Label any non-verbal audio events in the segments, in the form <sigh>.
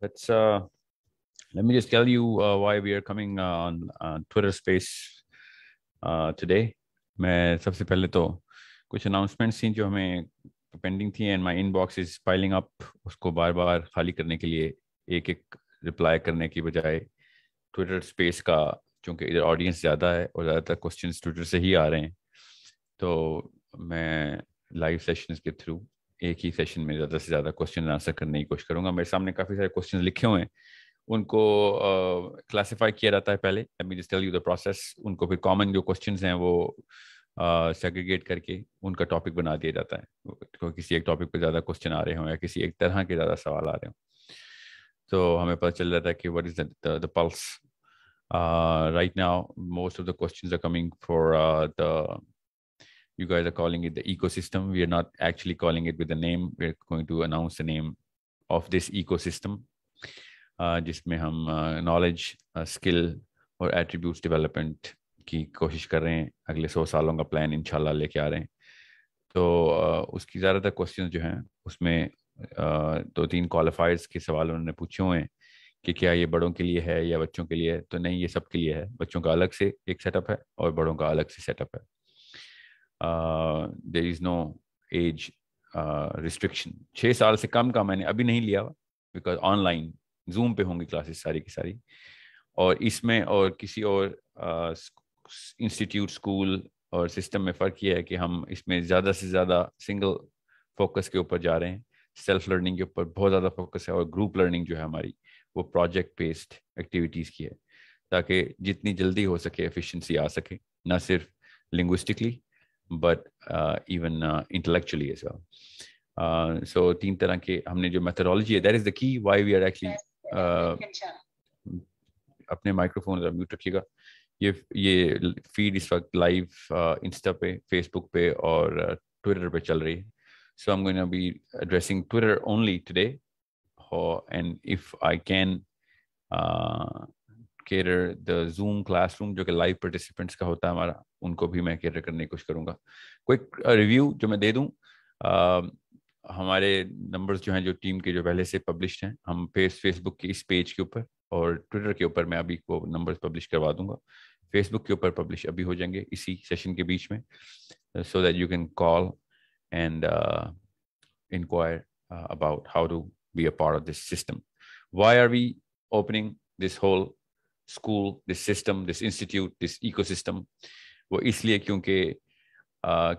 let's uh, let me just tell you uh, why we are coming uh, on, on uh, Twitter Space uh, today. मैं सबसे पहले तो कुछ announcements थी जो हमें पेंडिंग थी and my inbox is piling up उसको बार बार खाली करने के लिए एक एक रिप्लाई करने की बजाय ट्विटर स्पेस का चूँकि इधर ऑडियंस ज़्यादा है और ज़्यादातर क्वेश्चन ट्विटर से ही आ रहे हैं तो मैं लाइव सेशंस के थ्रू एक ही सेशन में ज़्यादा से ज़्यादा क्वेश्चन आंसर करने की कोशिश करूँगा मेरे सामने काफ़ी सारे क्वेश्चन लिखे हुए हैं उनको क्लासिफाई uh, किया जाता है पहले I mean tell you the process उनको फिर कॉमन जो क्वेश्चन हैं वो सेग्रीगेट uh, करके उनका टॉपिक बना दिया जाता है तो किसी एक टॉपिक पर ज़्यादा क्वेश्चन आ रहे हों या किसी एक तरह के ज़्यादा सवाल आ रहे हों तो हमें पता चल जाता है कि what is the pulse right now most of the question are coming for the you guys are calling it the ecosystem. We are not actually calling it with a name. We're going to announce the name of this ecosystem, uh, hum uh, knowledge uh, skill or attributes development ki koshish kar rahe hain agle 100 saalon ka plan inshallah leke aa rahe hain to uh, उसकी ज़्यादातर question जो हैं उसमें uh, दो तीन क्वालिफायर्स के सवाल उन्होंने पूछे हुए हैं कि क्या ये बड़ों के लिए है या बच्चों के लिए है तो नहीं ये सब के लिए है बच्चों का अलग से एक सेटअप है और बड़ों का अलग से सेटअप है there is no age restriction छः साल से कम का मैंने अभी नहीं लिया बिकॉज ऑनलाइन जूम पे होंगी क्लासेस सारी की सारी और इसमें और किसी और इंस्टीट्यूट uh, स्कूल और सिस्टम में फ़र्क यह है कि हम इसमें ज़्यादा से ज़्यादा सिंगल फोकस के ऊपर जा रहे हैं सेल्फ लर्निंग के ऊपर बहुत ज़्यादा फोकस है और ग्रुप लर्निंग जो है हमारी वो प्रोजेक्ट बेस्ड एक्टिविटीज़ की है ताकि जितनी जल्दी हो सके एफिशिएंसी आ सके ना सिर्फ linguistically but uh, even uh, intellectually as well. Uh, so, teen tarah ke humne jo methodology that is the key why we are actually. Uh, apne microphone ka mute rakhiyega. ये ये feed इस वक्त live uh, Insta पे, Facebook पे और uh, Twitter पे चल रही. So I'm going to be addressing Twitter only today. and if I can. Uh, cater the Zoom classroom जो कि लाइव पार्टिसिपेंट्स का होता है हमारा उनको भी मैं cater करने की कोशिश करूंगा क्विक रिव्यू uh, जो मैं दे दूँ uh, हमारे नंबर्स जो हैं जो टीम के जो पहले से पब्लिश हैं हम फेस फेसबुक के इस पेज के ऊपर और ट्विटर के ऊपर मैं अभी वो नंबर्स पब्लिश करवा दूंगा फेसबुक के ऊपर पब्लिश अभी हो जाएंगे इसी सेशन के बीच में so that you can call and inquire about how to be a part of this system why are we opening this whole school this system this institute this ecosystem वो इसलिए क्योंकि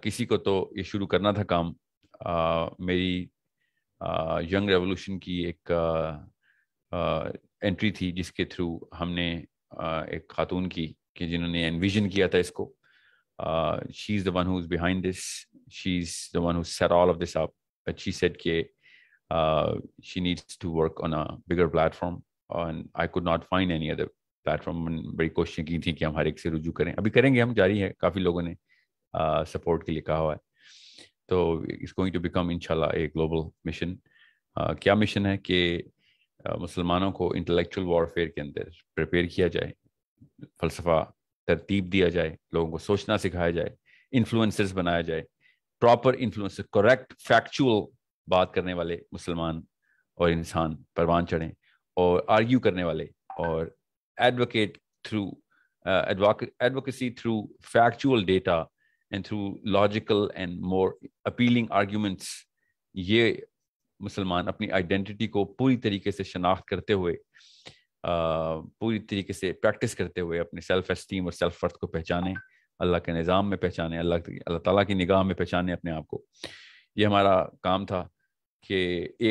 किसी को तो ये शुरू करना था काम आ, मेरी आ, यंग रेवोल्यूशन की एक आ, एंट्री थी जिसके थ्रू हमने एक खातून की कि जिन्होंने एनविजन किया था इसको she is the one who is behind this she is the one who set all of this up she के she needs to work on a bigger platform and I could not find any other platform में बड़ी कोशिशें की थी कि हम हर एक से रुजू करें अभी करेंगे हम जारी है काफ़ी लोगों ने सपोर्ट के लिए कहा हुआ है तो इट्स गोइंग टू बिकम इनशाला ए ग्लोबल मिशन क्या मिशन है कि मुसलमानों को इंटेलेक्चुअल वॉरफेयर के अंदर प्रिपेयर किया जाए फलसफा तरतीब दिया जाए लोगों को सोचना सिखाया जाए इन्फ्लुएंसर्स बनाया जाए प्रॉपर इन्फ्लुएंसर करेक्ट फैक्चुअल बात करने वाले मुसलमान और इंसान परवान चढ़ें और आर्ग्यू करने वाले और advocate through uh, advoc- advocacy through factual data and through logical and more appealing arguments ये मुसलमान अपनी आइडेंटिटी को पूरी तरीके से शनाख्त करते हुए पूरी तरीके से प्रैक्टिस करते हुए अपने सेल्फ एस्टीम और सेल्फ वर्थ को पहचाने अल्लाह के निज़ाम में पहचाने अल्लाह अल्लाह ताला की निगाह में पहचाने अपने आप को ये हमारा काम था कि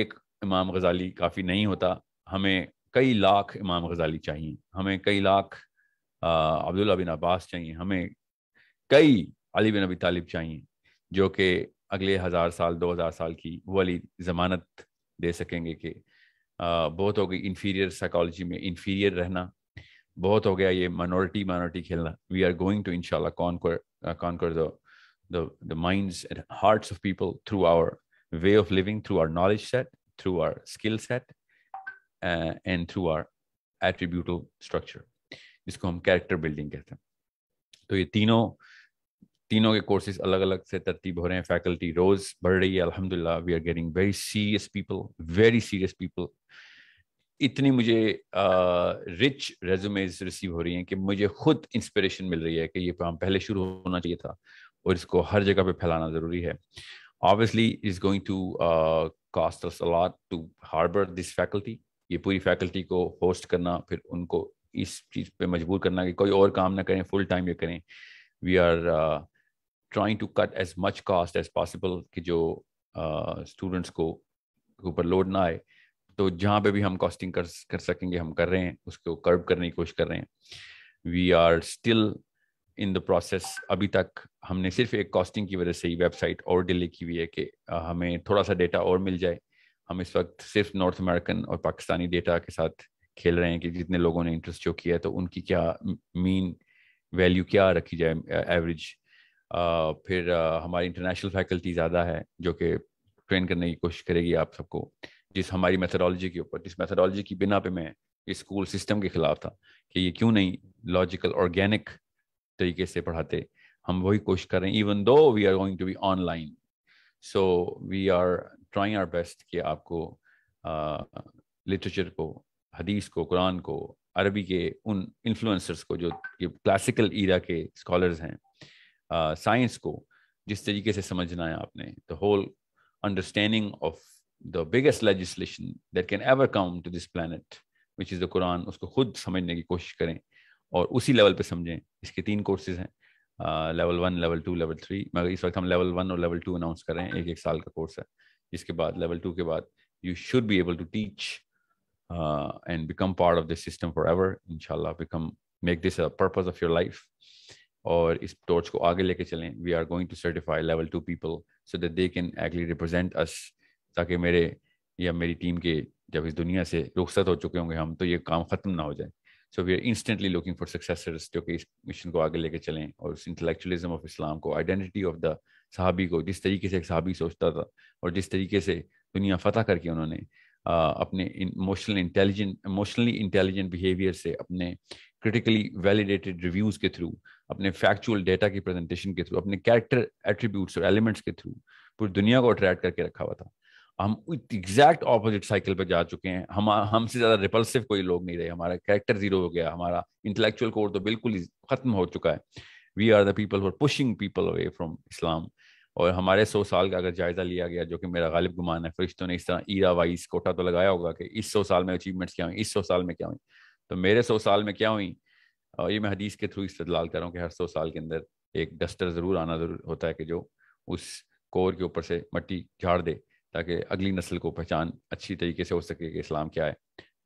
एक इमाम गजाली काफ़ी नहीं होता हमें कई लाख इमाम गजाली चाहिए हमें कई लाख अब्दुल्ला बिन अब्बास चाहिए हमें कई अली बिन अबी तालिब चाहिए जो कि अगले हज़ार साल दो हज़ार साल की वाली ज़मानत दे सकेंगे कि बहुत हो गई इन्फीरियर साइकोलॉजी में इन्फीरियर रहना बहुत हो गया ये माइनॉरिटी माइनॉरिटी खेलना वी आर गोइंग टू इनशाला कॉन कॉन कर दो the minds and hearts of people through our way of living through our knowledge set through our skill set and through our attributal structure जिसको हम character building कहते हैं तो ये तीनों तीनों के कोर्सेज अलग अलग से तरतीब हो रहे हैं फैकल्टी रोज बढ़ रही है अल्हम्दुलिल्लाह we are getting very serious people very serious people इतनी मुझे रिच रेज्यूमेज रिसीव हो रही हैं कि मुझे खुद इंस्पिरेशन मिल रही है कि ये काम पहले शुरू होना चाहिए था और इसको हर जगह पे फैलाना ज़रूरी है obviously is going to cost cost us harbour this faculty ये पूरी फैकल्टी को होस्ट करना फिर उनको इस चीज़ पे मजबूर करना कि कोई और काम ना करें फुल टाइम ये करें we are trying to cut as much cost as possible कि जो स्टूडेंट्स uh, को ऊपर लोड ना आए तो जहाँ पे भी हम कॉस्टिंग कर कर सकेंगे हम कर रहे हैं उसको कर्व करने की कोशिश कर रहे हैं we are still in the process अभी तक हमने सिर्फ एक कॉस्टिंग की वजह से ही वेबसाइट और डिले की हुई है कि uh, हमें थोड़ा सा डेटा और मिल जाए हम इस वक्त सिर्फ नॉर्थ अमेरिकन और पाकिस्तानी डेटा के साथ खेल रहे हैं कि जितने लोगों ने इंटरेस्ट शो किया है तो उनकी क्या मीन वैल्यू क्या रखी जाए एवरेज uh, uh, फिर uh, हमारी इंटरनेशनल फैकल्टी ज़्यादा है जो कि ट्रेन करने की कोशिश करेगी आप सबको जिस हमारी मेथडोलॉजी के ऊपर जिस मेथडोलॉजी की बिना पे मैं इस स्कूल सिस्टम के खिलाफ था कि ये क्यों नहीं लॉजिकल ऑर्गेनिक तरीके से पढ़ाते हम वही कोशिश कर रहे हैं even though we are going to be online so we are trying our best कि आपको लिटरेचर को हदीस को कुरान को अरबी के उन इन्फ्लुएंसर्स को जो कि क्लासिकल ईरा के स्कॉलर्स हैं साइंस को जिस तरीके से समझना है आपने the whole understanding of the biggest legislation that can ever come to this planet which is the Quran उसको खुद समझने की कोशिश करें और उसी लेवल पे समझें इसके तीन कोर्सेज हैं level one level two level three मगर इस वक्त हम लेवल वन और लेवल टू अनाउंस कर रहे हैं एक एक साल का कोर्स है इसके बाद लेवल टू के बाद you should be able to teach and become part of this system forever इनशाला become make this a purpose of your life और इस टॉर्च को आगे लेके चलें we are going to certify level two people so that they can actually represent us ताकि मेरे या मेरी टीम के जब इस दुनिया से रुखसत हो चुके होंगे हम तो ये काम ख़त्म ना हो जाए so we are instantly looking for successors जो कि इस मिशन को आगे लेके चलें और उस इंटेलेक्चुअलिज्म ऑफ इस्लाम को आइडेंटिटी ऑफ द सहाबी को जिस तरीके से एक सहाबी सोचता था और जिस तरीके से दुनिया फतह करके उन्होंने अपने emotional intelligent emotionally intelligent behaviour से अपने क्रिटिकली वैलिडेटेड रिव्यूज़ के थ्रू अपने फैक्चुअल डेटा की प्रेजेंटेशन के थ्रू अपने कैरेक्टर एट्रीब्यूट्स और एलिमेंट्स के थ्रू पूरी दुनिया को अट्रैक्ट करके रखा हुआ था हम एग्जैक्ट ऑपोजिट साइकिल पर जा चुके हैं हम हमसे ज़्यादा रिपल्सिव कोई लोग नहीं रहे हमारा कैरेक्टर जीरो हो गया हमारा इंटेलेक्चुअल कोर तो बिल्कुल ही खत्म हो चुका है we are the people for pushing people away from Islam और हमारे सौ साल का अगर जायजा लिया गया जो कि मेरा गालिब गुमान है फरिश्तों ने इस तरह ईरा वाइज कोटा तो लगाया होगा कि इस सौ साल में अचीवमेंट्स क्या हुई इस सौ साल में क्या हुई तो मेरे सौ साल में क्या हुई और ये मैं हदीस के थ्रू इस्तलाल कर रहा हूँ कि हर सौ साल के अंदर एक डस्टर ज़रूर आना जरूर होता है कि जो उस कोर के ऊपर से मट्टी झाड़ दे ताकि अगली नस्ल को पहचान अच्छी तरीके से हो सके कि इस्लाम क्या है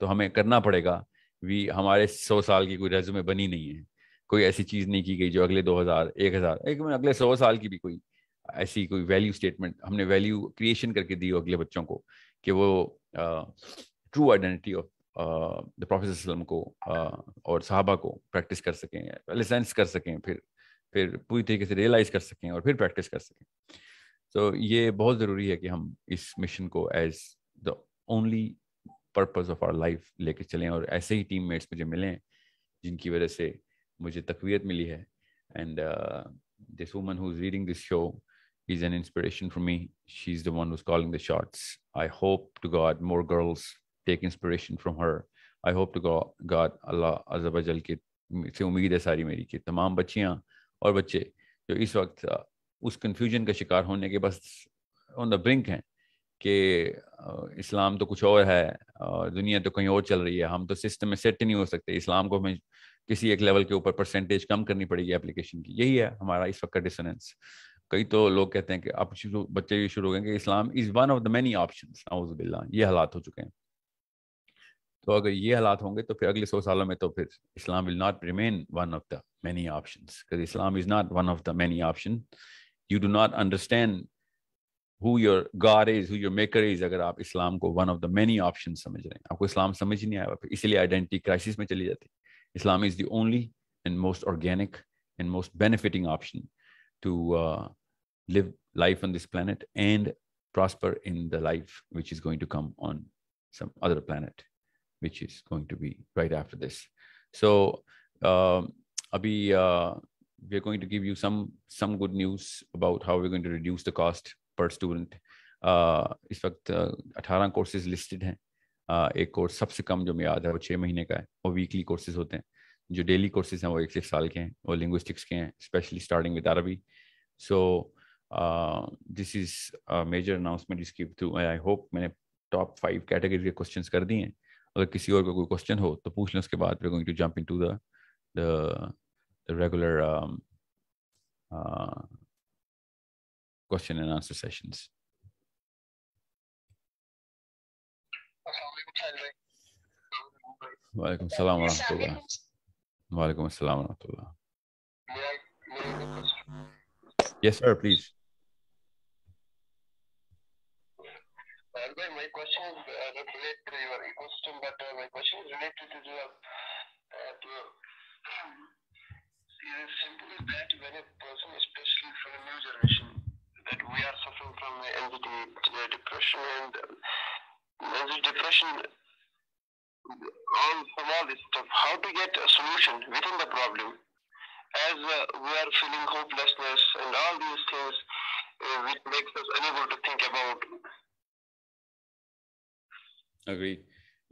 तो हमें करना पड़ेगा भी हमारे सौ साल की कोई रेजुमे बनी नहीं है कोई ऐसी चीज़ नहीं की गई जो अगले दो हज़ार एक हज़ार एक अगले सौ साल की भी कोई ऐसी कोई वैल्यू स्टेटमेंट हमने वैल्यू क्रिएशन करके दी हो अगले बच्चों को कि वो true identity of the professor को uh, और साहबा को प्रैक्टिस कर सकें लाइसेंस कर सकें फिर फिर पूरी तरीके से रियलाइज कर सकें और फिर प्रैक्टिस कर सकें तो so, ये बहुत ज़रूरी है कि हम इस मिशन को as the only purpose of our life लेके चलें और ऐसे ही टीम मेट्स मुझे मिलें जिनकी वजह से मुझे तकवीत मिली है and this woman who is reading this show is an inspiration for me. She's the one who's calling the shots. I hope to God more girls take inspiration from her. I hope to God, God Allah अजल के से उम्मीद है सारी मेरी कि तमाम बच्चियाँ और बच्चे जो इस वक्त उस कन्फ्यूजन का शिकार होने के बस ऑन द ब्रिंक हैं कि इस्लाम तो कुछ और है और दुनिया तो कहीं और चल रही है हम तो सिस्टम में सेट नहीं हो सकते इस्लाम को हमें किसी एक लेवल के ऊपर परसेंटेज कम करनी पड़ेगी एप्लीकेशन की यही है हमारा इस वक्त का डिसोनेंस कई तो लोग कहते हैं कि अब शुरू बच्चे ये शुरू हो गए कि Islam is one of the many option ये हालात हो चुके हैं तो अगर ये हालात होंगे तो फिर अगले सौ सालों में तो फिर Islam will not remain one of the many option Islam is not one of the many option you do not understand who your God is who your maker is अगर आप इस्लाम को one of the many option समझ रहे हैं आपको इस्लाम समझ ही नहीं आया फिर इसलिए आइडेंटिटी क्राइसिस में चली जाती Islam is the only and most organic and most benefiting option to live life on this planet and prosper in the life which is going to come on some other planet which is going to be right after this so um, abhi uh, we're going to give you some some good news about how we're going to reduce the cost per student uh, इस वक्त अठारह courses listed हैं uh, एक course सबसे कम जो मैं याद है वो छः महीने का है और वीकली कोर्सेज होते हैं जो डेली कोर्सेज हैं वो एक से साल के हैं वो लिंग्विस्टिक्स के हैं स्पेशली स्टार्टिंग विद अरबी so so, this is major announcement इसकी थ्रू आई होप मैंने टॉप फाइव कैटेगरी के क्वेश्चन कर दिए हैं अगर किसी और का कोई क्वेश्चन हो तो पूछ लें उसके बाद we going to jump into the regular question and answer session वालेकुम सलाम वरहमतुल्लाह वालेकुम अस्सलाम वरहमतुल्लाह yes sir please my question is uh, not related to your ecosystem, but uh, my question is related to your. Uh, to, it is simple that when a person, especially from a new generation, that we are suffering from anxiety, depression, and anxiety, uh, depression, all from all this stuff. How to get a solution within the problem? As uh, we are feeling hopelessness and all these things, uh, which makes us unable to think about Agreed.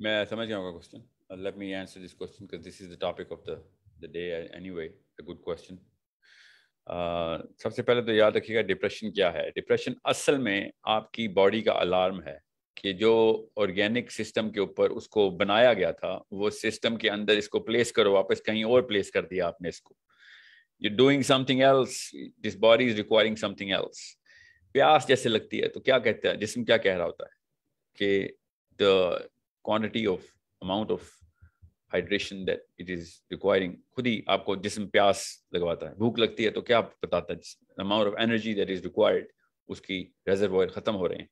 मैं समझ गया होगा question let me answer this question because this is the topic of the the day anyway a good question सबसे पहले तो याद रखिएगा depression क्या है डिप्रेशन असल में आपकी बॉडी का अलार्म है कि जो ऑर्गेनिक सिस्टम के ऊपर उसको बनाया गया था वो सिस्टम के अंदर इसको प्लेस करो वापस कहीं और प्लेस कर दिया आपने इसको you doing something else this body is requiring something else प्यास जैसे लगती है तो क्या कहते हैं जिसम क्या कह रहा होता है कि the quantity of amount of hydration that it is requiring खुद ही आपको जिसम प्यास लगवाता है भूख लगती है तो क्या बताता है amount of energy that is required उसकी रिजर्वायर ख़त्म हो रहे हैं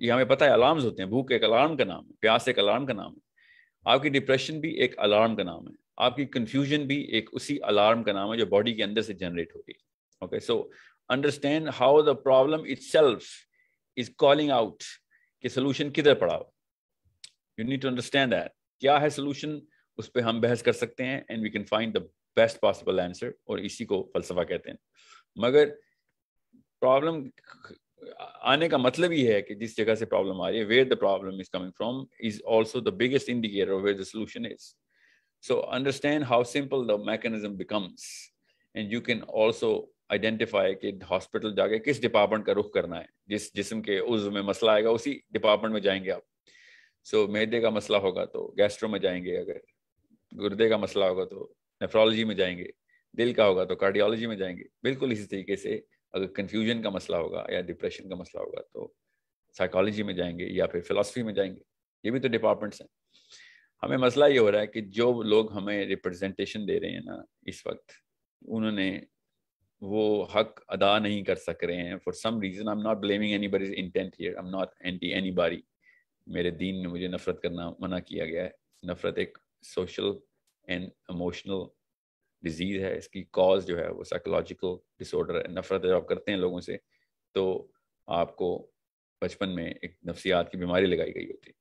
ये हमें पता है अलार्म्स होते हैं भूख एक अलार्म का नाम है प्यास एक अलार्म का नाम है आपकी डिप्रेशन भी एक अलार्म का नाम है आपकी कन्फ्यूजन भी एक उसी अलार्म का नाम है जो बॉडी के अंदर से जनरेट होती है okay so understand how the problem itself is calling out कि सोल्यूशन किधर पड़ा हो you need to understand that क्या है सोल्यूशन उस पर हम बहस कर सकते हैं and we can find the best possible answer और इसी को फलसफा कहते हैं मगर प्रॉब्लम आने का मतलब ये है कि जिस जगह से प्रॉब्लम आ रही है where the problem is coming from is also the biggest indicator where the solution is so understand how simple the mechanism becomes and you can also identify कि हॉस्पिटल जाके किस डिपार्टमेंट का रुख करना है जिस जिसम के उज में मसला आएगा उसी डिपार्टमेंट में जाएंगे आप सो so, मैदे का मसला होगा तो गैस्ट्रो में जाएंगे अगर गुर्दे का मसला होगा तो नेफ्रोलॉजी में जाएंगे दिल का होगा तो कार्डियोलॉजी में जाएंगे बिल्कुल इसी तरीके से अगर कन्फ्यूजन का मसला होगा या डिप्रेशन का मसला होगा तो साइकोलॉजी में जाएंगे या फिर फिलासफी में जाएंगे ये भी तो डिपार्टमेंट्स हैं हमें मसला ये हो रहा है कि जो लोग हमें रिप्रेजेंटेशन दे रहे हैं ना इस वक्त उन्होंने वो हक अदा नहीं कर सक रहे हैं for some reason I am not blaming anybody's intent here I am not anti anybody मेरे दीन ने मुझे नफरत करना मना किया गया है नफरत एक सोशल एंड इमोशनल डिजीज़ है इसकी कॉज जो है वो साइकोलॉजिकल डिसऑर्डर है नफरत जब आप करते हैं लोगों से तो आपको बचपन में एक नफसियात की बीमारी लगाई गई होती है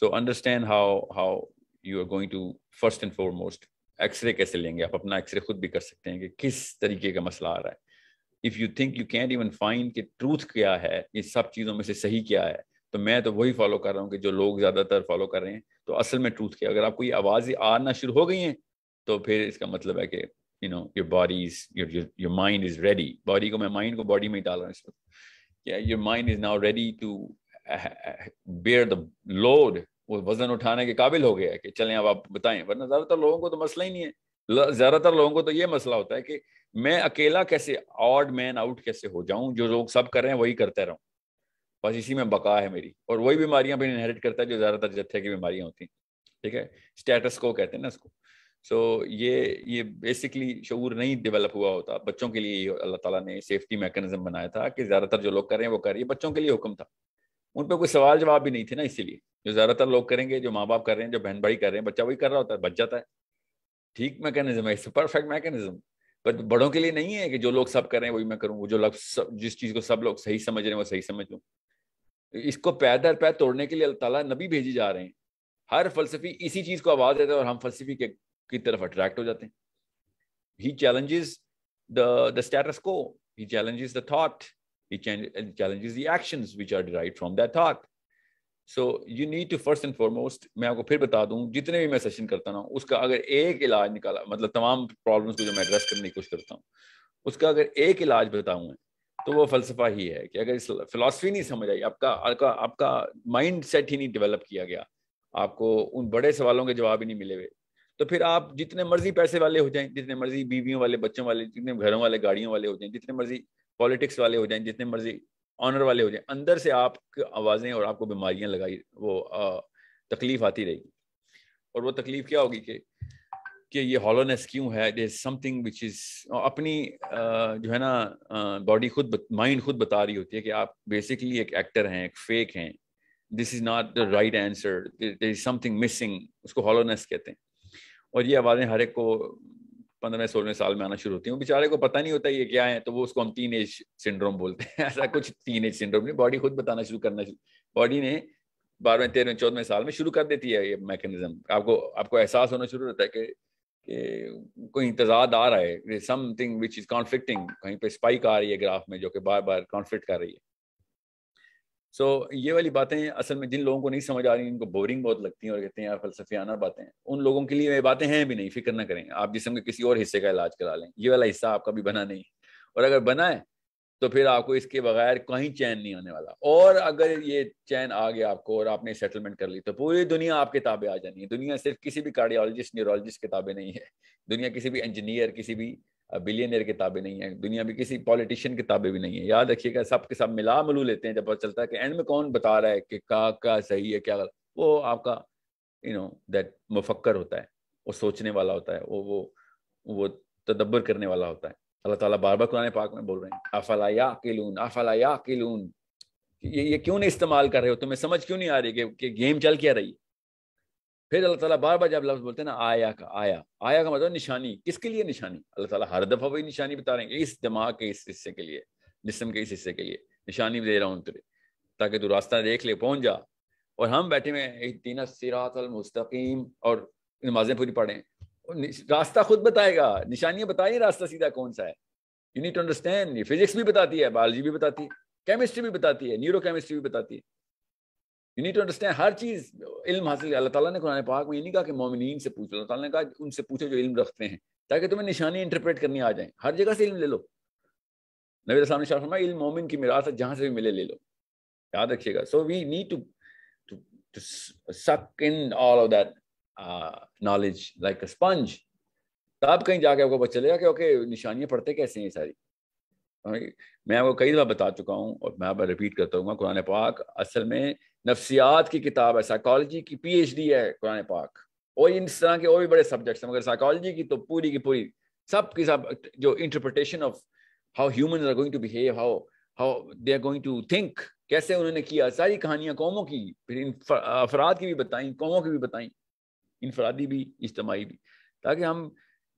so understand how how you are going to first and foremost x ray कैसे लेंगे आप अपना एक्सरे खुद भी कर सकते हैं कि किस तरीके का मसला आ रहा है if you think you can even find कि ट्रूथ क्या है ये सब चीज़ों में से सही क्या है तो मैं तो वही फॉलो कर रहा हूँ कि जो लोग ज़्यादातर फॉलो कर रहे हैं तो असल में ट्रूथ क्या अगर आपको ये आवाज आना शुरू हो गई हैं तो फिर इसका मतलब है कि you know your body is your your mind is ready body को मैं माइंड को बॉडी में ही डाल रहा हूँ इस वक्त your mind is now ready to bear the load वो वजन उठाने के काबिल हो गया है कि चलें अब आप बताएं वरना ज़्यादातर लोगों को तो मसला ही नहीं है ज़्यादातर लोगों को तो ये मसला होता है कि मैं अकेला कैसे ऑड मैन आउट कैसे हो जाऊं जो लोग सब कर रहे हैं वही करते रहूं बस इसी में बका है मेरी और वही बीमारियां भी इनहेरिट करता है जो ज़्यादातर जत्थे की बीमारियां होती हैं ठीक है स्टेटस को कहते हैं ना इसको सो so, ये ये बेसिकली शूर नहीं डेवलप हुआ होता बच्चों के लिए अल्लाह ताला ने सेफ्टी मैकेनिज्म बनाया था कि ज़्यादातर जो लोग कर रहे हैं वो कर रही है बच्चों के लिए हुक्म था उन पर कोई सवाल जवाब भी नहीं थे ना इसीलिए जो ज़्यादातर लोग करेंगे जो माँ बाप कर रहे हैं जो बहन भाई कर रहे हैं बच्चा वही कर रहा होता है बच जाता है ठीक मैकेनिज्म है इससे परफेक्ट मैकेनिज्म पर बड़ों के लिए नहीं है कि जो लोग सब कर रहे हैं वही मैं करूँ जो लोग सब जिस चीज़ को सब लोग सही समझ रहे हैं वो सही समझ लूँ इसको पैर दर पैर तोड़ने के लिए अल्लाह ताला नबी भेजी जा रहे हैं हर फलसफी इसी चीज को आवाज देता है और हम फलसफी के की तरफ अट्रैक्ट हो जाते हैं he challenges the the status को he challenges the thought he challenges the actions which are derived from that thought so you need to first and foremost मैं आपको फिर बता दूं जितने भी मैं सेशन करता ना उसका अगर एक इलाज निकाला मतलब तमाम प्रॉब्लम्स को जो मैं एड्रेस करने की कोशिश करता हूँ उसका अगर एक इलाज बताऊँ तो वो फलसफा ही है कि अगर इस फिलासफी नहीं समझ आई आपका आपका आपका माइंड सेट ही नहीं डेवलप किया गया आपको उन बड़े सवालों के जवाब ही नहीं मिले हुए तो फिर आप जितने मर्जी पैसे वाले हो जाएं जितने मर्जी बीवियों वाले बच्चों वाले जितने घरों वाले गाड़ियों वाले हो जाएं जितने मर्जी पॉलिटिक्स वाले हो जाएं जितने मर्जी ऑनर वाले हो जाएं अंदर से आप आवाज़ें और आपको बीमारियां लगाई वो तकलीफ आती रहेगी और वो तकलीफ क्या होगी कि कि ये हॉलोनेस क्यों है it is something which is अपनी जो है ना बॉडी खुद माइंड खुद बता रही होती है कि आप बेसिकली एक एक्टर हैं एक फेक हैं this is not the right answer there is something missing उसको हॉलोनेस कहते हैं और ये आवाज़ें हर एक को पंद्रह सोलह साल में आना शुरू होती हैं बेचारे को पता नहीं होता ये क्या है तो वो उसको हम टीन एज सिंड्रोम बोलते हैं <laughs> ऐसा कुछ टीन एज सिंड्रोम नहीं बॉडी खुद बताना शुरू करना बॉडी ने बारहवें तेरहवें चौदहवें साल में शुरू कर देती है ये मैकेनिज्म आपको आपको एहसास होना शुरू होता है कि कोई इंतजाद आ रहा है समथिंग विच इज कॉन्फ्लिक्टिंग कहीं पे स्पाइक आ रही है ग्राफ में जो कि बार बार कॉन्फ्लिक्ट कर रही है सो so, ये वाली बातें असल में जिन लोगों को नहीं समझ आ रही इनको बोरिंग बहुत लगती हैं और कहते हैं यार फलसफियाना बातें उन लोगों के लिए ये बातें हैं भी नहीं फिक्र ना करें आप जिसम के किसी और हिस्से का इलाज करा लें ये वाला हिस्सा आपका भी बना नहीं और अगर बना है तो फिर आपको इसके बगैर कहीं चैन नहीं होने वाला और अगर ये चैन आ गया आपको और आपने सेटलमेंट कर ली तो पूरी दुनिया आप किताबें आ जानी है दुनिया सिर्फ किसी भी कार्डियोलॉजिस्ट न्यूरोलॉजिस्ट किताबें नहीं है दुनिया किसी भी इंजीनियर किसी भी बिलियनियर किताबें नहीं है दुनिया भी किसी पॉलिटिशियन किताबें ताबे भी नहीं है याद रखिएगा सब के सब मिला मलू लेते हैं जब पता चलता है कि एंड में कौन बता रहा है कि का का सही है क्या वो आपका यू नो दैट मुफक्कर होता है वो सोचने वाला होता है वो वो वो तदब्बर करने वाला होता है अल्लाह ताला बार बार कुरान पाक में बोल रहे हैं अफलाया किलून अफलाया किलून ये ये क्यों नहीं इस्तेमाल कर रहे हो तुम्हें समझ क्यों नहीं आ रही कि, कि गेम चल क्या रही फिर अल्लाह ताला बार बार जब लफ्ज़ बोलते हैं ना आया का आया आया का मतलब निशानी किसके लिए निशानी अल्लाह ताला हर दफ़ा वही निशानी बता रहे हैं इस दिमाग के इस हिस्से के लिए जिसम के इस हिस्से के लिए निशानी दे रहा हूँ तुरे ताकि तू रास्ता देख ले पहुंच जा और हम बैठे हुए तीन मुस्तकीम और नमाजें पूरी पढ़ें रास्ता खुद बताएगा निशानियाँ बताइए रास्ता सीधा कौन सा है यू नीड टू अंडरस्टैंड ये फिजिक्स भी बताती है बायोलॉजी भी बताती है केमिस्ट्री भी बताती है न्यूरो केमिस्ट्री भी बताती है यू नीड टू अंडरस्टैंड हर चीज इल्म हासिल अल्लाह ताला ने कुरान पाक में ये नहीं कहा कि मोमिन से पूछो अल्लाह ताला ने कहा उनसे पूछो जो इल्म रखते हैं ताकि तुम्हें निशानी इंटरप्रेट करनी आ जाए हर जगह से इल्म ले लो नबी ने शाह इल्म मोमिन की मिरासत है जहाँ से भी मिले ले लो याद रखिएगा so we need to to suck in all of that knowledge like a sponge तब कहीं जाके आपको पता चलेगा कि ओके निशानियाँ पढ़ते कैसे हैं सारी मैं आपको कई दफ़ा बता चुका हूँ और मैं आप रिपीट करता हूँ कुरान पाक असल में नफ्सियात की किताब है साइकोलॉजी की पीएचडी है कुरान पाक और इन तरह के और भी बड़े सब्जेक्ट्स हैं मगर साइकोलॉजी की तो पूरी की पूरी सब की सब जो interpretation of how human are going to behave how how they are going to think कैसे उन्होंने किया सारी कहानियाँ कौमों की फिर इन अफराद की भी बताई कौमों की भी बताई इनफरादी भी इज्तमाही भी ताकि हम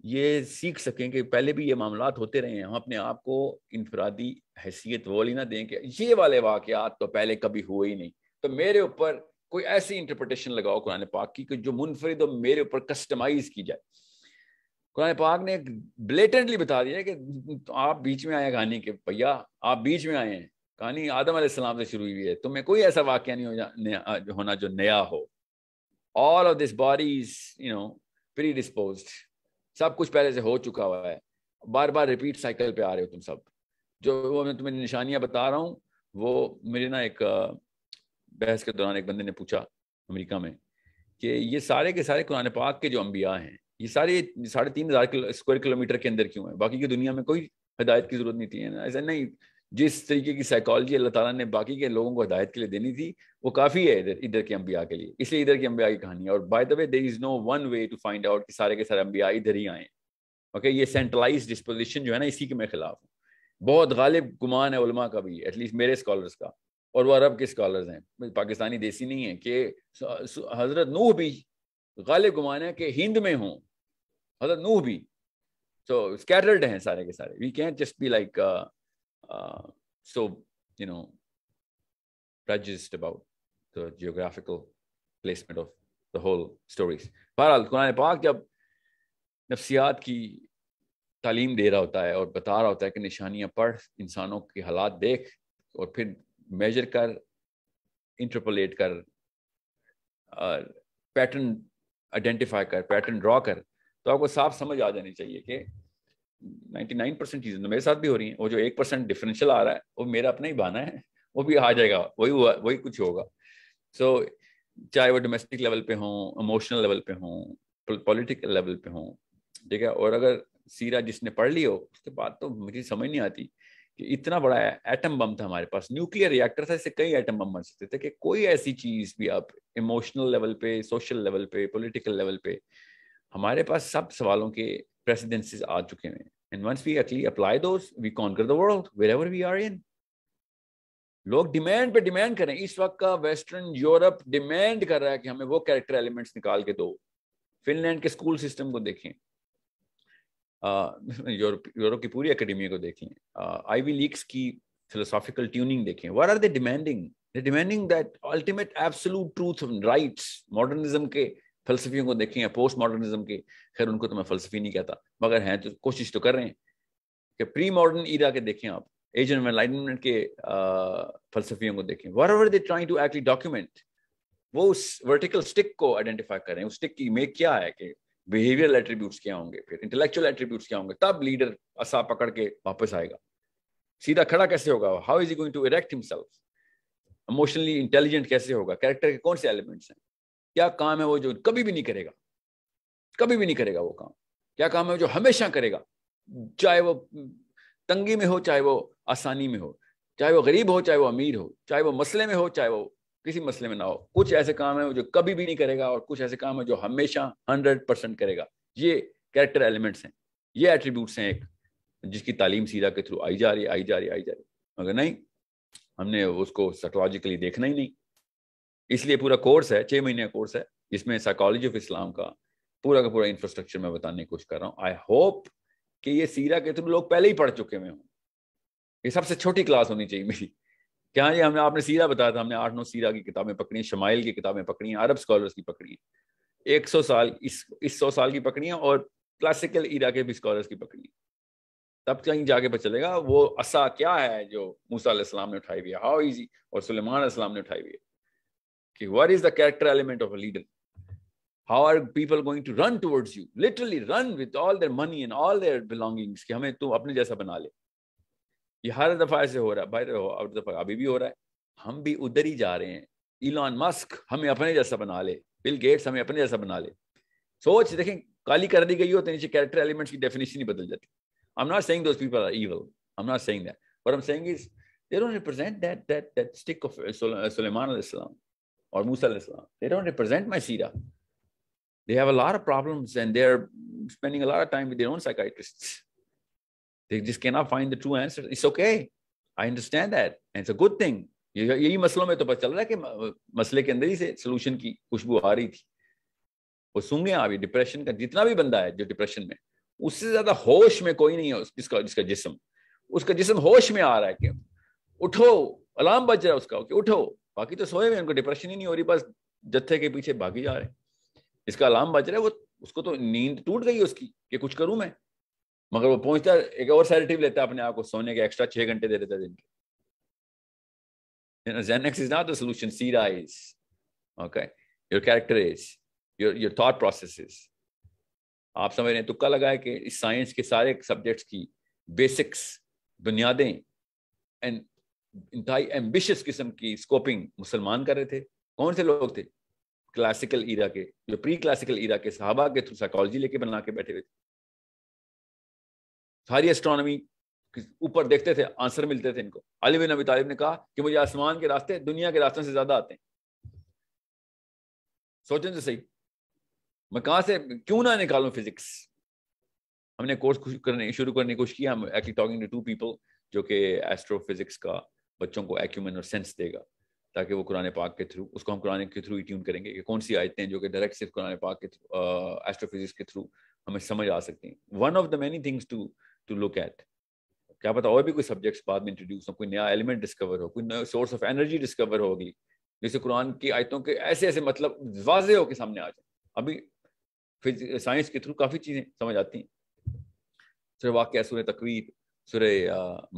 ये सीख सकें कि पहले भी ये मामला होते रहे हैं हम अपने आप को इनफरादी हैसियत वाली ना दें कि ये वाले वाकत तो पहले कभी हुए ही नहीं तो मेरे ऊपर कोई ऐसी इंटरप्रटेशन लगाओ कुरान पाक की कि जो मुनफरद मेरे ऊपर कस्टमाइज की जाए कुरान पाक ने ब्लेटेंटली बता दिया कि आप बीच में आए कहानी के भैया आप बीच में आए हैं कहानी आदम सलाम से शुरू हुई है तुम्हें कोई ऐसा वाक्य नहीं हो जा, होना जो नया हो all of this body is you know predispose सब कुछ पहले से हो चुका हुआ है बार बार रिपीट साइकिल पे आ रहे हो तुम सब जो वो मैं तुम्हें निशानियां बता रहा हूँ वो मेरे ना एक बहस के दौरान एक बंदे ने पूछा अमेरिका में कि ये सारे के सारे कुरान पाक के जो अम्बिया हैं ये सारे साढ़े तीन हज़ार स्क्वायर किलोमीटर के अंदर क्यों है बाकी की दुनिया में कोई हदायत की जरूरत नहीं थी ऐसा नहीं जिस तरीके की साइकोलॉजी अल्लाह ताला ने बाकी के लोगों को हदायत के लिए देनी थी वो काफ़ी है इधर इधर के अम्बिया के लिए इसलिए इधर के अम्बिया की कहानी है और by the way there is no one way to find out कि सारे के सारे अम्बिया इधर ही आए ओके ये सेंट्रलाइज डिस्पोजिशन जो है ना इसी के मैं खिलाफ हूँ बहुत गालिब गुमान है उलमा का भी एटलीस्ट मेरे स्कॉलर्स का और वह अरब के स्कॉलर्स हैं पाकिस्तानी देसी नहीं है कि हज़रत नूह भी गालिब गुमान है कि हिंद में हों हज़रत नूह भी तो स्कैटर्ड हैं सारे के सारे we can just be like uh, so you know prejudiced about the geographical placement of the whole stories बहरहाल कुरान पाक जब नफ्सियात की तालीम दे रहा होता है और बता रहा होता है कि निशानियाँ पढ़ इंसानों के हालात देख और फिर मेजर कर इंटरपोलेट कर पैटर्न आइडेंटिफाई कर पैटर्न ड्रॉ कर तो आपको साफ समझ आ जानी चाहिए कि 99 परसेंट चीज़ें तो मेरे साथ भी हो रही हैं वो जो एक परसेंट डिफरेंशियल आ रहा है वो मेरा अपना ही बहाना है वो भी आ जाएगा वही हुआ वही कुछ होगा सो so, चाहे वो डोमेस्टिक लेवल पे हों इमोशनल लेवल पे हों पॉलिटिकल लेवल पे हों ठीक है और अगर सीरा जिसने पढ़ ली हो उसके बाद तो मुझे समझ नहीं आती कि इतना बड़ा एटम बम था हमारे पास न्यूक्लियर रिएक्टर था इससे कई एटम बम बन सकते थे कि कोई ऐसी चीज़ भी आप इमोशनल लेवल पे सोशल लेवल पे पॉलिटिकल लेवल पे हमारे पास सब सवालों के presidencies आ चुके हैं and once we actually apply those we conquer the world wherever we are in लोग डिमांड पे डिमांड कर रहे हैं इस वक्त का वेस्टर्न यूरोप डिमांड कर रहा है कि हमें वो कैरेक्टर एलिमेंट्स निकाल के दो फिनलैंड के स्कूल सिस्टम को देखें यूरोप यूरोप की पूरी एकेडमी को देखें आईवी लीग्स की फिलोसॉफिकल ट्यूनिंग देखें where are they demanding demanding that ultimate absolute truth rights modernism के फलसफियों को देखें या पोस्ट मॉडर्निज्म के खैर उनको तो मैं फलसफी नहीं कहता मगर हैं तो कोशिश तो कर रहे हैं कि प्री मॉडर्न ईरा के देखें आप एज ऑफ एनलाइटमेंट के फलसफियों को देखें wherever they trying to actually document वो उस वर्टिकल स्टिक को आइडेंटिफाई करें उस स्टिक की मेक क्या है कि बिहेवियरल एट्रीब्यूट्स क्या होंगे फिर इंटेलेक्चुअल एट्रीब्यूट्स क्या होंगे तब लीडर असा पकड़ के वापस आएगा सीधा खड़ा कैसे होगा how is going to erect himself emotionally intelligent कैसे होगा कैरेक्टर के कौन से एलिमेंट्स हैं क्या काम है वो जो कभी भी नहीं करेगा कभी भी नहीं करेगा वो काम क्या काम है जो हमेशा करेगा चाहे वो तंगी में हो चाहे वो आसानी में हो चाहे वो गरीब हो चाहे वो अमीर हो चाहे वो मसले में हो चाहे वो किसी मसले में ना हो कुछ ऐसे काम है जो कभी भी नहीं करेगा और कुछ ऐसे काम है जो हमेशा हंड्रेड परसेंट करेगा ये कैरेक्टर एलिमेंट्स हैं ये एट्रीब्यूट्स हैं एक जिसकी तालीम सीधा के थ्रू आई जा रही आई जा रही आई जा रही मगर नहीं हमने उसको साइकोलॉजिकली देखना ही नहीं इसलिए पूरा कोर्स है छः महीने का कोर्स है जिसमें साइकोलॉजी ऑफ इस्लाम का पूरा का पूरा इंफ्रास्ट्रक्चर मैं बताने की कोशिश कर रहा हूँ आई होप कि ये सीरा के तुम लोग पहले ही पढ़ चुके हुए हो ये सबसे छोटी क्लास होनी चाहिए मेरी क्या ये हमने आपने सीरा बताया था हमने आठ नौ सीरा की किताबें पकड़ी शमाइल की किताबें पकड़ी अरब स्कॉलर्स की पकड़ी एक सौ साल इस इस सौ साल की पकड़ी और क्लासिकल इरा के भी स्कॉलर्स की पकड़ी तब कहीं जाके पता चलेगा वो असा क्या है जो मूसा ने उठाई हुई है हाउ इजी और सुलेमान ने उठाई हुई है कि what is the character element of a leader how are people going to run towards you literally run with all their money and all their belongings कि हमें तुम अपने जैसा बना ले ये हर दफा ऐसे हो रहा है भाई हर दफा अभी भी हो रहा है हम भी उधर ही जा रहे हैं इलॉन मस्क हमें अपने जैसा बना ले बिल गेट्स हमें अपने जैसा बना ले सोच देखें काली कर दी गई हो तो नीचे कैरेक्टर एलिमेंट्स की डेफिनेशन ही बदल जाती I am not saying those people are evil I am not saying that what I am saying is they don't represent that that that stick of Sulaiman अलैहिस्सलाम or Musa al-Islam. They don't represent my Sira. They have a lot of problems and they're spending a lot of time with their own psychiatrists. They just cannot find the true answer. It's okay. I understand that. And it's a good thing. यही मसलों में तो पता चल रहा है कि मसले के अंदर ही से सोल्यूशन की खुशबू आ रही थी वो सूंगे अभी डिप्रेशन का जितना भी बंदा है जो डिप्रेशन में उससे ज्यादा होश में कोई नहीं है जिसका जिसका जिसम उसका जिसम होश में आ रहा है कि उठो अलार्म बज रहा है उसका कि उठो बाकी तो सोए हुए उनको डिप्रेशन ही नहीं हो रही बस जत्थे के पीछे भागी जा रहे इसका अलार्म बज रहा है वो उसको तो नींद टूट गई उसकी कि कुछ करूं मैं मगर वो पहुंचता एक और सैरेटिव लेता अपने आप को सोने के एक्स्ट्रा छह घंटे दे देता दिन के You know, Xanax is not the solution. CEDA your Okay. Your character is. Your, your आप समझ रहे हैं तुक्का लगा है कि इस साइंस के सारे सब्जेक्ट्स की बेसिक्स बुनियादें एंड इंतहाई एम्बिशियस किस्म की स्कोपिंग मुसलमान कर रहे थे कौन से लोग थे क्लासिकल ईरा के जो प्री क्लासिकल ईरा के सहाबा के थ्रू साइकोलॉजी लेके बना के बैठे हुए थे सारी एस्ट्रोनॉमी ऊपर देखते थे आंसर मिलते थे इनको अली बिन अबी तालिब ने कहा कि मुझे आसमान के रास्ते दुनिया के रास्ते से ज्यादा आते हैं सोचें तो सही मैं कहां से क्यों ना निकालूं फिजिक्स हमने कोर्स करने शुरू करने की कोशिश किया टॉकिंग टू पीपल जो कि एस्ट्रोफिजिक्स का बच्चों को एक्यूमन और सेंस देगा ताकि वो कुरान पाक के थ्रू उसको हम कुरान के थ्रू ही ट्यून करेंगे कि कौन सी आयतें जो कि डायरेक्ट सिर्फ कुरान पाक के थ्रू एस्ट्रोफिजिक्स के थ्रू हमें समझ आ सकती हैं one of the many things to to look at क्या पता और भी कोई सब्जेक्ट्स बाद में इंट्रोड्यूस हो कोई नया एलिमेंट डिस्कवर हो कोई नया सोर्स ऑफ एनर्जी डिस्कवर होगी जैसे कुरान की आयतों के ऐसे ऐसे मतलब वाजे होकर सामने आ जाए अभी फिर साइंस के थ्रू काफ़ी चीज़ें समझ आती हैं सुर वाक़ सुर तकवीर सुर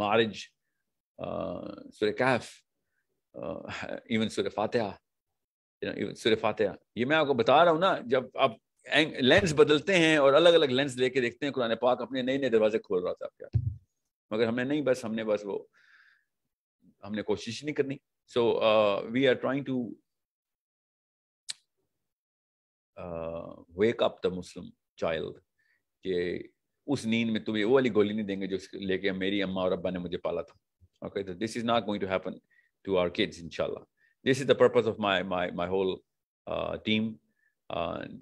मारज uh, Surah Kahf, uh, <laughs> even Surah Fatiha, you know, even Surah Fatiha. ये मैं आपको बता रहा हूँ ना जब आप लेंस बदलते हैं और अलग अलग लेंस लेके देखते हैं कुरान पाक अपने नए नए दरवाजे खोल रहा था आपके मगर हमने नहीं बस हमने बस वो हमने कोशिश नहीं करनी so we are trying to wake up the Muslim child के उस नींद में तुम्हें वो वाली गोली नहीं देंगे जो लेके मेरी अम्मा और अब्बा ने मुझे पाला था Okay, that this is not going to happen to our kids, inshallah. This is the purpose of my my my whole uh, team.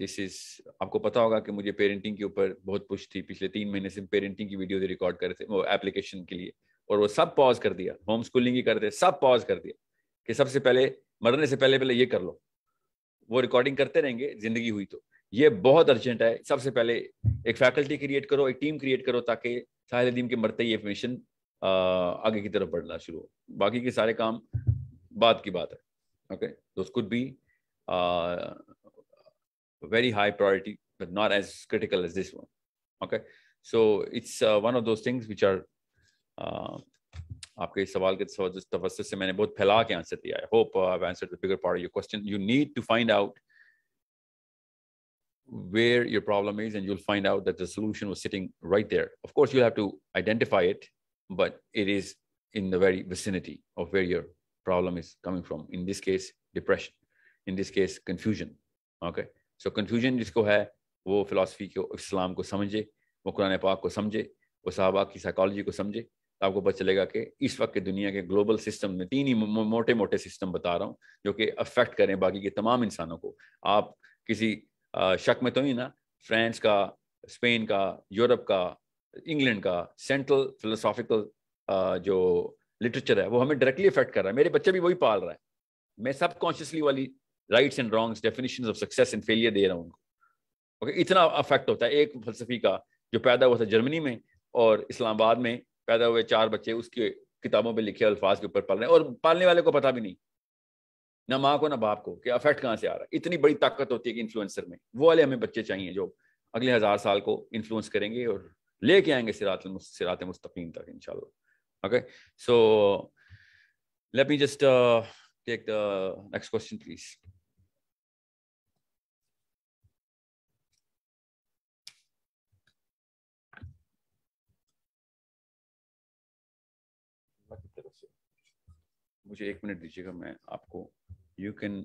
This uh, is आपको पता होगा कि मुझे पेरेंटिंग के ऊपर बहुत पुश थी पिछले तीन महीने से पेरेंटिंग की वीडियो रिकॉर्ड कर रहे थे वो एप्लीकेशन के लिए और वो सब पॉज कर दिया होम स्कूलिंग ही करते सब पॉज कर दिया कि सबसे पहले मरने से पहले पहले ये कर लो वो रिकॉर्डिंग करते रहेंगे जिंदगी हुई तो ये बहुत अर्जेंट है सबसे पहले एक फैकल्टी क्रिएट करो एक टीम क्रिएट करो ताकि साहिल अदीम के मरते ही ये आगे की तरफ बढ़ना शुरू हो बाकी के सारे काम बाद की बात है okay those could be very high priority, but not as critical as this one. Okay, so it's uh, one of those things which are uh, आपके इस सवाल के तवस्स से मैंने बहुत फैला के आंसर दिया I hope I answer the bigger part of your question you need to find out where your problem is and you'll find out that the solution was sitting right there of course you'll have to identify it but it is in the very vicinity of where your problem is coming from. In this case, depression. In this case, confusion. Okay. So confusion जिसको है वो philosophy को इस्लाम को समझे वो कुरान पाक को समझे वो साहबा की साइकोलॉजी को समझे तो आपको पता चलेगा कि इस वक्त के दुनिया के ग्लोबल सिस्टम में तीन ही मोटे मोटे सिस्टम बता रहा हूँ जो कि अफेक्ट करें बाकी के तमाम इंसानों को आप किसी शक में तो ही ना फ्रांस का स्पेन का यूरोप का इंग्लैंड का सेंट्रल फिलोसॉफिकल uh, जो लिटरेचर है वो हमें डायरेक्टली अफेक्ट कर रहा है मेरे बच्चे भी वही पाल रहा है मैं सब कॉन्शियसली वाली rights and wrongs definition of success and failure दे रहा हूँ उनको ओके इतना अफेक्ट होता है एक फलसफी का जो पैदा हुआ था जर्मनी में और इस्लामाबाद में पैदा हुए चार बच्चे उसके किताबों पर लिखे अल्फाज के ऊपर पाल रहे हैं और पालने वाले को पता भी नहीं ना माँ को ना बाप को कि अफेक्ट कहाँ से आ रहा है इतनी बड़ी ताकत होती है कि इन्फ्लुएंसर में वो वाले हमें बच्चे चाहिए जो अगले हज़ार साल को इन्फ्लुएंस करेंगे और लेके आएंगे सिरात सिरात मुस्तकीम तक इंशाल्लाह okay so let me just take the next question please मुझे एक मिनट दीजिएगा मैं आपको यू कैन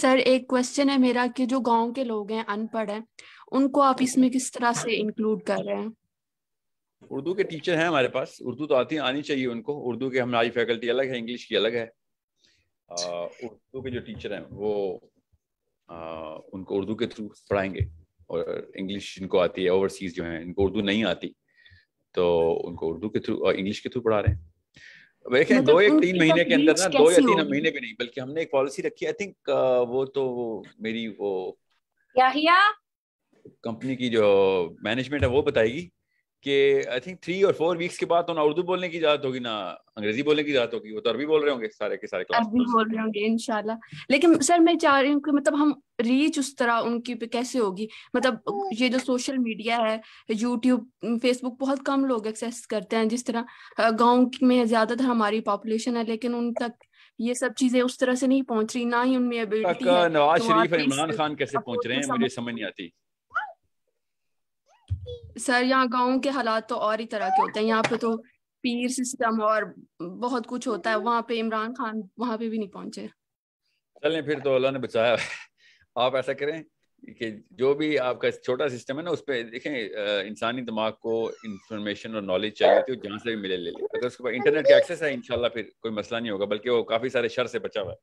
सर एक क्वेश्चन है मेरा कि जो गांव के लोग हैं अनपढ़ हैं उनको आप इसमें किस तरह से इंक्लूड कर रहे हैं उर्दू के टीचर हैं हमारे पास उर्दू तो आती आनी चाहिए उनको उर्दू के हमारी फैकल्टी अलग है इंग्लिश की अलग है उर्दू के जो टीचर हैं वो आ, उनको उर्दू के थ्रू पढ़ाएंगे और इंग्लिश जिनको आती है ओवरसीज जो है इनको उर्दू नहीं आती तो उनको उर्दू के थ्रू इंग्लिश के थ्रू पढ़ा रहे हैं देखें मतलब दो या तीन महीने के अंदर ना दो या तीन महीने भी नहीं बल्कि हमने एक पॉलिसी रखी आई थिंक uh, वो तो मेरी वो कंपनी की जो मैनेजमेंट है वो बताएगी कि आई थिंक थ्री और फोर वीक्स के बाद तो ना उर्दू बोलने की इजाजत होगी ना अंग्रेजी बोलने की इजाजत होगी वो तो अरबी बोल रहे होंगे सारे के सारे क्लास अरबी बोल रहे होंगे इंशाल्लाह लेकिन सर मैं चाह रही हूँ कि मतलब हम रीच उस तरह उनकी पे कैसे होगी मतलब ये जो सोशल मीडिया है यूट्यूब फेसबुक बहुत कम लोग एक्सेस करते हैं जिस तरह गाँव में ज्यादातर हमारी पॉपुलेशन है लेकिन उन तक ये सब चीजें उस तरह से नहीं पहुंच रही ना ही उनमें अबिलिटी नवाज तो शरीफ और इमरान खान कैसे पहुंच रहे हैं मुझे समझ नहीं आती सर यहाँ गाँव के हालात तो और ही तरह के होते हैं यहाँ पे तो पीर सिस्टम और बहुत कुछ होता है वहाँ पे इमरान खान वहाँ पे भी नहीं पहुंचे चलें फिर तो अल्लाह ने बचाया आप ऐसा करें कि जो भी आपका छोटा सिस्टम है ना उस पर देखें इंसानी दिमाग को इंफॉर्मेशन और नॉलेज चाहिए होती है जहाँ से भी मिले ले लें अगर उसके पास इंटरनेट का एक्सेस है इनशाला फिर कोई मसला नहीं होगा बल्कि वो काफी सारे शर से बचा हुआ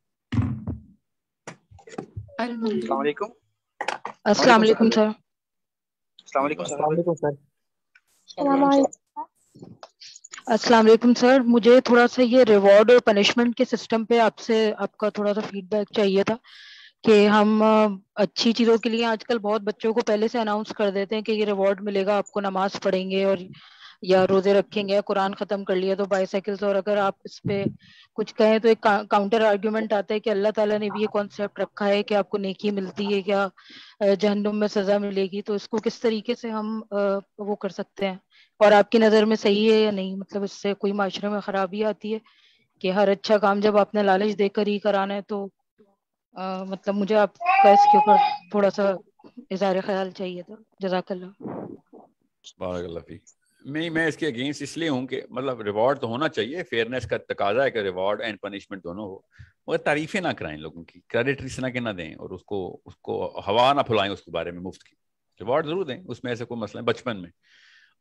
है अस्सलाम वालेकुम सर अस्सलाम वालेकुम सर मुझे थोड़ा सा ये रिवॉर्ड और पनिशमेंट के सिस्टम पे आपसे आपका थोड़ा सा फीडबैक चाहिए था कि हम अच्छी चीज़ों के लिए आजकल बहुत बच्चों को पहले से अनाउंस कर देते हैं कि ये रिवॉर्ड मिलेगा आपको नमाज पढ़ेंगे और या रोजे रखेंगे कुरान खत्म कर लिया तो बाईसाइकिल्स और अगर आप इस पे कुछ कहें तो एक काउंटर आर्ग्यूमेंट आता है कि अल्लाह ताला ने भी ये कॉन्सेप्ट रखा है कि आपको नेकी मिलती है क्या जहनुम में सजा मिलेगी तो इसको किस तरीके से हम वो कर सकते हैं और आपकी नजर में सही है या नहीं मतलब इससे कोई माशरे में खराबी आती है कि हर अच्छा काम जब आपने लालच देकर ही कराना है तो आ, मतलब मुझे आपका इसके ऊपर थोड़ा सा इजहार ख्याल चाहिए था जजाकल्ला मैं मैं इसके अगेंस्ट इसलिए हूँ कि मतलब रिवॉर्ड तो होना चाहिए फेयरनेस का तकाजा है कि रिवॉर्ड एंड पनिशमेंट दोनों हो मगर तारीफें ना कराएं लोगों की क्रेडिट ना के ना दें और उसको उसको हवा ना फुलाएं उसके बारे में मुफ्त की रिवॉर्ड ज़रूर दें उसमें ऐसा कोई मसला है बचपन में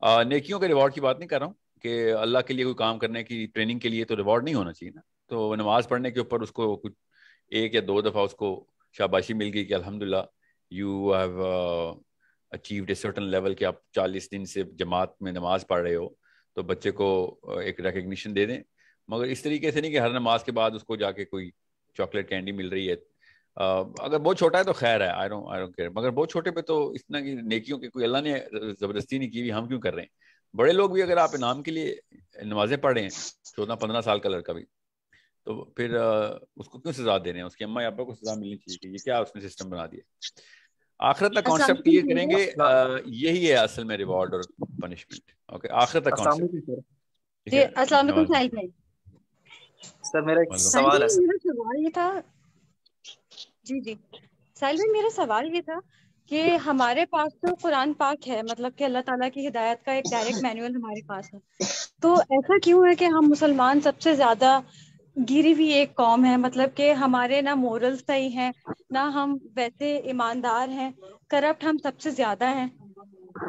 आ, नेकियों के रिवॉर्ड की बात नहीं कर रहा हूँ कि अल्लाह के लिए कोई काम करने की ट्रेनिंग के लिए तो रिवॉर्ड नहीं होना चाहिए ना तो नमाज़ पढ़ने के ऊपर उसको कुछ एक या दो दफ़ा उसको शाबाशी मिल गई कि अलहमदिल्ला you have achieve a certain level के आप चालीस दिन से जमात में नमाज पढ़ रहे हो तो बच्चे को एक रिकग्निशन दे दें मगर इस तरीके से नहीं कि हर नमाज के बाद उसको जाके कोई चॉकलेट कैंडी मिल रही है अगर बहुत छोटा है तो खैर है I don't I don't care मगर बहुत छोटे पे तो इतना की नेकियों के कोई अल्लाह ने ज़बरदस्ती नहीं की हुई हम क्यों कर रहे हैं बड़े लोग भी अगर आप इनाम के लिए नमाजें पढ़ रहे हैं चौदह पंद्रह साल का लड़का भी तो फिर उसको क्यों सजा दे रहे हैं उसकी अम्मा अब्बा को सजा मिलनी चाहिए कि ये क्या उसने सिस्टम बना दिया आखिरत का कॉन्सेप्ट ये करेंगे हाँ। यही है असल में रिवॉर्ड और पनिशमेंट ओके आखिरत का कॉन्सेप्ट जी अस्सलाम वालेकुम साहिल भाई सर मेरा एक सवाल है मेरा सवाल ये था जी जी साहिल भाई मेरा सवाल ये था कि हमारे पास तो कुरान पाक है मतलब कि अल्लाह ताला की हिदायत का एक डायरेक्ट मैनुअल हमारे पास है तो ऐसा क्यों है कि हम मुसलमान सबसे ज्यादा गिरी हुई एक कौम है मतलब कि हमारे ना मोरल सही हैं ना हम वैसे ईमानदार हैं करप्ट हम सबसे ज्यादा हैं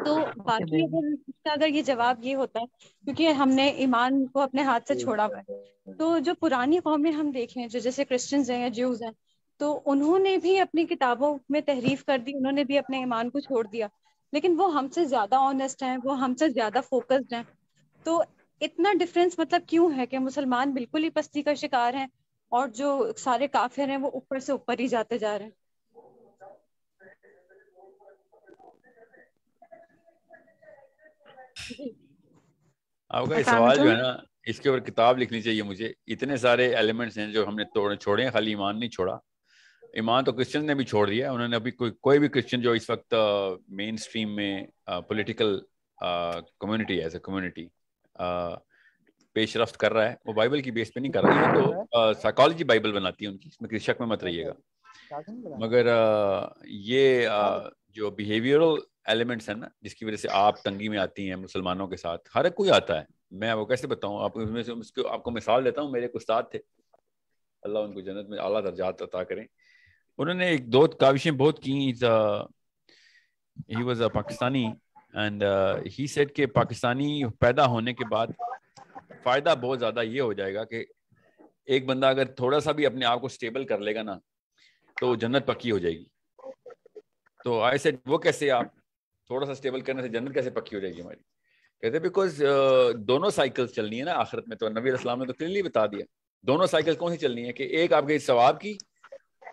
तो बाकी अगर अगर ये जवाब ये होता है क्योंकि हमने ईमान को अपने हाथ से छोड़ा हुआ है तो जो पुरानी कौमें हम देखें जो जैसे क्रिश्चन हैं ज्यूज हैं तो उन्होंने भी अपनी किताबों में तहरीफ कर दी उन्होंने भी अपने ईमान को छोड़ दिया लेकिन वो हमसे ज्यादा ऑनेस्ट हैं वो हमसे ज्यादा फोकस्ड हैं तो इतना डिफरेंस मतलब क्यों है कि मुसलमान बिल्कुल ही पस्ती का शिकार हैं और जो सारे काफिर हैं वो ऊपर से ऊपर ही जाते जा रहे हैं आपका सवाल जो है ना इसके ऊपर किताब लिखनी चाहिए मुझे इतने सारे एलिमेंट्स हैं जो हमने तोड़े छोड़े हैं खाली ईमान नहीं छोड़ा ईमान तो क्रिश्चियन ने भी छोड़ दिया उन्होंने अभी कोई कोई भी क्रिश्चियन जो इस वक्त मेन स्ट्रीम में पॉलिटिकल कम्युनिटी है कम्युनिटी पेशरफ कर रहा है वो बाइबल की बेस पे नहीं कर रहा है तो <laughs> साइकोलॉजी बाइबल बनाती है उनकी इसमें कृषक शक में मत रहिएगा मगर ये हाँ। जो बिहेवियरल एलिमेंट्स हैं ना जिसकी वजह से आप तंगी में आती हैं मुसलमानों के साथ हर कोई आता है मैं आपको कैसे बताऊं आप उसमें से उसको आपको मिसाल देता हूँ मेरे उस्ताद थे अल्लाह उनको जन्नत में अला दर्जात अता करें उन्होंने एक दो काविशें बहुत की he was a Pakistani and he said के पाकिस्तानी पैदा होने के बाद फ़ायदा बहुत ज़्यादा ये हो जाएगा कि एक बंदा अगर थोड़ा सा भी अपने आप को स्टेबल कर लेगा ना तो जन्नत पक्की हो जाएगी तो आई सेट वो कैसे आप थोड़ा सा स्टेबल करने से जन्नत कैसे पक्की हो जाएगी हमारी कहते बिकॉज uh, दोनों साइकिल्स चलनी है ना आखिरत में तो नबी इस्लाम ने तो क्लियरली बता दिया दोनों साइकिल कौन सी चलनी है कि एक आपके सवाब की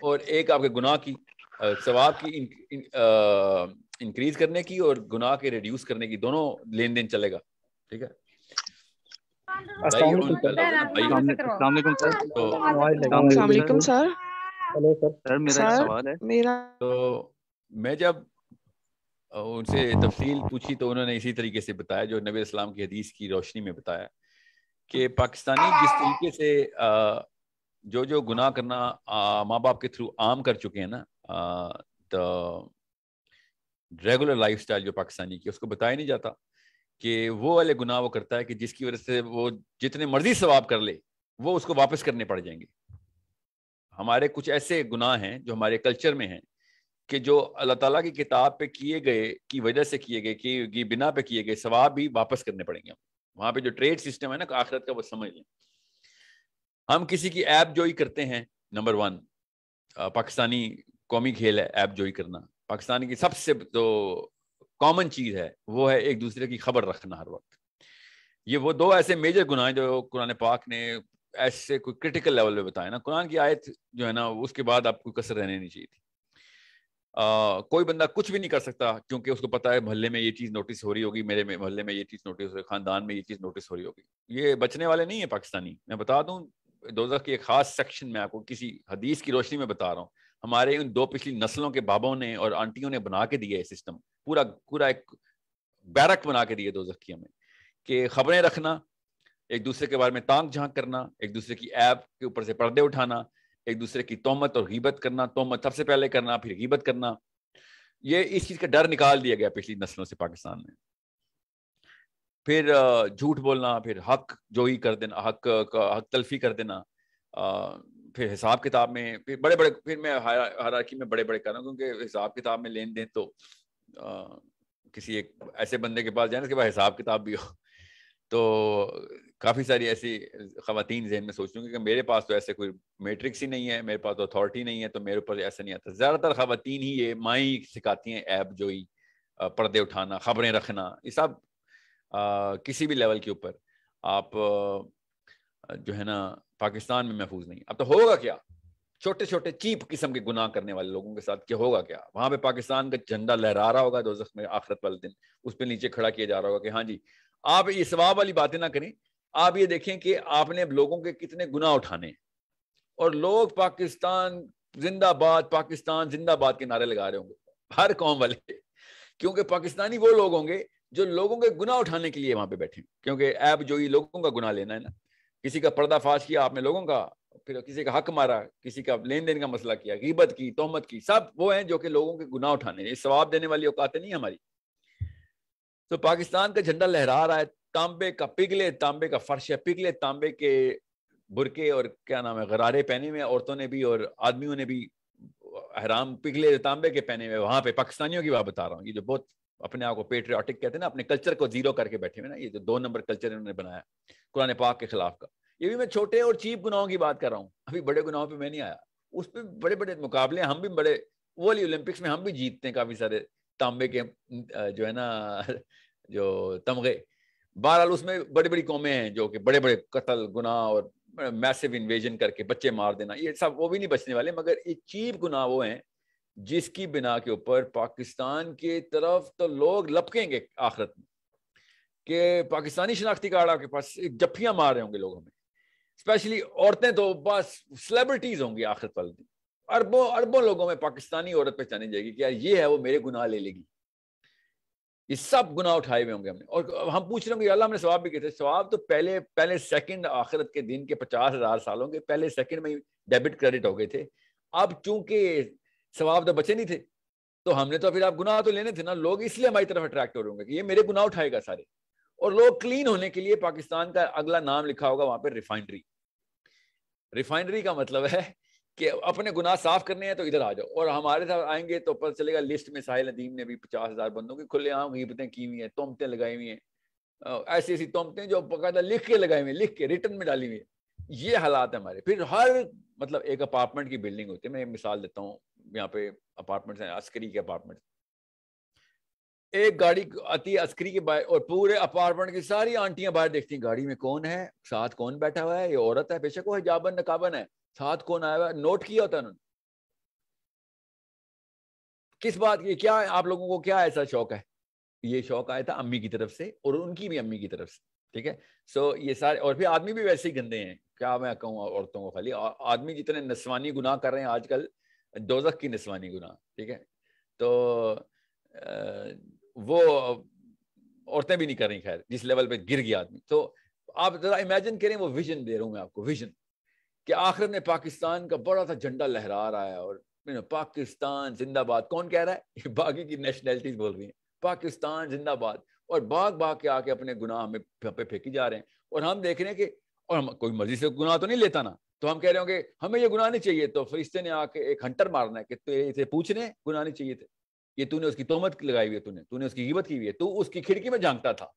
और एक आपके गुनाह की uh, सवाब की इन, इन, आ, uh, इंक्रीज करने की और गुनाह के रिड्यूस करने की दोनों लेन देन चलेगा ठीक है तो-, तो मैं जब उनसे तफसील पूछी तो उन्होंने इसी तरीके से बताया जो नबी इस्लाम की हदीस की रोशनी में बताया कि पाकिस्तानी जिस तरीके से जो जो गुनाह करना माँ बाप के थ्रू आम कर चुके हैं ना तो रेगुलर लाइफ स्टाइल जो पाकिस्तानी की उसको बताया नहीं जाता कि वो वाले गुनाह वो करता है कि जिसकी वजह से वो जितने मर्जी सवाब कर ले वो उसको वापस करने पड़ जाएंगे हमारे कुछ ऐसे गुनाह हैं जो हमारे कल्चर में हैं कि जो अल्लाह ताला की किताब पे किए गए की वजह से किए गए कि बिना पे किए गए सवाब भी वापस करने पड़ेंगे वहाँ पे जो ट्रेड सिस्टम है ना आखिरत का वो समझ लें हम किसी की ऐप जोई करते हैं नंबर वन पाकिस्तानी कौमी खेल है ऐप जोई करना पाकिस्तानी की सबसे तो कॉमन चीज़ है वो है एक दूसरे की खबर रखना हर वक्त ये वो दो ऐसे मेजर गुनाह जो कुरान पाक ने ऐसे कोई क्रिटिकल लेवल पे बताया ना कुरान की आयत जो है ना उसके बाद आपको कसर रहने नहीं चाहिए थी आ, कोई बंदा कुछ भी नहीं कर सकता क्योंकि उसको पता है मोहल्ले में ये चीज़ नोटिस हो रही होगी मेरे मोहल्ले में ये चीज़ नोटिस हो रही खानदान में ये चीज़ नोटिस हो रही होगी ये बचने वाले नहीं है पाकिस्तानी मैं बता दूँ दोजख की एक ख़ास सेक्शन में आपको किसी हदीस की रोशनी में बता रहा हूँ हमारे उन दो पिछली नस्लों के बाबों ने और आंटियों ने बना के दिया है सिस्टम पूरा पूरा एक बैरक बना के दिए दो जखिया में कि खबरें रखना एक दूसरे के बारे में तांग झांक करना एक दूसरे की ऐप के ऊपर से पर्दे उठाना एक दूसरे की तोहमत और गिबत करना तोहमत सबसे पहले करना फिर गिबत करना ये इस चीज़ का डर निकाल दिया गया पिछली नस्लों से पाकिस्तान में फिर झूठ बोलना फिर हक जोई कर देना हक हक तलफी कर देना फिर हिसाब किताब में फिर बड़े बड़े फिर मैं हरारकी में बड़े बड़े कर रहा हूँ क्योंकि हिसाब किताब में लेन देन तो आ, किसी एक ऐसे बंदे के पास जाए उसके पास हिसाब किताब भी हो तो काफ़ी सारी ऐसी खातन जहन में सोच लूँगी कि मेरे पास तो ऐसे कोई मेट्रिक्स ही नहीं है मेरे पास तो अथॉरिटी नहीं है तो मेरे ऊपर ऐसा नहीं आता ज़्यादातर खातन ही ये माई सिखाती हैं ऐप जो ही पर्दे उठाना खबरें रखना ये सब किसी भी लेवल के ऊपर आप जो है ना पाकिस्तान में महफूज नहीं अब तो होगा क्या छोटे छोटे चीप किस्म के गुनाह करने वाले लोगों के साथ क्या होगा क्या वहां पे पाकिस्तान का झंडा लहरा रहा होगा दो में आखरत वाले दिन उस पर नीचे खड़ा किया जा रहा होगा कि हाँ जी आप ये स्वाब वाली बातें ना करें आप ये देखें कि आपने लोगों के कितने गुनाह उठाने और लोग पाकिस्तान जिंदाबाद पाकिस्तान जिंदाबाद के नारे लगा रहे होंगे हर कौम वाले क्योंकि पाकिस्तानी वो लोग होंगे जो लोगों के गुना उठाने के लिए वहां पे बैठे क्योंकि ऐप जो ही लोगों का गुना लेना है ना किसी का पर्दाफाश किया आपने लोगों का फिर किसी का हक मारा किसी का लेन देन का मसला किया गिबत की तोहमत की सब वो हैं जो कि लोगों के गुना उठाने ये स्वाब देने वाली औकातें नहीं हमारी तो पाकिस्तान का झंडा लहरा रहा है तांबे का पिघले तांबे का फर्श है पिघले तांबे के बुरके और क्या नाम है गरारे पहने हुए औरतों ने भी और आदमियों ने भी हराम पिघले तांबे के पहने हुए वहां पे पाकिस्तानियों की बात बता रहा हूँ ये जो बहुत अपने आप को पेट्रियाटिक कहते हैं ना अपने कल्चर को जीरो करके बैठे हुए ना ये जो दो नंबर कल्चर इन्होंने बनाया कुरान पाक के खिलाफ का ये भी मैं छोटे और चीप गुनाहों की बात कर रहा हूँ अभी बड़े गुनाहों पर मैं नहीं आया उस पर बड़े बड़े मुकाबले हम भी बड़े वर्ल्ड ओलंपिक्स में हम भी जीतते हैं काफ़ी सारे तांबे के जो है ना <laughs> जो तमगे बहरहाल उसमें बड़ी बड़ी कौमें हैं जो कि बड़े बड़े कत्ल गुनाह और मैसिव इन्वेजन करके बच्चे मार देना ये सब वो भी नहीं बचने वाले मगर ये चीप गुनाह वो हैं जिसकी बिना के ऊपर पाकिस्तान की तरफ तो लोग लपकेंगे आखिरत में कि पाकिस्तानी शनाख्ती कार्ड आपके पास जफियाँ मार रहे होंगे लोग हमें स्पेशली औरतें तो बस सेलिब्रिटीज होंगी आखिरत वाले अरबों अरबों लोगों में पाकिस्तानी औरत पहचानी जाएगी कि यार ये है वो मेरे गुनाह ले लेगी ये सब गुनाह उठाए हुए होंगे हमने और हम पूछ रहे होंगे अल्लाह हमने स्वाब भी किए थे स्वाब तो पहले पहले सेकंड आखिरत के दिन के पचास हजार सालों के पहले सेकंड में डेबिट क्रेडिट हो गए थे अब चूंकि सवाब तो बचे नहीं थे तो हमने तो फिर आप गुनाह तो लेने थे ना लोग इसलिए हमारी तरफ अट्रैक्ट हो रहे होंगे कि ये मेरे गुनाह उठाएगा सारे और लोग क्लीन होने के लिए पाकिस्तान का अगला नाम लिखा होगा वहां पर रिफाइनरी रिफाइनरी का मतलब है कि अपने गुनाह साफ करने हैं तो इधर आ जाओ और हमारे साथ आएंगे तो पता चलेगा लिस्ट में साहिल नदीम ने भी पचास हजार बंदों की खुले आम गीबतें की हुई हैं तोमते लगाई हुई हैं ऐसी ऐसी तोमते जो बकायदा लिख के लगाई हुई लिख के रिटर्न में डाली हुई है ये हालात है हमारे फिर हर मतलब एक अपार्टमेंट की बिल्डिंग होती है मैं मिसाल देता हूँ यहाँ पे अपार्टमेंट्स हैं अस्करी के अपार्टमेंट एक गाड़ी आती है अस्करी के बाहर और पूरे अपार्टमेंट की सारी आंटियां बाहर देखती हैं गाड़ी में कौन है साथ कौन बैठा हुआ है ये औरत है बेशक वो हिजाबन नकाबन है साथ कौन आया हुआ है नोट किया होता उन्होंने किस बात की क्या आप लोगों को क्या ऐसा शौक है ये शौक आया था अम्मी की तरफ से और उनकी भी अम्मी की तरफ से ठीक है सो ये सारे और फिर आदमी भी वैसे ही गंदे हैं क्या मैं कहूँ औरतों को खाली आदमी जितने नस्वानी गुनाह कर रहे हैं आजकल दोजक की नस्वानी गुना ठीक है तो वो औरतें भी नहीं कर रही खैर जिस लेवल पे गिर गया आदमी तो आप जरा इमेजिन करें वो विजन दे रहा हूँ मैं आपको विजन कि आखिर में पाकिस्तान का बड़ा सा झंडा लहरा रहा है और पाकिस्तान जिंदाबाद कौन कह रहा है <laughs> बाकी की नेशनैलिटीज बोल रही है पाकिस्तान जिंदाबाद और बाग बाग के आके अपने गुनाह में फेंकी जा रहे हैं और हम देख रहे हैं कि और हम कोई मर्जी से गुनाह तो नहीं लेता ना तो हम कह रहे होंगे हमें ये गुनाह नहीं चाहिए तो फरिश्ते ने आके एक हंटर मारना है कि इसे पूछने गुनाह नहीं चाहिए थे ये तूने उसकी तोहमत लगाई हुई है तूने तूने उसकी गिबत की हुई है तू उसकी खिड़की में झांकता था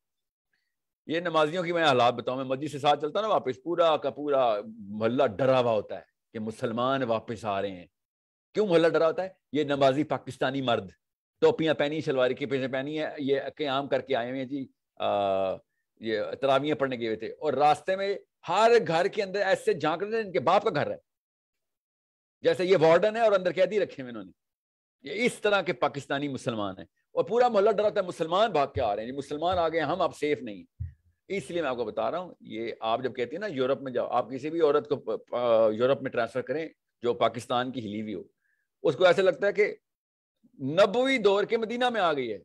ये नमाजियों की मैं हालात बताऊं मैं मस्जिद से साथ चलता ना वापस पूरा का पूरा मोहल्ला डरा हुआ होता है कि मुसलमान वापस आ रहे हैं क्यों मोहल्ला डरा होता है ये नमाजी पाकिस्तानी मर्द टोपियां पहनी शलवार की पेशें पहनी है ये क्याम करके आए हुए हैं जी अः ये तरावियां पढ़ने गए हुए थे और रास्ते में हर घर के अंदर ऐसे झांक रहे हैं इनके बाप का घर है जैसे ये वार्डन है और अंदर कैदी रखे हुए इन्होंने ये इस तरह के पाकिस्तानी मुसलमान है और पूरा मोहल्ला डरा था है मुसलमान भाग के आ रहे हैं मुसलमान आ गए हम आप सेफ नहीं इसलिए मैं आपको बता रहा हूँ ये आप जब कहती है ना यूरोप में जाओ आप किसी भी औरत को यूरोप में ट्रांसफर करें जो पाकिस्तान की हिली हुई हो उसको ऐसे लगता है कि नबी दौर के मदीना में आ गई है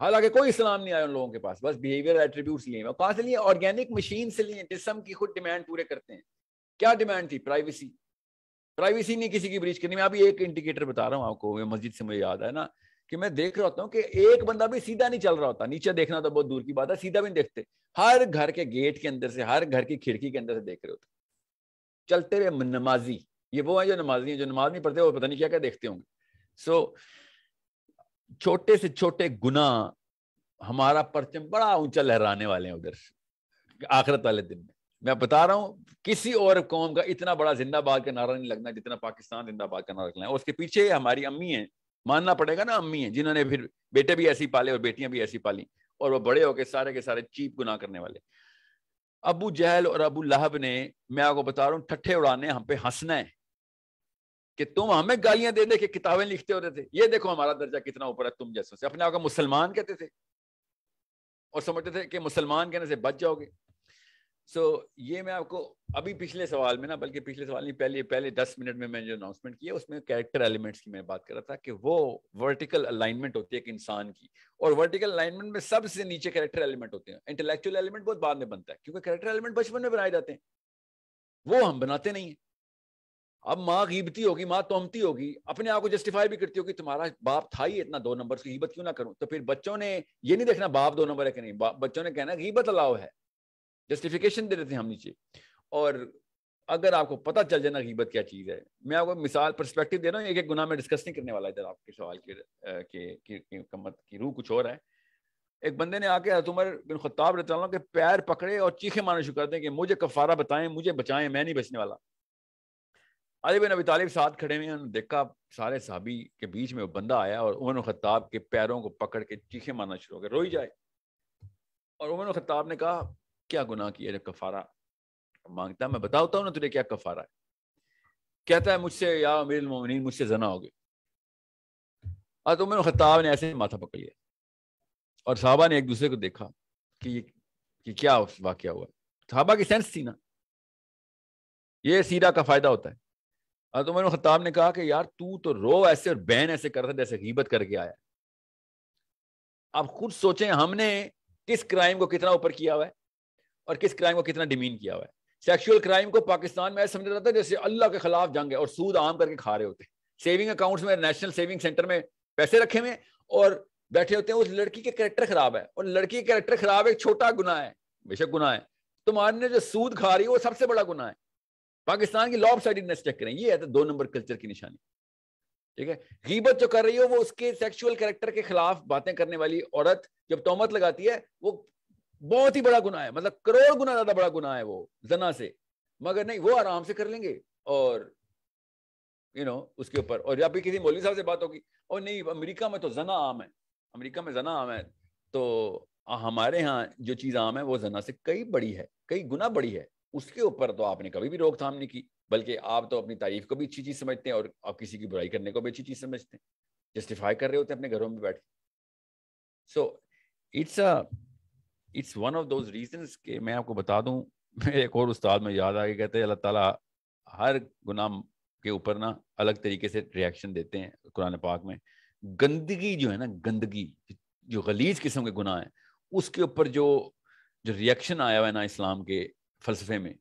हालांकि कोई इस्लाम नहीं आया उन लोगों के पास बस बिहेवियर एट्रीब्यूट लिए हैं कहाँ से लिए ऑर्गेनिक मशीन से लिए जिसम की खुद डिमांड पूरे करते हैं क्या डिमांड थी प्राइवेसी प्राइवेसी नहीं किसी की ब्रीच करनी मैं अभी एक इंडिकेटर बता रहा हूँ आपको मस्जिद से मुझे याद है ना कि मैं देख रहा होता हूँ कि एक बंदा भी सीधा नहीं चल रहा होता नीचे देखना तो बहुत दूर की बात है सीधा भी नहीं देखते हर घर के गेट के अंदर से हर घर की खिड़की के अंदर से देख रहे होते चलते हुए नमाजी ये वो है जो नमाजी है जो नमाज नहीं पढ़ते वो पता नहीं क्या क्या देखते होंगे सो so, छोटे से छोटे गुना हमारा परचम बड़ा ऊंचा लहराने वाले हैं उधर आखिरत वाले दिन में मैं बता रहा हूँ किसी और कौम का इतना बड़ा जिंदाबाद का नारा नहीं लगना जितना पाकिस्तान जिंदाबाद का नारा लगना है उसके पीछे हमारी अम्मी है मानना पड़ेगा ना अम्मी है जिन्होंने फिर बेटे भी ऐसी पाले और बेटियां भी ऐसी पाली और वो बड़े होके सारे के सारे चीप गुना करने वाले अबू जहल और अबू लहब ने मैं आपको बता रहा हूँ ठट्ठे उड़ाने हम पे हंसना है कि तुम हमें गालियां दे दे के किताबें लिखते होते थे ये देखो हमारा दर्जा कितना ऊपर है तुम जैसों से अपने आप को मुसलमान कहते थे और समझते थे कि मुसलमान कहने से बच जाओगे सो so, ये मैं आपको अभी पिछले सवाल में ना बल्कि पिछले सवाल नहीं पहले पहले दस मिनट में मैंने जो अनाउंसमेंट किया उसमें कैरेक्टर एलिमेंट्स की मैं बात कर रहा था कि वो वर्टिकल अलाइनमेंट होती है एक इंसान की और वर्टिकल अलाइनमेंट में सबसे नीचे कैरेक्टर एलिमेंट होते हैं इंटेलेक्चुअल एलिमेंट बहुत बाद में बनता है क्योंकि कैरेक्टर एलिमेंट बचपन में बनाए जाते हैं वो हम बनाते नहीं हैं अब माँ गीबती होगी माँ तोमती होगी अपने आप को जस्टिफाई भी करती होगी तुम्हारा बाप था ही इतना दो नंबर की गीबत क्यों ना करूं तो फिर बच्चों ने ये नहीं देखना बाप दो नंबर है कि नहीं बच्चों ने कहना गीबत अलाव है जस्टिफिकेशन दे देते हैं हम नीचे और अगर आपको पता चल जाना गीबत क्या चीज़ है मैं आपको मिसाल परस्पेक्टिव दे रहा हूँ एक एक गुना में डिस्कस नहीं करने वाला इधर आपके सवाल के के, के, के कमत की रूह कुछ और है एक बंदे ने आके हतुमर बिन खुताब रहता के पैर पकड़े और चीखे मारने शुरू कर दें कि मुझे कफारा बताएं मुझे बचाएं मैं नहीं बचने वाला अली बिन अभी तालिब साथ खड़े हुए उन्होंने देखा सारे साहबी के बीच में वो बंदा आया और उमर खत्ताब के पैरों को पकड़ के चीखे मारना शुरू हो गया रोई जाए और उमर खत्ताब ने कहा क्या गुनाह किया जब कफारा मांगता मैं बताता हूँ ना तुझे क्या कफारा है कहता है मुझसे या अमीर मोमिन मुझसे जना हो गए और उमर खत्ताब ने ऐसे माथा पकड़ लिया और साहबा ने एक दूसरे को देखा कि ये कि क्या वाक्य हुआ साहबा की सेंस थी ना ये सीधा का फायदा होता है हाँ, तो मैंने खताब ने कहा कि यार तू तो रो ऐसे और बहन ऐसे कर रहे जैसे गीबत करके आया आप खुद सोचें हमने किस क्राइम को कितना ऊपर किया हुआ है और किस क्राइम को कितना डिमीन किया हुआ है सेक्सुअल क्राइम को पाकिस्तान में ऐसे समझा जाता है जैसे अल्लाह के खिलाफ जंग है और सूद आम करके खा रहे होते हैं सेविंग अकाउंट्स में नेशनल सेविंग सेंटर में पैसे रखे हुए और बैठे होते हैं उस लड़की के करेक्टर खराब है और लड़की के करेक्टर खराब एक छोटा गुना है बेशक गुना है तुम्हारे जो सूद खा रही है वो सबसे बड़ा गुना है पाकिस्तान की लॉब साइडेडनेस चेक करें ये है तो दो नंबर कल्चर की निशानी ठीक है गीबत जो कर रही हो वो उसके सेक्सुअल कैरेक्टर के खिलाफ बातें करने वाली औरत जब तोहमत लगाती है वो बहुत ही बड़ा गुना है मतलब करोड़ गुना ज्यादा बड़ा गुना है वो जना से मगर नहीं वो आराम से कर लेंगे और यू नो उसके ऊपर और या फिर किसी मौलवी साहब से बात होगी और नहीं अमेरिका में तो जना आम है अमेरिका में जना आम है तो हमारे यहाँ जो चीज आम है वो जना से कई बड़ी है कई गुना बड़ी है उसके ऊपर तो आपने कभी भी रोकथाम नहीं की बल्कि आप तो अपनी तारीफ को भी अच्छी चीज़ समझते हैं और आप किसी की बुराई करने को भी अच्छी चीज़ समझते हैं जस्टिफाई कर रहे होते हैं अपने घरों में बैठ so it's it's one of those reason के मैं आपको बता दूं मेरे एक और उस्ताद में याद आगे कहते हैं अल्लाह ताला हर गुनाह के ऊपर ना अलग तरीके से रिएक्शन देते हैं कुरान पाक में गंदगी जो है ना गंदगी जो गलीज किस्म के गुनाह हैं उसके ऊपर जो जो रिएक्शन आया हुआ है ना इस्लाम के फलसफे में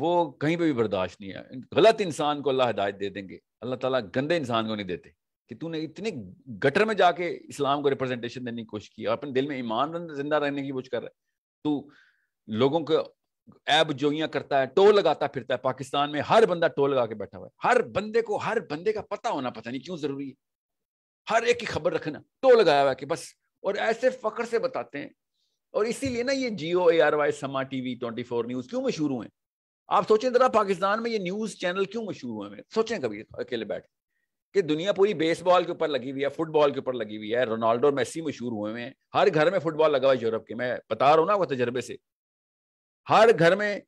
वो कहीं पे भी बर्दाश्त नहीं है गलत इंसान को अल्लाह हिदायत दे देंगे अल्लाह ताला गंदे इंसान को नहीं देते कि तूने इतने गटर में जाके इस्लाम को रिप्रेजेंटेशन देने की कोशिश की और अपने दिल में ईमान जिंदा रहने की कोशिश कर रहा है तू लोगों को ऐब जोइया करता है टोल लगाता फिरता है पाकिस्तान में हर बंदा टोल लगा के बैठा हुआ है हर बंदे को हर बंदे का पता होना पता नहीं क्यों जरूरी है हर एक की खबर रखना टोल लगाया हुआ है कि बस और ऐसे फकर से बताते हैं और इसीलिए ना ये Geo A R Y Samaa TV twenty four news क्यों मशहूर हुए आप सोचें जरा पाकिस्तान में ये न्यूज चैनल क्यों मशहूर हुए हैं सोचें कभी अकेले बैठ कि दुनिया पूरी बेसबॉल के ऊपर लगी हुई है फुटबॉल के ऊपर लगी हुई है रोनाल्डो और मेसी मशहूर हुए हैं हर घर में फुटबॉल लगा हुआ है यूरोप के मैं बता रहा हूँ ना वो तजर्बे से हर घर में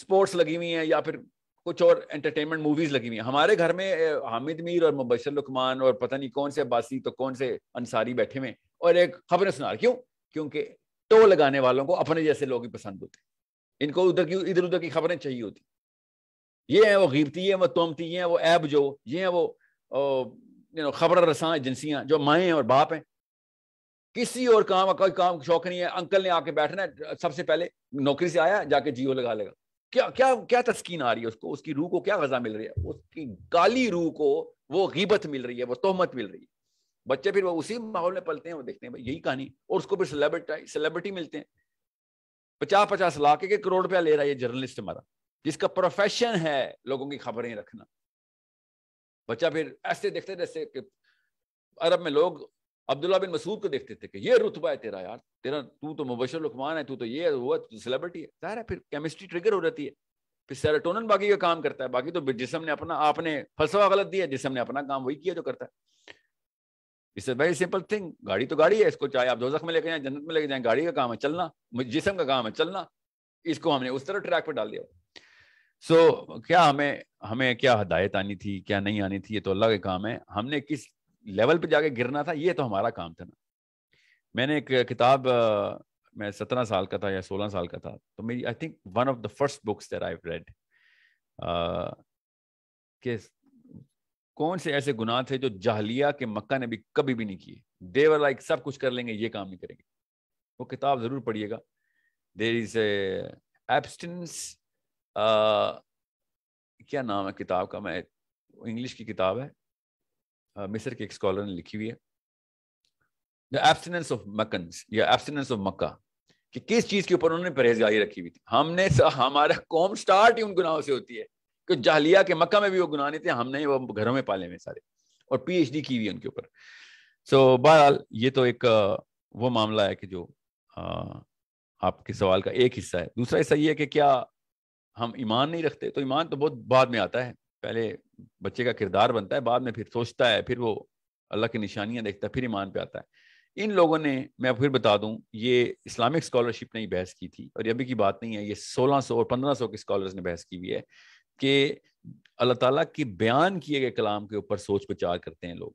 स्पोर्ट्स लगी हुई हैं या फिर कुछ और एंटरटेनमेंट मूवीज लगी हुई हैं हमारे घर में हामिद मीर और मुबशर लुकमान और पता नहीं कौन से अब्बासी तो कौन से अंसारी बैठे हुए और एक खबरें सुना क्यों क्योंकि टो लगाने वालों को अपने जैसे लोग ही पसंद होते इनको उधर की इधर उधर की खबरें चाहिए होती ये है वो गिरती है वो तोमती है वो ऐब जो ये है वो यू नो खबर रसा एजेंसियाँ जो माएँ हैं और बाप हैं किसी और काम कोई काम शौक नहीं है अंकल ने आके बैठना है सबसे पहले नौकरी से आया जाके जियो लगा लेगा क्या क्या क्या तस्कीन आ रही है उसको उसकी रूह को क्या गजा मिल रही है उसकी गाली रूह को वो गिबत मिल रही है वो तोहमत मिल रही है बच्चे फिर वो उसी माहौल में पलते हैं वो देखते हैं भाई यही कहानी और उसको फिर सेलिब्रिटी सेलिब्रिटी मिलते हैं पचास पचास लाख के करोड़ रुपया ले रहा है ये जर्नलिस्ट हमारा जिसका प्रोफेशन है लोगों की खबरें रखना बच्चा फिर ऐसे देखते जैसे कि अरब में लोग अब्दुल्ला बिन मसूद को देखते थे कि ये रुतबा है तेरा यार तेरा तू तो मुबशर लुकमान है तू तो ये हुआ तू सेलिब्रिटी है जाहिर है फिर केमिस्ट्री ट्रिगर हो जाती है फिर सेरोटोनन बाकी का काम करता है बाकी तो जिसम ने अपना आपने फलसफा गलत दिया जिसम ने अपना काम वही किया जो करता है it's a very simple thing गाड़ी तो गाड़ी है इसको चाहे आप दोजख में लेके जाए जन्नत में लेके जाए गाड़ी का काम है चलना जिसम का काम है चलना इसको हमने उस तरह ट्रैक पर डाल दिया सो so, क्या हमें हमें क्या हदायत आनी थी क्या नहीं आनी थी ये तो अल्लाह का काम है हमने किस लेवल पे जाके गिरना था ये तो हमारा काम था ना मैंने एक किताब मैं सत्रह साल का था या सोलह साल का था तो मेरी I think one of the first books that I read के कौन से ऐसे गुनाह थे जो जाहलिया के मक्का ने भी कभी भी नहीं किए देवर लाइक सब कुछ कर लेंगे ये काम नहीं करेंगे वो किताब जरूर पढ़िएगा देर इज एब्सटेंस क्या नाम है किताब का मैं इंग्लिश की किताब है uh, मिस्र के एक स्कॉलर ने लिखी हुई है द एब्सटेंस ऑफ मकन्स या एब्सटेंस ऑफ मक्का कि किस चीज के ऊपर उन्होंने परहेजगारी रखी हुई थी हमने हमारा कॉम स्टार्ट ही उन गुनाहों से होती है कि जाहलिया के मक्का में भी वो गुनाह नहीं थे हम नहीं वो घरों में पाले हुए सारे और पीएचडी की हुई उनके ऊपर सो so, बहरहाल ये तो एक वो मामला है कि जो आ, आपके सवाल का एक हिस्सा है दूसरा हिस्सा ये है कि क्या हम ईमान नहीं रखते तो ईमान तो बहुत बाद में आता है पहले बच्चे का किरदार बनता है बाद में फिर सोचता है फिर वो अल्लाह की निशानियां देखता है फिर ईमान पे आता है इन लोगों ने मैं फिर बता दूं ये इस्लामिक स्कॉलरशिप ने ही बहस की थी और अभी की बात नहीं है ये 1600 और 1500 के स्कॉलर्स ने बहस की हुई है कि अल्लाह ताला की बयान किए गए कलाम के ऊपर सोच विचार करते हैं लोग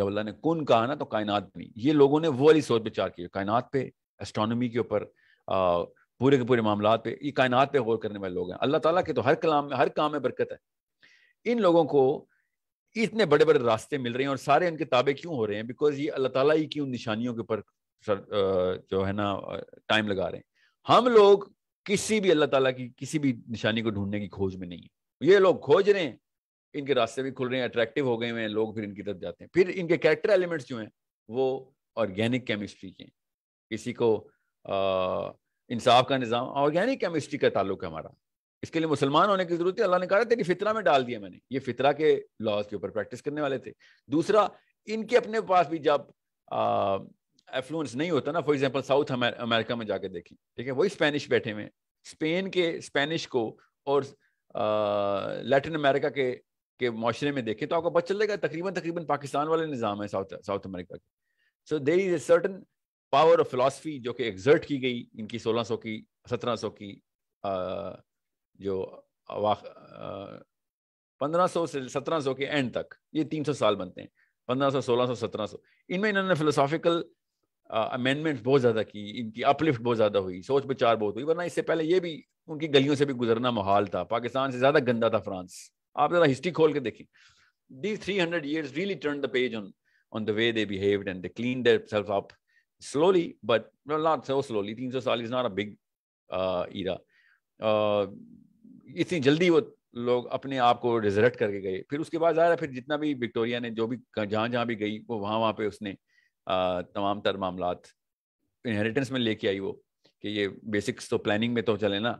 जब अल्लाह ने कुन कहा ना तो कायनात बनी ये लोगों ने वो वाली सोच विचार की कायनात पे एस्ट्रोनॉमी के ऊपर पूरे के पूरे मामला पे ये कायनात पे गौर करने वाले लोग हैं अल्लाह ताला के तो हर कलाम में हर काम में बरकत है इन लोगों को इतने बड़े बड़े रास्ते मिल रहे हैं और सारे इनके ताबे क्यों हो रहे हैं बिकॉज ये अल्लाह ताला ही की उन निशानियों के ऊपर जो है ना टाइम लगा रहे हैं हम लोग किसी भी अल्लाह ताला की किसी भी निशानी को ढूंढने की खोज में नहीं है ये लोग खोज रहे हैं इनके रास्ते भी खुल रहे हैं अट्रैक्टिव हो गए हैं लोग फिर इनकी तरफ जाते हैं फिर इनके कैरेक्टर एलिमेंट्स जो हैं वो ऑर्गेनिक केमिस्ट्री के किसी को इंसाफ का निज़ाम ऑर्गेनिक केमिस्ट्री का ताल्लुक है हमारा इसके लिए मुसलमान होने की जरूरत है अल्लाह ने कहा कि फितरा में डाल दिया मैंने ये फितरा के लॉज के ऊपर प्रैक्टिस करने वाले थे दूसरा इनके अपने पास भी जब एफ्लुएंस नहीं होता ना फॉर एग्जाम्पल साउथ अमेरिका में जाके देखें ठीक है वही स्पेनिश बैठे हुए स्पेन के स्पेनिश को और लैटिन अमेरिका के के माशरे में देखें तो आपको पता चलेगा तकरीबन तकरीबन पाकिस्तान वाले निज़ाम है साउथ साउथ अमेरिका के so there is a certain power of philosophy जो कि एग्जर्ट की गई इनकी 1600 की 1700 की आ, जो पंद्रह सौ से सत्रह सौ के एंड तक ये तीन सौ साल बनते हैं पंद्रह सौ सोलह सौ सत्रह सौ इनमें इन्होंने फिलोसॉफिकल अमेंडमेंट्स बहुत ज़्यादा की इनकी अपलिफ्ट बहुत ज़्यादा हुई सोच विचार बहुत हुई वरना इससे पहले ये भी उनकी गलियों से भी गुजरना मुहाल था पाकिस्तान से ज़्यादा गंदा था फ्रांस आप ज़रा हिस्ट्री खोल के देखें these three hundred years really turn the page on on the way they behave and cleaned themselves up slowly but well, not so slowly 300 साल is not a big uh, era uh, इतनी जल्दी वो लोग अपने आप को resurrect करके गए फिर उसके बाद ज़ाहिर है फिर जितना भी विक्टोरिया ने जो भी जहाँ जहाँ भी गई वो वहाँ वहाँ पर उसने तमाम तर मामला इनहेरिटेंस में लेके आई वो कि ये बेसिक्स तो प्लानिंग में तो चले ना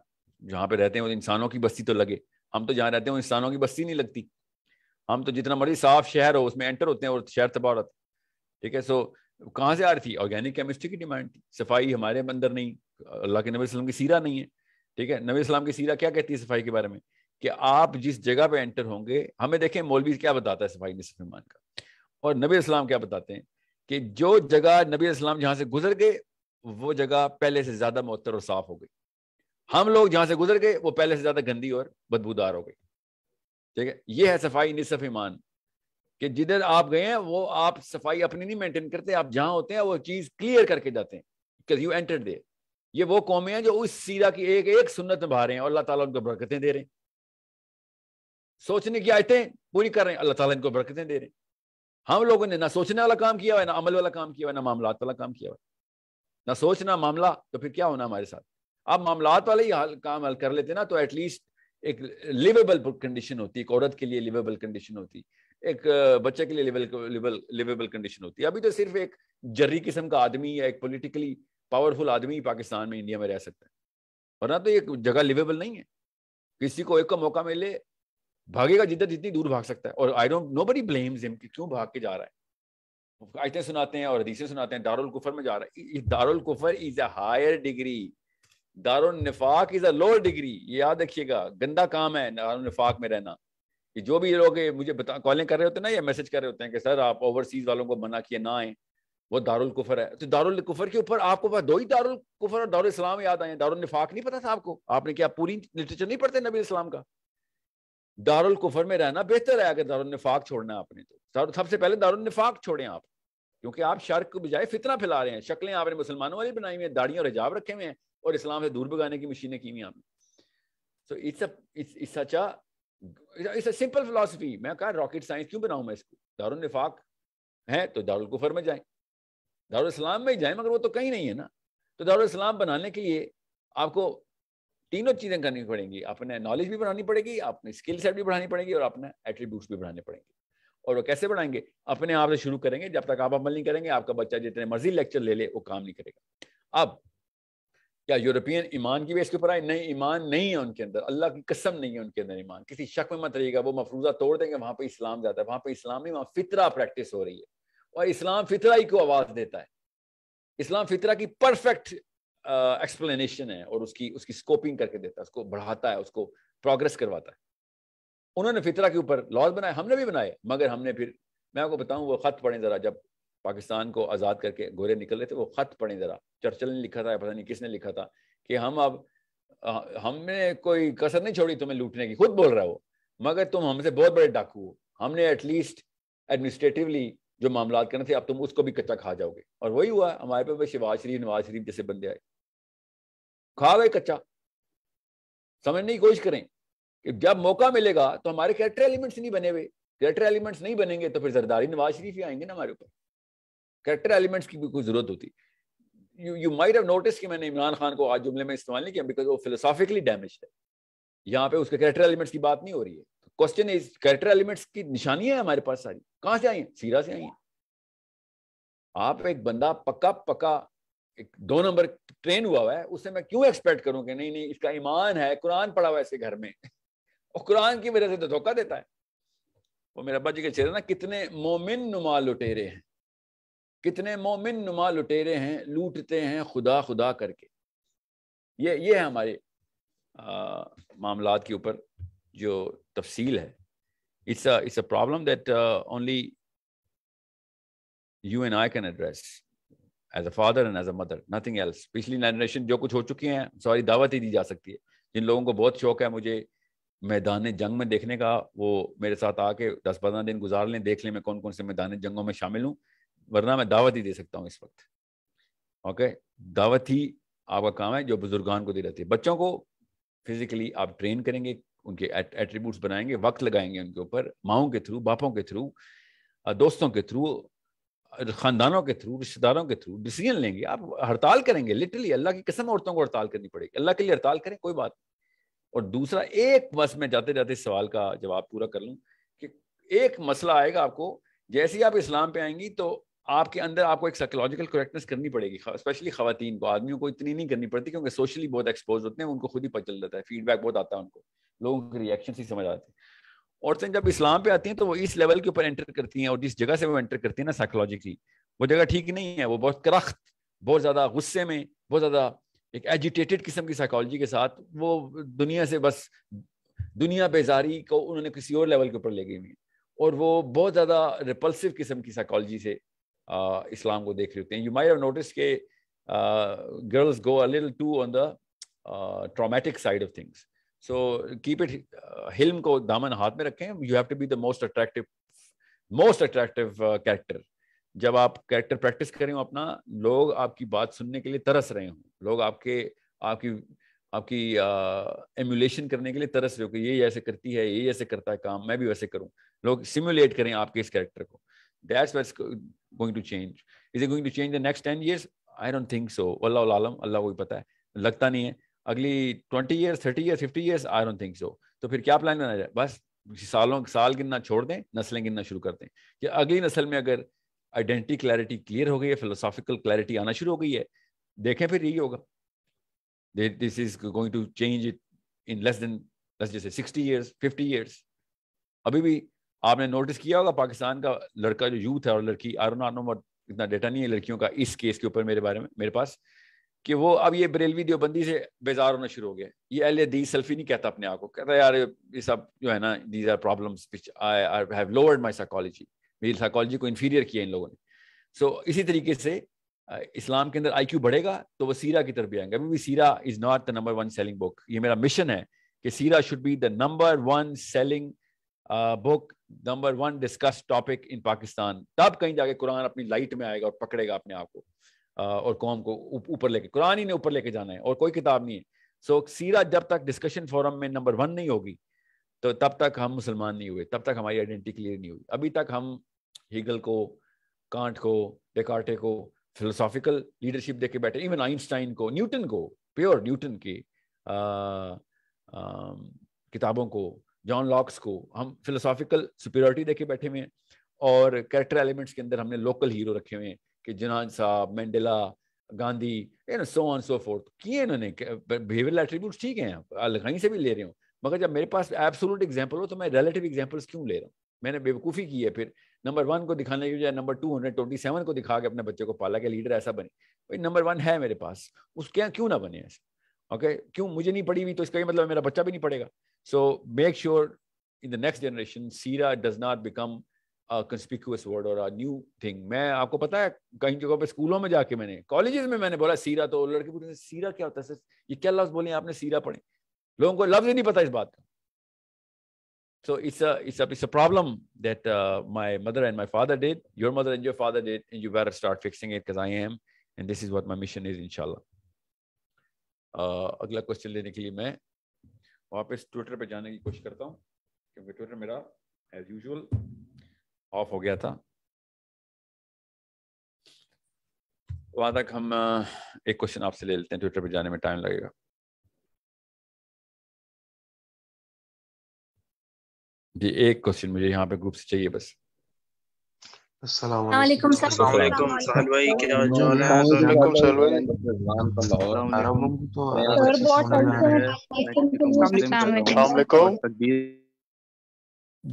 जहाँ पे रहते हैं वो इंसानों की बस्ती तो लगे हम तो जहाँ रहते हैं वो इंसानों की बस्ती नहीं लगती हम तो जितना मर्जी साफ शहर हो उसमें एंटर होते हैं और शहर तबाह रहता ठीक है सो कहाँ से आ रही थी ऑर्गेनिक केमिस्ट्री की डिमांड थी सफाई हमारे अंदर नहीं अल्लाह के नबी वसलम की सीरा नहीं है ठीक है नबी वसलम की सीरा क्या कहती है सफाई के बारे में कि आप जिस जगह पे एंटर होंगे हमें देखें मौलवी क्या बताता है सफाई नसफरमान का और नबी इस्लाम क्या बताते हैं कि जो जगह नबी इस्लाम जहाँ से गुजर गए वो जगह पहले से ज़्यादा मोतर और साफ़ हो गई हम लोग जहाँ से गुजर गए वो पहले से ज़्यादा गंदी और बदबूदार हो गई ठीक है ये है सफाई निसफ ईमान कि जिधर आप गए हैं वो आप सफाई अपनी नहीं मेंटेन करते आप जहाँ होते हैं वो चीज़ क्लियर करके जाते हैं यू एंटर दे ये वो कौमे हैं जो उस सीरा की एक एक सुन्नत निभा रहे हैं और अल्लाह ताला उनको बरकतें दे रहे हैं सोचने की आयतें पूरी कर रहे हैं अल्लाह ताला इनको बरकतें दे रहे हैं हम लोगों ने ना सोचने वाला काम किया हुआ है ना अमल वाला काम किया हुआ है ना मामला वाला काम किया हुआ है ना सोचना मामला तो फिर क्या होना हमारे साथ आप मामलात वाले ही हाल काम हल कर लेते ना तो एटलीस्ट एक लिवेबल कंडीशन होती एक औरत के लिए लिवेबल कंडीशन होती एक बच्चे के लिए लिवेबल कंडीशन होती है अभी तो सिर्फ एक जर्री किस्म का आदमी या एक पोलिटिकली पावरफुल आदमी पाकिस्तान में इंडिया में रह सकता है वरना तो ये जगह लिवेबल नहीं है किसी को एक का मौका मिले भागेगा जिधर जितनी दूर भाग सकता है और I don't nobody blames him कि क्यों भाग के जा रहा है आयते सुनाते हैं और हदीसें सुनाते हैं दारुल कुफर में जा रहा है दारुल कुफर इज अ हायर डिग्री दारुल निफाक इज अ लोअर डिग्री ये याद रखिएगा गंदा काम है दारुल निफाक में रहना कि जो भी लोग मुझे बता कॉलिंग कर रहे होते हैं ना या मैसेज कर रहे होते हैं कि सर आप ओवरसीज वालों को मना किए ना आए वो दारुल कुफर है तो दारुल कुफर के ऊपर आपको पास दो ही दारुल कुफर और दारुल इस्लाम याद आए दारुल निफाक नहीं पता था आपको आपने क्या पूरी लिटरेचर नहीं पढ़ते नबी इस्लाम का दारुल कुफर में रहना बेहतर है अगर दारुल निफाक छोड़ना आपने तो सबसे पहले दारुल निफाक छोड़ें आप क्योंकि आप शर्क को बजाय फितना फैला रहे हैं शक्लें आपने मुसलमानों वाली बनाई हुई हैं दाढ़ियों और हिजाब रखे हुए हैं और इस्लाम से दूर भगाने की मशीनें की हुई आपने सो इट्स अच्छा इट्स अ सिंपल फिलासफी मैं कहा रॉकेट साइंस क्यों बनाऊँ मैं इसको दारुल निफाक है तो दारुल कुफर में जाए दारुल इस्लाम में ही जाए मगर वो तो कहीं नहीं है ना तो दारुल इस्लाम बनाने के लिए आपको तीनों चीजें करनी पड़ेंगी अपने नॉलेज भी बढ़ानी पड़ेगी अपने स्किल सेट भी बढ़ानी पड़ेगी और अपने एट्रीब्यूट भी बढ़ाने पड़ेंगे और वो कैसे बढ़ाएंगे अपने आप से शुरू करेंगे जब तक आप अमल नहीं करेंगे आपका बच्चा जितने मर्जी लेक्चर ले ले वो काम नहीं करेगा अब क्या यूरोपियन ईमान की बेस के ऊपर आए नहीं ईमान नहीं है उनके अंदर अल्लाह की कसम नहीं है उनके अंदर ईमान किसी शक में मत रहिएगा वो मफरूजा तोड़ देंगे वहां पर इस्लाम जाता है वहां पर इस्लाम ही वहां फितरा प्रैक्टिस हो रही है और इस्लाम फितरा ही को आवाज देता है इस्लाम फितरा की परफेक्ट एक्सप्लेनेशन uh, है और उसकी उसकी स्कोपिंग करके देता है उसको बढ़ाता है उसको प्रोग्रेस करवाता है उन्होंने फितरा के ऊपर लॉज बनाए हमने भी बनाए मगर हमने फिर मैं आपको बताऊं वो खत पढ़े ज़रा जब पाकिस्तान को आज़ाद करके गोरे निकल रहे थे वो खत पढ़े ज़रा चर्चल ने लिखा था पता नहीं किसने लिखा था कि हम अब हमने कोई कसर नहीं छोड़ी तुम्हें लूटने की खुद बोल रहा है वो मगर तुम हमसे बहुत बड़े डाकू हो हमने एटलीस्ट एडमिनिस्ट्रेटिवली जो मामला करने थे अब तुम उसको भी कच्चा खा जाओगे और वही हुआ हमारे पे शिवाज शरीफ नवाज शरीफ जैसे बंदे आए खा गए कच्चा समझने की कोशिश करें कि जब मौका मिलेगा तो हमारे कैरेक्टर एलिमेंट्स नहीं बने हुए कैरेक्टर एलिमेंट्स नहीं बनेंगे तो फिर जरदारी नवाज शरीफ ही आएंगे ना हमारे ऊपर कैरेक्टर एलिमेंट्स की भी कोई जरूरत होती you you might have notice कि मैंने इमरान खान को आज जुमले में इस्तेमाल नहीं किया बिकॉज वो फिलोसॉफिकली डैमेज है यहाँ पे उसके कैरेक्टर एलिमेंट्स की बात नहीं हो रही है क्वेश्चन इज कैरेक्टर एलिमेंट्स की निशानियां हमारे पास सारी कहाँ से आई हैं सीरा से आई हैं आप एक बंदा पक्का पक्का एक दो नंबर ट्रेन हुआ हुआ है उससे मैं क्यों एक्सपेक्ट करूं कि नहीं नहीं इसका ईमान है कुरान पढ़ा हुआ है घर में <laughs> और कुरान की वजह से तो धोखा देता है वो मेरे अब्बा जी के चेहरे ना कितने मोमिन नुमा लुटेरे हैं कितने मोमिन नुमा लुटेरे हैं लूटते हैं खुदा खुदा करके ये ये है हमारे मामला के ऊपर जो तफसील है it's it's a problem that only you and I can address as a father and as a mother nothing else पिछली जनरेशन जो कुछ हो चुकी हैं सॉरी दावत ही दी जा सकती है जिन लोगों को बहुत शौक है मुझे मैदान जंग में देखने का वो मेरे साथ आके दस पंद्रह दिन गुजार लें देख लें मैं कौन कौन से मैदान जंगों में शामिल हूँ वरना मैं दावत ही दे सकता हूँ इस वक्त ओके दावत ही आपका काम है जो बुजुर्गान को दे रहती है बच्चों को फिजिकली आप ट्रेन करेंगे उनके एट्रीब्यूट्स बनाएंगे वक्त लगाएंगे उनके ऊपर माओ के थ्रू बापों के थ्रू दोस्तों के थ्रू खानदानों के थ्रू रिश्तेदारों के थ्रू डिसीजन लेंगे आप हड़ताल करेंगे लिटरली अल्लाह की कसम औरतों को हड़ताल करनी पड़ेगी अल्लाह के लिए हड़ताल करें कोई बात नहीं और दूसरा एक बस में जाते जाते सवाल का जवाब पूरा कर लूँ कि एक मसला आएगा आपको जैसे ही आप इस्लाम पे आएंगी तो आपके अंदर आपको एक साइकोलॉजिकल करेक्टनेस करनी पड़ेगी स्पेशली खातन को आदमियों को इतनी नहीं करनी पड़ती क्योंकि सोशली बहुत एक्सपोज होते हैं उनको खुद ही पता चल जाता है फीडबैक बहुत आता है उनको लोगों के रिएक्शन ही समझ आते हैं औरतें जब इस्लाम पे आती हैं तो वो इस लेवल के ऊपर एंटर करती हैं और जिस जगह से वो एंटर करती हैं ना साइकोलॉजिकली वो जगह ठीक नहीं है वो बहुत करख्त बहुत ज़्यादा गुस्से में बहुत ज़्यादा एक एजिटेटेड किस्म की साइकोलॉजी के साथ वो दुनिया से बस दुनिया बेजारी को उन्होंने किसी और लेवल के ऊपर ले गई हुई और वो बहुत ज़्यादा रिपल्सिव किस्म की साइकोलॉजी से आ, इस्लाम को देख रहे होते हैं यू माई नोटिस के girls go uh to on the traumatic side of things so keep it हिल्म को दामन हाथ में रखें you have to be the most attractive most attractive character जब आप कैरेक्टर प्रैक्टिस कर रहे हो अपना लोग आपकी बात सुनने के लिए तरस रहे हो लोग आपके आपकी आपकी एम्यूलेशन uh, करने के लिए तरस रहे हो कि ये ऐसे करती है ये ऐसे करता है काम मैं भी वैसे करूं लोग सिमुलेट करें आपके इस कैरेक्टर को that's what's going to change is going to change the next ten years I don't think so अल्लाह आलम अल्लाह को भी पता है लगता नहीं है अगली twenty years thirty years fifty years I don't think so तो फिर क्या प्लान बनाया जाए बस सालों साल गिनना छोड़ दें नस्लें गिनना शुरू कर दें कि अगली नस्ल में अगर आइडेंटिटी क्लैरिटी क्लियर हो गई है फिलोसॉफिकल क्लैरिटी आना शुरू हो गई है देखें फिर यही होगा this is going to change it in less than less जैसे सिक्सटी ईयर्स फिफ्टी ईयर्स अभी भी आपने नोटिस किया होगा पाकिस्तान का लड़का जो यूथ है और लड़की आरोना इतना डेटा नहीं है लड़कियों का इस केस के ऊपर मेरे बारे में मेरे पास कि वो अब ये बरेलवी देवबंदी से बेजार होना शुरू हो गया ये एल ए दी सेल्फी नहीं कहता अपने आप को कहता यार ये सब जो है ना these are problem which lowered my psychology मेरी साइकोलॉजी को इन्फीरियर किया इन लोगों ने सो so, इसी तरीके से इस्लाम के अंदर आईक्यू बढ़ेगा तो वह सीरा की तरफ भी आएंगे अभी भी सीरा is not the number one selling book ये मेरा मिशन है कि सीरा should be the number one selling book number one discuss topic in Pakistan तब कहीं जाके कुरान अपनी लाइट में आएगा और पकड़ेगा अपने आप को और कौम को ऊपर लेके कुरान ही ने ऊपर लेके जाना है और कोई किताब नहीं है सो so, सीधा जब तक डिस्कशन फोरम में नंबर वन नहीं होगी तो तब तक हम मुसलमान नहीं हुए तब तक हमारी आइडेंटिटी क्लियर नहीं हुई अभी तक हम हीगल को कांट को डेकार्टे को फिलोसॉफिकल लीडरशिप देके बैठे इवन आइंस्टाइन को न्यूटन को प्योर न्यूटन की किताबों को जॉन लॉक्स को हम फिलोसॉफिकल सुपीरियरिटी देके बैठे हुए हैं और कैरेक्टर एलिमेंट्स के अंदर हमने लोकल हीरो रखे हुए हैं कि जिनान साहब मैंडला गांधी है ना सो ऑन सो फोर्थ किए इन्होंने बिहेवियर एट्रीब्यूट ठीक है आप लखाई से भी ले रहे हो मगर जब मेरे पास एब्सोलूट एग्जाम्पल हो तो मैं रिलेटिव एग्जाम्पल्स क्यों ले रहा हूँ मैंने बेवकूफ़ी की है फिर नंबर वन को दिखाने की बजाय number two hundred twenty seven को दिखा के अपने बच्चे को पाला के लीडर ऐसा बने भाई नंबर वन है मेरे पास उसके यहाँ क्यों ना बने ऐसे ओके क्यों मुझे नहीं पड़ी हुई तो इसका ये मतलब मेरा बच्चा भी नहीं पड़ेगा so make sure in the next generation सीरा does not become conspicuous word और न्यू थिंग मैं आपको पता है कई जगहों पे स्कूलों में जाके मैंने कॉलेजेस में मैंने बोला सीरा तो लड़के पूछते सीरा क्या होता है सर ये क्या लफ्ज बोले आपने सीरा पढ़े लोगों को लफ्ज ही नहीं पता इस बात का so it's a it's a it's a problem that uh, my mother and my father did your mother and your father did and you better start fixing it because i am and this is what my mission is inshallah uh, अगला question लेने के लिए मैं वापस Twitter पे जाने की कोशिश करता हूँ क्योंकि ट्विटर मेरा एज यूजुअल ऑफ हो गया था वहां तक हम एक क्वेश्चन आपसे ले लेते हैं ट्विटर पर जाने में टाइम लगेगा जी एक क्वेश्चन मुझे यहाँ पे ग्रुप से चाहिए बस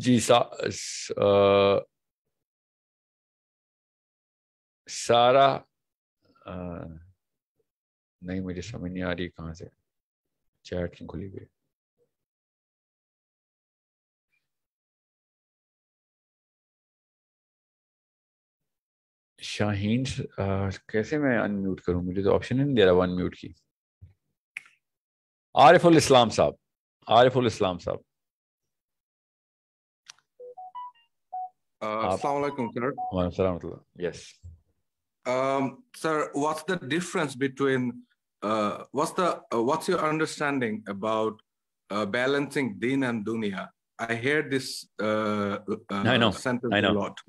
जी सा सारा आ, नहीं मुझे समझ नहीं आ रही कहां से चैट खुली हुई शाहीन कैसे मैं अनम्यूट करूं मुझे तो ऑप्शन ही नहीं दे रहा अनम्यूट की आरिफुल इस्लाम साहब आरिफुल इस्लाम साहब Uh, Um, sir, what's the difference between uh, what's the uh, what's your understanding about uh, balancing din and dunya? I hear this uh, uh, I know. sentence I know. a lot.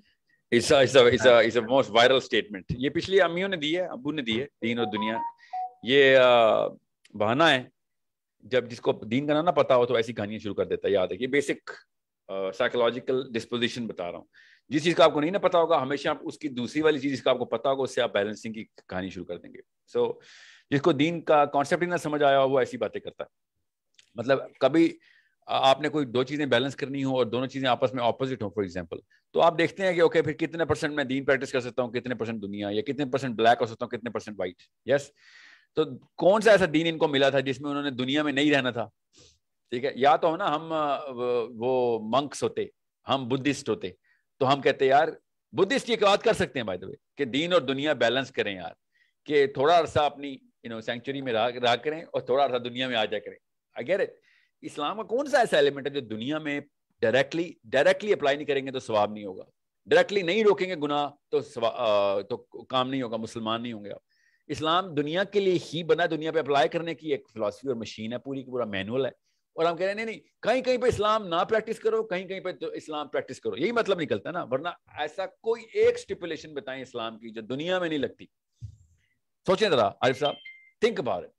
It's a, it's a, it's a, it's a most viral statement. ये पिछली अम्मियों ने दी है अबू ने दी है दीन और दुनिया ये बहाना है जब जिसको दीन का ना पता हो तो ऐसी कहानियां शुरू कर देता है याद है ये बेसिक साइकोलॉजिकल डिस्पोजिशन बता रहा हूँ जिस चीज का आपको नहीं ना पता होगा हमेशा आप उसकी दूसरी वाली चीज का आपको पता होगा उससे आप बैलेंसिंग की कहानी शुरू कर देंगे सो so, जिसको दीन का कॉन्सेप्ट ही ना समझ आया हो वो ऐसी बातें करता है मतलब कभी आपने कोई दो चीजें बैलेंस करनी हो और दोनों चीजें आपस में ऑपोजिट हो फॉर एग्जाम्पल तो आप देखते हैं कि ओके फिर कितने परसेंट मैं दीन प्रैक्टिस कर सकता हूँ कितने परसेंट दुनिया या कितने परसेंट ब्लैक हो सकता हूँ कितने परसेंट व्हाइट यस तो कौन सा ऐसा दीन इनको मिला था जिसमें उन्होंने दुनिया में नहीं रहना था ठीक है या तो हो ना हम वो मंक्स होते हम बुद्धिस्ट होते तो हम कहते यार बुद्धिस्ट ये बात कर सकते हैं भाई दबे कि दीन और दुनिया बैलेंस करें यार कि थोड़ा अरसा अपनी यू नो सेंचुरी में रहा करें और थोड़ा अरसा दुनिया में आ जा करें अगर इस्लाम का कौन सा ऐसा एलिमेंट है जो दुनिया में डायरेक्टली डायरेक्टली अप्लाई नहीं करेंगे तो स्वाब नहीं होगा डायरेक्टली नहीं रोकेंगे गुना तो आ, तो काम नहीं होगा मुसलमान नहीं होंगे आप इस्लाम दुनिया के लिए ही बना दुनिया पे अप्लाई करने की एक फिलोसफी और मशीन है पूरी की पूरा मैनुअल है और हम कह रहे हैं नहीं नहीं कहीं कहीं पे इस्लाम ना प्रैक्टिस करो कहीं कहीं पे तो इस्लाम प्रैक्टिस करो यही मतलब निकलता है ना वरना ऐसा कोई एक स्टिपुलेशन बताएं इस्लाम की जो दुनिया में नहीं लगती सोचें जरा आरिफ साहब थिंक अबाउट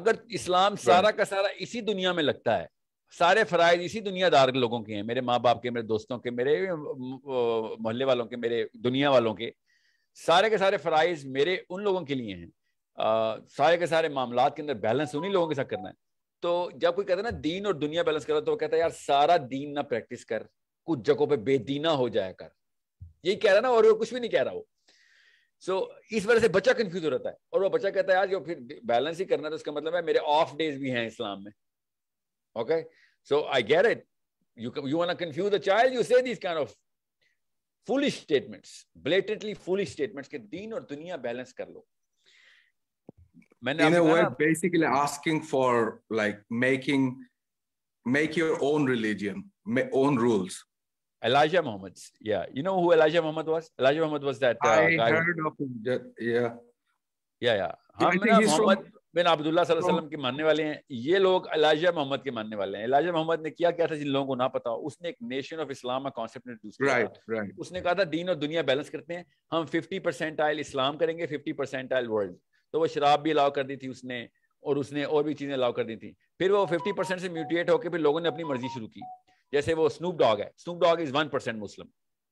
अगर इस्लाम सारा का सारा इसी दुनिया में लगता है सारे फराइज इसी दुनियादार के लोगों के हैं मेरे माँ बाप के मेरे दोस्तों के मेरे मोहल्ले वालों के मेरे दुनिया वालों के सारे के सारे फराइज मेरे उन लोगों के लिए हैं आ, सारे के सारे मामला के अंदर बैलेंस उन्हीं लोगों के साथ करना है तो जब कोई कहता है ना दीन और दुनिया बैलेंस करो तो वो कहता है यार सारा दीन ना प्रैक्टिस कर कुछ जगहों पे बेदीना हो जाया कर यही कह रहा है ना और वो कुछ भी नहीं कह रहा वो सो so, इस वजह से बच्चा कंफ्यूज हो रहता है और वो बच्चा कहता है यार जो फिर बैलेंस ही करना तो उसका मतलब है मेरे ऑफ डेज भी हैं इस्लाम में okay so I get it you you want to confuse a child you say these kind of foolish statements blatantly foolish statements दीन और दुनिया बैलेंस कर लो मैंने इन basically asking for like making make your own religion own rules Elijah Muhammad. Yeah. You know who Elijah Muhammad was? Elijah Muhammad was that uh, I heard who... of him. Yeah. Yeah, yeah. yeah हाँ, I think bin Abdullah सल्लल्लाहु अलैहि वसल्लम के मानने वाले हैं ये लोग अलाजा मोहम्मद के मानने वाले हैं अलाजा मोहम्मद ने किया क्या था जिन लोगों को ना पता उसने एक नेशन ऑफ इस्लाम का कॉन्सेप्ट इंट्रोड्यूस किया राइट राइट उसने कहा था दीन और दुनिया बैलेंस करते हैं हम 50% आयल इस्लाम करेंगे 50% आयल वर्ल्ड तो वो शराब भी अलाउ कर दी थी उसने और उसने और भी चीज़ें अलाउ कर दी थी फिर वो फिफ्टी परसेंट से म्यूटिएट होकर फिर लोगों ने अपनी मर्जी शुरू की जैसे वो स्नूप डॉग है Snoop Dogg is one percent Muslim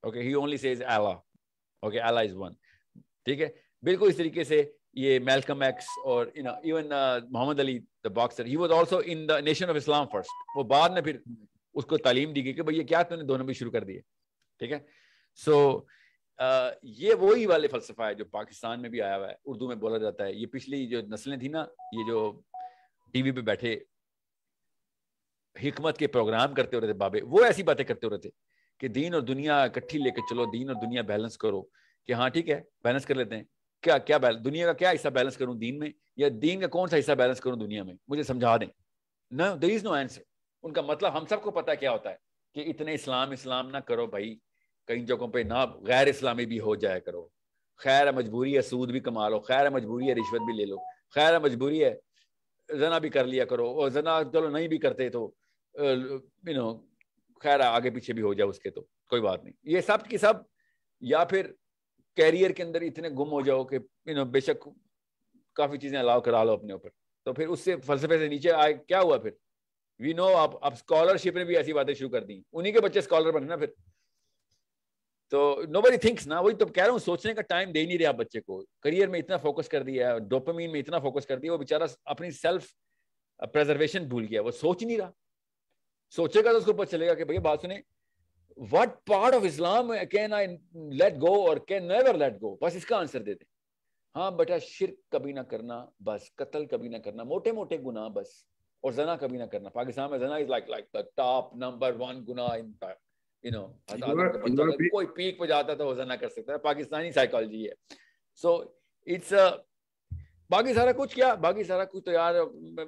okay he only says एला ओके एला इज वन ठीक है बिल्कुल इस तरीके से ये मेलकम एक्स और you know even Muhammad Ali the boxer he was also in the nation of Islam first वो बाद में फिर उसको तालीम दी गई कि भैया क्या तुमने दोनों भी शुरू कर दिए ठीक है सो so, ये वही वाले फलसफा है जो पाकिस्तान में भी आया हुआ है उर्दू में बोला जाता है ये पिछली जो नस्लें थी ना ये जो टीवी पे बैठे हिकमत के प्रोग्राम करते हो रहे थे बाबे वो ऐसी बातें करते हो रहे थे कि दीन और दुनिया इकट्ठी लेके चलो दीन और दुनिया बैलेंस करो कि हाँ ठीक है बैलेंस कर लेते हैं क्या क्या दुनिया का क्या हिस्सा बैलेंस करूं दीन में या दीन का कौन सा हिस्सा बैलेंस करूं दुनिया में मुझे समझा दें ना देर इज नो आंसर उनका मतलब हम सबको पता क्या होता है कि इतने इस्लाम इस्लाम ना करो भाई कई जगहों पे ना गैर इस्लामी भी हो जाया करो खैर मजबूरी है सूद भी कमा लो खैर मजबूरी है रिश्वत भी ले लो खैर मजबूरी है जना भी कर लिया करो और जना चलो नहीं भी करते तो यू नो खैर आगे पीछे भी हो जाए उसके तो कोई बात नहीं ये सब की सब या फिर कैरियर के अंदर इतने गुम हो जाओ कि यू नो बेशक काफ़ी चीज़ें अलाव करा लो अपने ऊपर तो फिर उससे फलसफे से नीचे आए क्या हुआ फिर वी नो आप अब स्कॉलरशिप ने भी ऐसी बातें शुरू कर दी उन्हीं के बच्चे स्कॉलर बने ना फिर तो नो बडी थिंक्स ना वही तो कह रहा हूँ सोचने का टाइम दे नहीं रहे आप बच्चे को करियर में इतना फोकस कर दिया है डोपामीन में इतना फोकस कर दिया वो बेचारा अपनी सेल्फ प्रेजर्वेशन भूल गया वो सोच नहीं रहा सोचेगा तो उसको पता चलेगा कि भैया बात सुने what part of Islam can I let go और कैन नेवर लेट गो बस इसका आंसर दे दे हाँ बेटा शिर कभी ना करना बस कत्ल कभी ना करना मोटे मोटे गुना बस और जना कभी ना करना पाकिस्तान में जना is like like the top number one gonna in you know कोई पीक पे जाता तो वजन ना कर सकता है पाकिस्तानी साइकोलॉजी है सो इट्स uh, बाकी सारा कुछ क्या बाकी सारा कुछ तो यार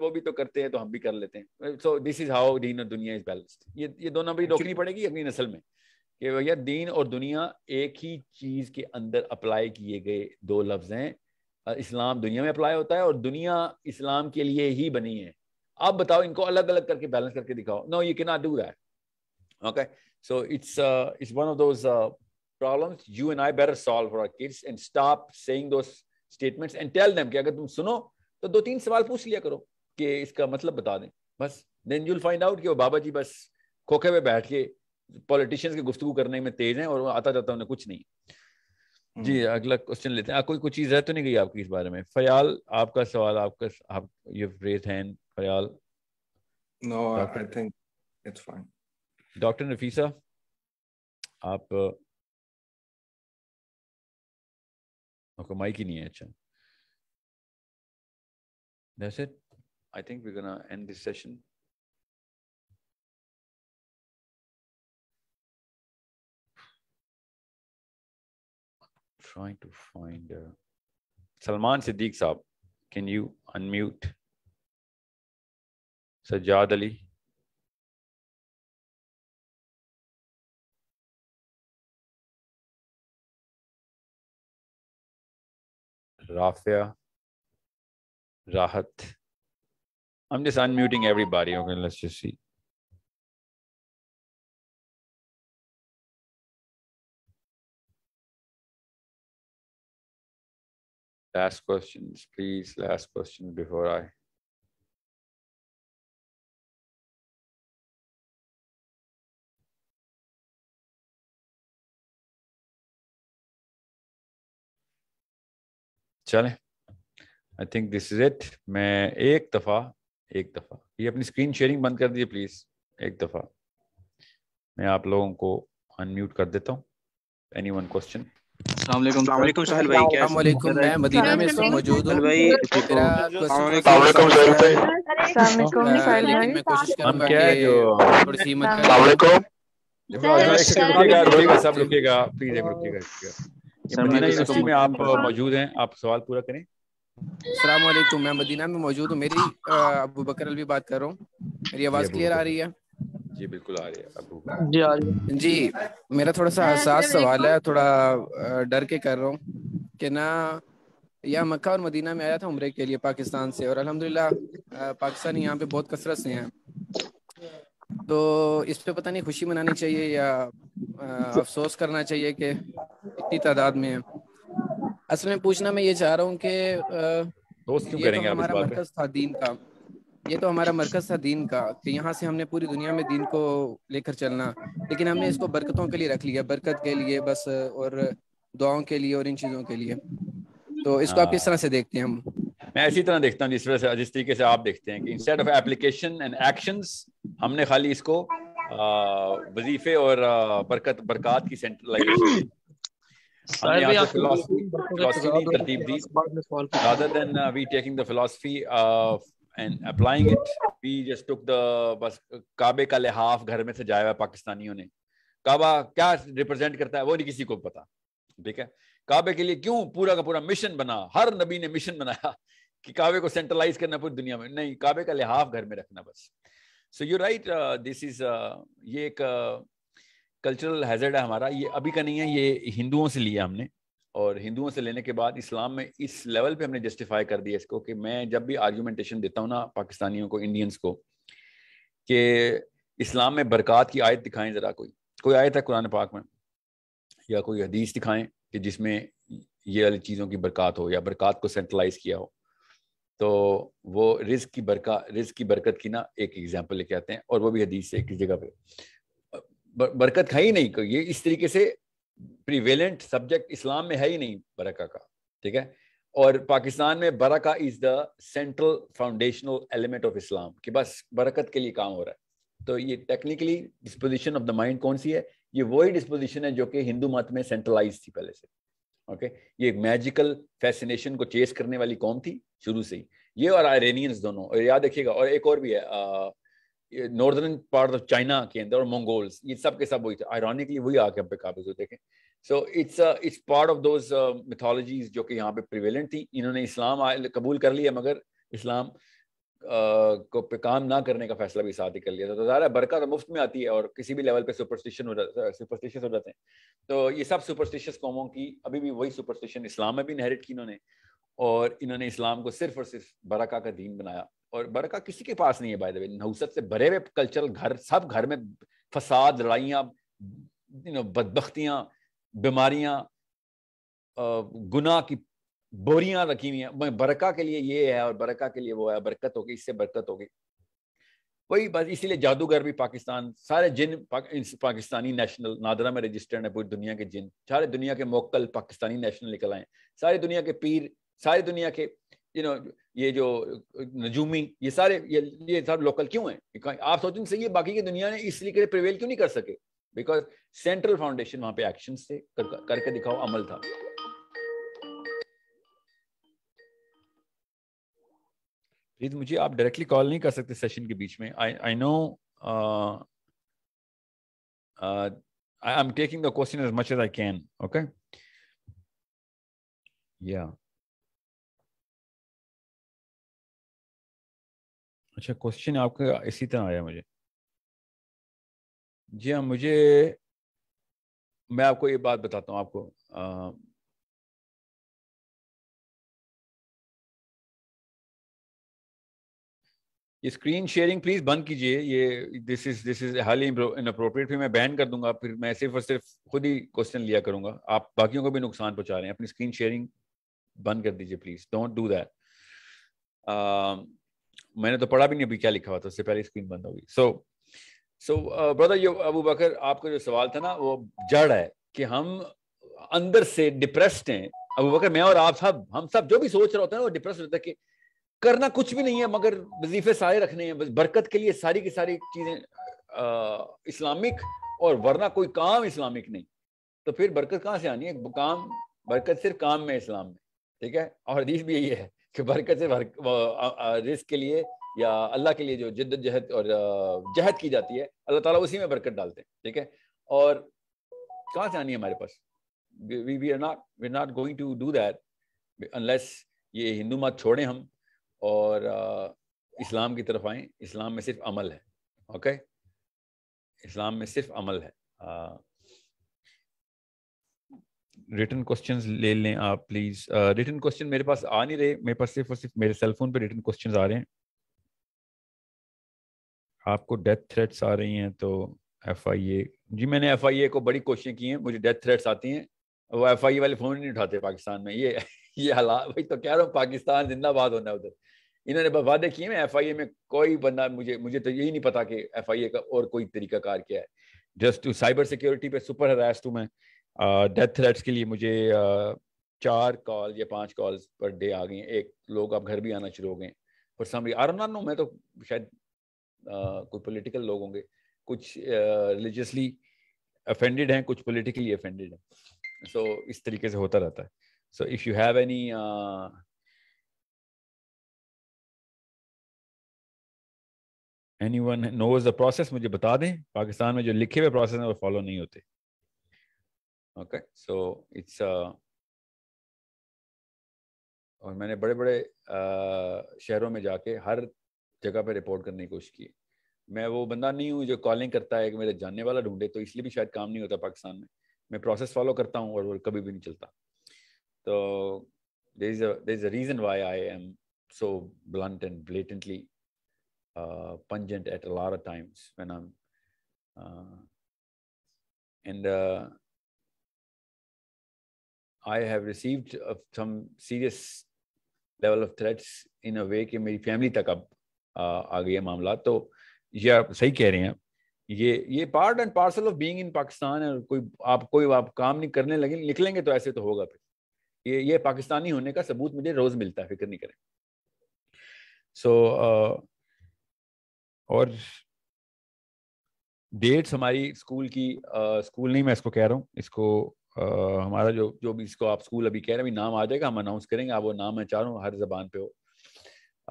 वो भी तो करते हैं तो हम भी कर लेते हैं सो दिस इज हाउ दीन और दुनिया इज बैलेंस्ड ये ये दोनों भी रोकनी अच्छा। पड़ेगी अपनी नस्ल में कि भैया दीन और दुनिया एक ही चीज के अंदर अप्लाई किए गए दो लफ्ज हैं इस्लाम दुनिया में अप्लाई होता है और दुनिया इस्लाम के लिए ही बनी है आप बताओ इनको अलग अलग करके बैलेंस करके दिखाओ no you can not do that okay So it's uh, it's one of those uh, problems you and I better solve for our kids and stop saying those statements and tell them कि अगर तुम सुनो तो दो तीन सवाल पूछ लिया करो कि इसका मतलब बता दें बस then you'll find out कि वो बाबा जी बस खोखे में बैठ के पॉलिटिशियंस के गुफ्तु करने में तेज हैं और आता जाता उन्हें कुछ नहीं हम्म। जी अगला क्वेश्चन लेते हैं आ, कोई कुछ चीज है तो नहीं गई आपकी इस बारे में फयाल आपका सवाल आपका आप यू रेज हैंड फयाल no I think it's fine doctor Nafisa आप ओके माइक ही नहीं है अच्छा That's it. I think we're going to end this session. trying to find uh, Salman Siddiq Saab. Can you unmute Sajjad Ali? Rafia, Rahat. I'm just unmuting everybody. Okay, let's just see. Last questions, please. Last question before I चले I think this is it मैं एक दफा एक दफा ये अपनी screen sharing बंद कर दीजिए प्लीज एक दफा मैं आप लोगों को अनम्यूट कर देता हूँ एनी वन क्वेश्चन मैं मदीना में मौजूद हूँ सब रुकेगा प्लीज एक रुकेगा मदीना में आप हाँ। मौजूद हैं आप सवाल पूरा करें मैं मदीना में मौजूद हूँ मेरी अबू बकर बात कर रहा हूँ मेरी आवाज़ क्लियर आ रही है जी बिल्कुल आ रही है अबू जी आ रही है जी मेरा थोड़ा सा हसास सवाल है थोड़ा डर के कर रहा हूँ कि ना मक्का और मदीना में आया था उम्र के लिए पाकिस्तान से और अलहमदिल्ला पाकिस्तानी यहाँ पे बहुत कसरत से हैं तो इस पे पता नहीं खुशी मनानी चाहिए या आ, तो अफसोस करना चाहिए कि इतनी तादाद में है असल में पूछना मैं ये चाह रहा हूँ कि दोस्त क्यों तो करेंगे तो हमारा मरकज था दीन का ये तो हमारा मरकज था दीन का कि तो यहाँ से हमने पूरी दुनिया में दीन को लेकर चलना लेकिन हमने इसको बरकतों के लिए रख लिया बरकत के लिए बस और दुआओं के लिए और इन चीज़ों के लिए तो इसको आप किस हाँ। तरह से देखते हैं हम मैं इसी तरह देखता हूँ जिस तरह से जिस तरीके से आप देखते हैं कि instead of application and actions हमने खाली इसको वजीफे और बरकत बरकत की काबे <clears throat> uh, uh, का लिहाफ घर में हुआ पाकिस्तानियों ने काबा क्या रिप्रेजेंट करता है वो नहीं किसी को पता ठीक है काबे के लिए क्यों पूरा का पूरा मिशन बना हर नबी ने मिशन बनाया कि काबे को सेंट्रलाइज करना पूरी दुनिया में नहीं काबे का लिहाफ घर में रखना बस so you right this is ये एक कल्चरल uh, हैजर्ड है हमारा ये अभी का नहीं है ये हिंदुओं से लिया हमने और हिंदुओं से लेने के बाद इस्लाम में इस लेवल पे हमने जस्टिफाई कर दिया इसको कि मैं जब भी आर्गूमेंटेशन देता हूँ ना पाकिस्तानियों को इंडियंस को कि इस्लाम में बरकत की आयत दिखाएं ज़रा कोई कोई आयत है कुरान पाक में या कोई हदीस दिखाएं कि जिसमें ये वाली चीज़ों की बरकत हो या बरकत को सेंट्रलाइज किया हो तो वो रिज की बरका रिज की बरकत की ना एक एग्जाम्पल लेके आते हैं और वो भी हदीस से एक जगह पे बरकत है ही नहीं तो ये इस तरीके से प्रिवेलेंट सब्जेक्ट इस्लाम में है ही नहीं बरका का ठीक है और पाकिस्तान में बरका is the central foundational element of Islam कि बस बरकत के लिए काम हो रहा है तो ये technically disposition of the mind कौन सी है ये वही डिस्पोजिशन है जो कि हिंदू मत में सेंट्रलाइज थी पहले से ओके ये मैजिकल फैसिनेशन को चेस करने वाली कौम थी शुरू से ही ये और आयरेनियंस दोनों और याद रखिएगा और एक और भी है नॉर्दर्न पार्ट ऑफ चाइना के अंदर और मंगोल्स ये सब के सब वही थे आयरॉनिकली वही आके हम पे काबिज होते थे so it's it's part of those mythologies जो कि यहाँ पे प्रिवेलेंट थी इन्होंने इस्लाम कबूल कर लिया मगर इस्लाम को पे काम ना करने का फैसला भी साथ ही कर लिया था तो ज़्यादा बरका तो मुफ्त में आती है और किसी भी लेवल पे सुपरस्टिशन हो जाता सुपरस्टिशियस हो जाते हैं तो ये सब सुपरस्टिशियस कौमों की अभी भी वही सुपरस्टिशन इस्लाम में भी इनहेरिट की इन्होंने और इन्होंने इस्लाम को सिर्फ और सिर्फ बरका का दीन बनाया और बरका किसी के पास नहीं है बाय द वे नहुसत से भरे हुए कल्चरल घर सब घर में फसाद लड़ाइयाँ बदबख्तियाँ बीमारियाँ गुनाह की बोरियां रखी हुई हैं बरका के लिए ये है और बरका के लिए वो है बरकत होगी इससे बरकत होगी वही बस इसीलिए जादूगर भी पाकिस्तान सारे जिन पाक, पाकिस्तानी नेशनल नादरा में रजिस्टर्ड है पूरी दुनिया के जिन सारे दुनिया के मोकल पाकिस्तानी नेशनल निकल आए सारी दुनिया के पीर सारी दुनिया के यू नो ये जो नजूमी ये सारे ये ये सब लोकल क्यों हैं आप सोचें सही बाकी की दुनिया ने इसलिए के प्रिवेल क्यों नहीं कर सके बिकॉज सेंट्रल फाउंडेशन वहाँ पे एक्शन से कर, करके दिखाओ अमल था प्लीज मुझे आप डायरेक्टली कॉल नहीं कर सकते सेशन के बीच में I I know I am taking the question as much as I can okay या अच्छा क्वेश्चन आपका इसी तरह आया मुझे जी हाँ मुझे मैं आपको ये बात बताता हूँ आपको uh, ये स्क्रीन शेयरिंग प्लीज बंद कीजिए ये this is this is hall inappropriate फिर मैं बैन कर दूंगा फिर मैं सिर्फ और सिर्फ खुद ही क्वेश्चन लिया करूंगा आप बाकियों को भी नुकसान पहुंचा रहे हैं अपनी स्क्रीन शेयरिंग बंद कर दीजिए प्लीज डोंट डू दैट मैंने तो पढ़ा भी नहीं अभी क्या लिखा हुआ था उससे पहले स्क्रीन बंद होगी सो सो ब्रदर ये अबू बकर आपका जो सवाल था ना वो जड़ है कि हम अंदर से डिप्रेस्ड हैं अबू बकर मैं और आप सब हम सब जो भी सोच रहे होते हैं वो डिप्रेस होता है कि करना कुछ भी नहीं है मगर वजीफे सारे रखने हैं बस बरकत के लिए सारी की सारी चीजें इस्लामिक और वरना कोई काम इस्लामिक नहीं तो फिर बरकत कहाँ से आनी है काम बरकत सिर्फ काम में इस्लाम में ठीक है और हदीस भी यही है कि बरकत से रिस्क के लिए या अल्लाह के लिए जो जहद और जहद की जाती है अल्लाह ताला उसी में बरकत डालते हैं ठीक है और कहाँ से आनी है हमारे पास we we are not we are not going to do that unless ये हिंदू मत छोड़ें हम और इस्लाम की तरफ आए इस्लाम में सिर्फ अमल है ओके इस्लाम में सिर्फ अमल है रिटर्न क्वेश्चन ले लें आप प्लीज रिटर्न क्वेश्चन मेरे पास आ नहीं रहे मेरे पास सिर्फ और सिर्फ मेरे सेलफोन पर रिटर्न क्वेश्चन आ रहे हैं आपको डेथ थ्रेट्स आ रही हैं तो एफ आई ए जी मैंने एफ आई ए को बड़ी कोशिशें की हैं मुझे डेथ थ्रेट्स आती हैं वो एफ आई ए वाले फ़ोन नहीं उठाते पाकिस्तान में ये ये हालात भाई तो कह रहा हूँ पाकिस्तान जिंदाबाद होना है उधर इन्होंने बस वादे किए हैं एफ आई ए में कोई बंदा मुझे मुझे तो यही नहीं पता कि एफ आई ए का और कोई तरीका कार क्या है जस्ट टू साइबर सिक्योरिटी पे सुपर हरास्ट हूँ मैं डेथ थ्रेट्स के लिए मुझे uh, चार कॉल या पांच कॉल पर डे आ गई एक लोग अब घर भी आना शुरू हो गए पर सम आर नो मैं तो शायद uh, कोई पोलिटिकल लोग होंगे कुछ रिलीजियसली uh, अफेंडेड हैं कुछ पोलिटिकली अफेंडेड हैं सो so, इस तरीके से होता रहता है So if you have any uh, anyone knows the process मुझे बता दें पाकिस्तान में जो लिखे हुए प्रोसेस हैं वो फॉलो नहीं होते ओके सो इट्स और मैंने बड़े बड़े uh, शहरों में जाके हर जगह पे रिपोर्ट करने की कोशिश की मैं वो बंदा नहीं हूँ जो कॉलिंग करता है कि मेरे जानने वाला ढूंढे तो इसलिए भी शायद काम नहीं होता पाकिस्तान में मैं प्रोसेस फॉलो करता हूँ और वो कभी भी नहीं चलता So there's a there's a reason why I am so blunt and blatantly uh, pungent at a lot of times when I'm uh, and uh, I have received uh, some serious level of threats in a way कि मेरी family तक अब आ गई है मामला तो ये आप सही कह रहे हैं ये ये part and parcel of being in Pakistan है कोई आप कोई आप काम नहीं करने लगे निकलेंगे तो ऐसे तो होगा फिर ये ये पाकिस्तानी होने का सबूत मुझे रोज मिलता है फिक्र नहीं करें सो so, uh, और डेट्स हमारी स्कूल की uh, स्कूल नहीं मैं इसको कह रहा हूँ इसको uh, हमारा जो जो भी इसको आप स्कूल अभी कह रहे हैं अभी नाम आ जाएगा हम अनाउंस करेंगे आप वो नाम मैं चाह रहा हूँ हर जबान पे हो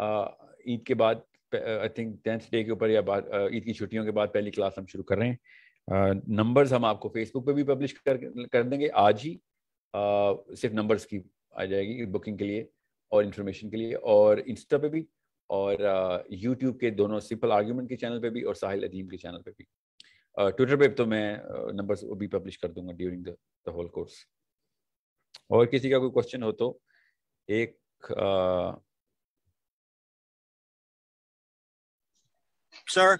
uh, ईद के बाद आई थिंक टेंथ डे के ऊपर या बाद uh, ईद की छुट्टियों के बाद पहली क्लास हम शुरू कर रहे हैं नंबर्स uh, हम आपको फेसबुक पे भी पब्लिश कर कर देंगे आज ही सिर्फ नंबर्स की आ जाएगी बुकिंग के लिए और इन्फॉर्मेशन के लिए और इंस्टा पे भी और यूट्यूब के दोनों सिंपल आर्ग्यूमेंट के चैनल पे भी और साहिल अदीम के चैनल पे भी ट्विटर पे तो मैं नंबर्स भी पब्लिश कर दूंगा ड्यूरिंग द होल कोर्स और किसी का कोई क्वेश्चन हो तो एक sir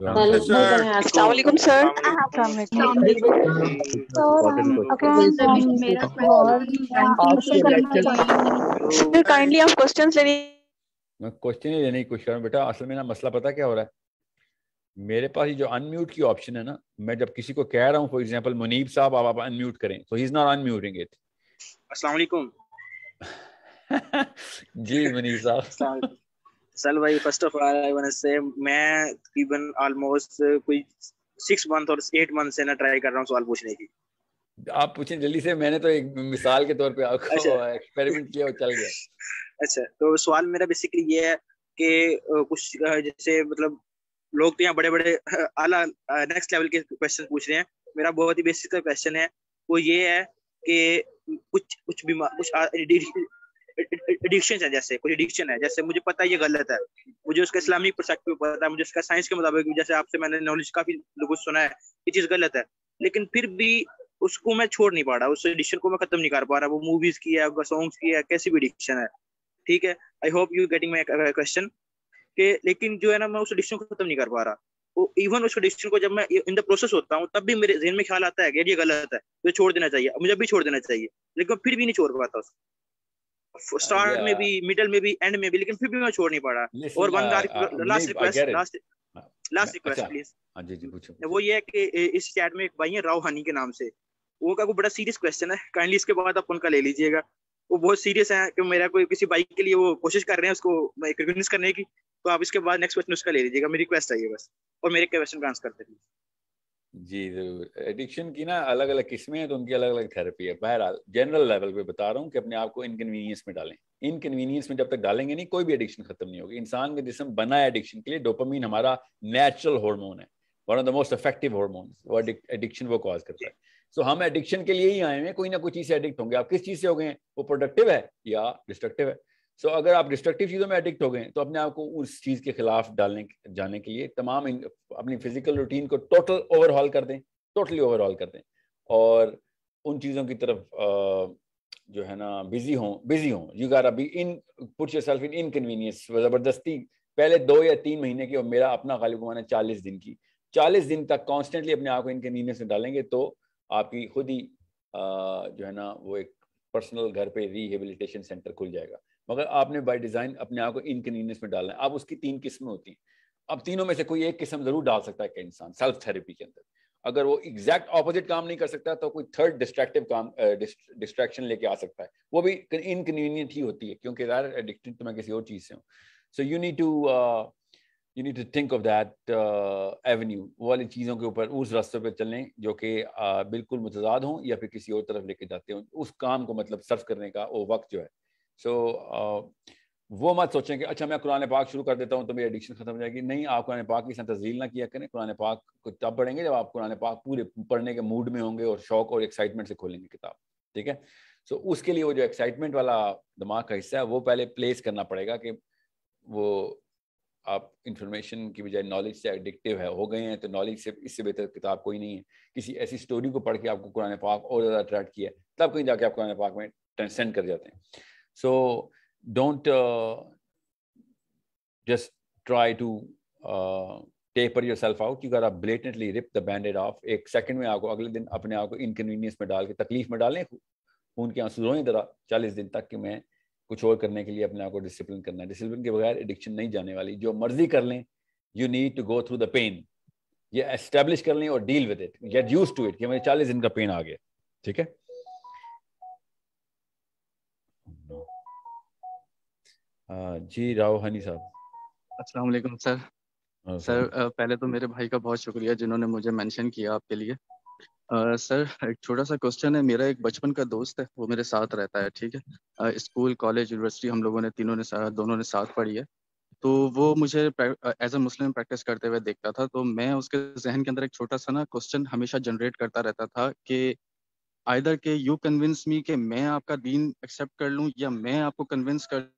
Assalamualaikum sir. Sir ah, um, um, kindly आप क्वेश्चंस लेने क्वेश्चन ही लेने की कोशिश करूँ बेटा असल में ना मसला पता क्या हो रहा है मेरे पास ये जो अनम्यूट की ऑप्शन है ना मैं जब किसी को कह रहा हूँ फॉर एग्जांपल मुनीब साहब आप आप अनम्यूट करें so he is not unmuting it अस्सलाम वालेकुम जी मुनीब साहब <laughs> सल भाई first of all I want to say मैं इवन ऑलमोस्ट कोई 6 मंथ और 8 मंथ से ना ट्राई कर रहा हूं सवाल पूछने की आप पूछे जल्दी से मैंने तो एक मिसाल के तौर पे आपको अच्छा। एक्सपेरिमेंट किया और चल गया अच्छा तो सवाल मेरा बेसिकली ये है कि कुछ जैसे मतलब लोग तो यहाँ बड़े बड़े आला नेक्स्ट लेवल के क्वेश्चन पूछ रहे हैं मेरा बहुत ही बेसिक क्वेश्चन है वो ये है कि कुछ कुछ बीमार कुछ एडिक्शन है जैसे कुछ एडिक्शन है जैसे मुझे पता है ये गलत है मुझे उसका इस्लामिक परस्पेक्टिव पता है मुझे उसका साइंस के मुताबिक जैसे आपसे मैंने नॉलेज काफी लोगों से सुना है ये चीज गलत है लेकिन फिर भी उसको मैं छोड़ नहीं पा रहा उस एडिक्शन को मैं खत्म नहीं कर पा रहा वो मूवीज की है उसका सॉन्ग्स की है कैसी भी एडिक्शन है ठीक है I hope you getting my question के लेकिन जो है ना मैं उस एडिक्शन को खत्म नहीं कर पा रहा वो इवन उस एडिक्शन को जब मैं इन द प्रोसेस होता हूँ तब भी मेरे जहन में ख्याल आता है कि ये गलत है मुझे छोड़ देना चाहिए मुझे अभी छोड़ देना चाहिए लेकिन फिर भी नहीं छोड़ पाता उसको स्टार्ट uh, में भी मिडिल में भी एंड में भी लेकिन फिर भी मैं छोड़ नहीं पा रहा और one last last request last request please जी जी पूछो वो ये है कि इस चैट में एक भाई है राव हनी के नाम से वो का कोई बड़ा सीरियस क्वेश्चन है काइंडली इसके बाद आप उनका ले लीजिएगा वो बहुत सीरियस है कि मेरा कोई किसी बाइक के लिए वो कोशिश कर रहे हैं उसको रिकग्निस करने की तो आप इसके बाद नेक्स्ट क्वेश्चन उसका ले लीजिएगा मेरी रिक्वेस्ट आई है बस और मेरे क्वेश्चन का आंसर करते हैं जी जरूर एडिक्शन की ना अलग अलग किस्में हैं तो उनकी अलग अलग थेरेपी है बहरहाल जनरल लेवल पे बता रहा हूँ कि अपने आप को इनकन्वीनियंस में डालें इनकन्वीनियंस में जब तक डालेंगे नहीं कोई भी एडिक्शन खत्म नहीं होगी इंसान का जिसम बना है एडिक्शन के लिए डोपामीन हमारा नेचुरल हार्मोन है one of the most effective hormone वो एडिक्शन वो कॉज करता है सो so, हम एडिक्शन के लिए ही आए हैं कोई ना कोई चीज से एडिक्ट होंगे आप किस चीज से हो गए वो प्रोडक्टिव है या डिस्ट्रक्टिव है सो so, अगर आप डिस्ट्रक्टिव चीज़ों में एडिक्ट हो गए तो अपने आप को उस चीज़ के खिलाफ डालने जाने के लिए तमाम अपनी फिजिकल रूटीन को टोटल ओवरहॉल कर दें टोटली ओवरहॉल कर दें और उन चीज़ों की तरफ आ, जो है ना बिजी हों बिजी हों you gotta be in put yourself in inconvenience ज़बरदस्ती पहले दो या तीन महीने की और मेरा अपना गालिब माना चालीस दिन की चालीस दिन तक कॉन्स्टेंटली अपने आप को इनकन्वीनियंस में डालेंगे तो आपकी खुद ही जो है ना वो एक पर्सनल घर पे रिहेबिलिटेशन सेंटर खुल जाएगा मगर आपने बाई डिज़ाइन अपने आप को इनकनवीनियंस में डालना है अब उसकी तीन किस्में होती हैं अब तीनों में से कोई एक किस्म ज़रूर डाल सकता है इंसान सेल्फ थेरेपी के अंदर अगर वो एग्जैक्ट ऑपोजिट काम नहीं कर सकता तो कोई थर्ड डिस्ट्रैक्टिव काम डिस्ट्रैक्शन लेके आ सकता है वो भी इनकनवीनियंट ही होती है क्योंकि एडिक्टेड तो मैं किसी और चीज़ से हूँ so you need to you need to think of that avenue वाली चीज़ों के ऊपर उस रास्ते पर चलें जो कि बिल्कुल मुतजाद हों या फिर किसी और तरफ लेके जाते हों उस काम को मतलब सर्व करने का वो वक्त जो है सो so, uh, वो मत सोचें कि अच्छा मैं कुरान पाक शुरू कर देता हूँ तो मेरी एडिक्शन खत्म हो जाएगी नहीं आप कुरान पाक की तजील ना किया करें कुरान पाक को तब पढ़ेंगे जब आप कुरान पाक पूरे पढ़ने के मूड में होंगे और शौक और एक्साइटमेंट से खोलेंगे किताब ठीक है सो so, उसके लिए वो जो एक्साइटमेंट वाला दिमाग का हिस्सा है वो पहले प्लेस करना पड़ेगा कि वो आप इंफॉर्मेशन की बजाय नॉलेज से एडिक्टिव है हो गए हैं तो नॉलेज से इससे बेहतर किताब कोई नहीं है किसी ऐसी स्टोरी को पढ़ के आपको कुरान पाक और ज़्यादा अट्रैक्ट किया तब कहीं जाके आप कुरान पाक में ट्रांसेंड कर जाते हैं So don't uh, just try to taper yourself out you are blatantly rip the bandaid off एक सेकंड में आपको अगले दिन अपने आप को इनकन्वीनियंस में डाल के तकलीफ में डालें खून के आंसू रोएं जरा चालीस दिन तक कि मैं कुछ और करने के लिए अपने आप को डिसिप्लिन करना है डिसिप्लिन के बगैर एडिक्शन नहीं जाने वाली जो मर्जी कर लें you need to go through the pain ये एस्टेब्लिश कर लें और deal with it get used to it कि मेरे चालीस दिन का पेन आ गया ठीक है जी हनी साहब अस्सलाम वालेकुम सर सर पहले तो मेरे भाई का बहुत शुक्रिया जिन्होंने मुझे मेंशन किया आपके लिए सर एक छोटा सा क्वेश्चन है मेरा एक बचपन का दोस्त है वो मेरे साथ रहता है ठीक है स्कूल कॉलेज यूनिवर्सिटी हम लोगों ने तीनों ने दोनों ने साथ पढ़ी है तो वो मुझे एज ए मुस्लिम प्रैक्टिस करते हुए देखता था तो मैं उसके जहन के अंदर एक छोटा सा ना क्वेश्चन हमेशा जनरेट करता रहता था कि आइदर के यू कन्विंस मी कि मैं आपका दीन एक्सेप्ट कर लूँ या मैं आपको कन्विंस कर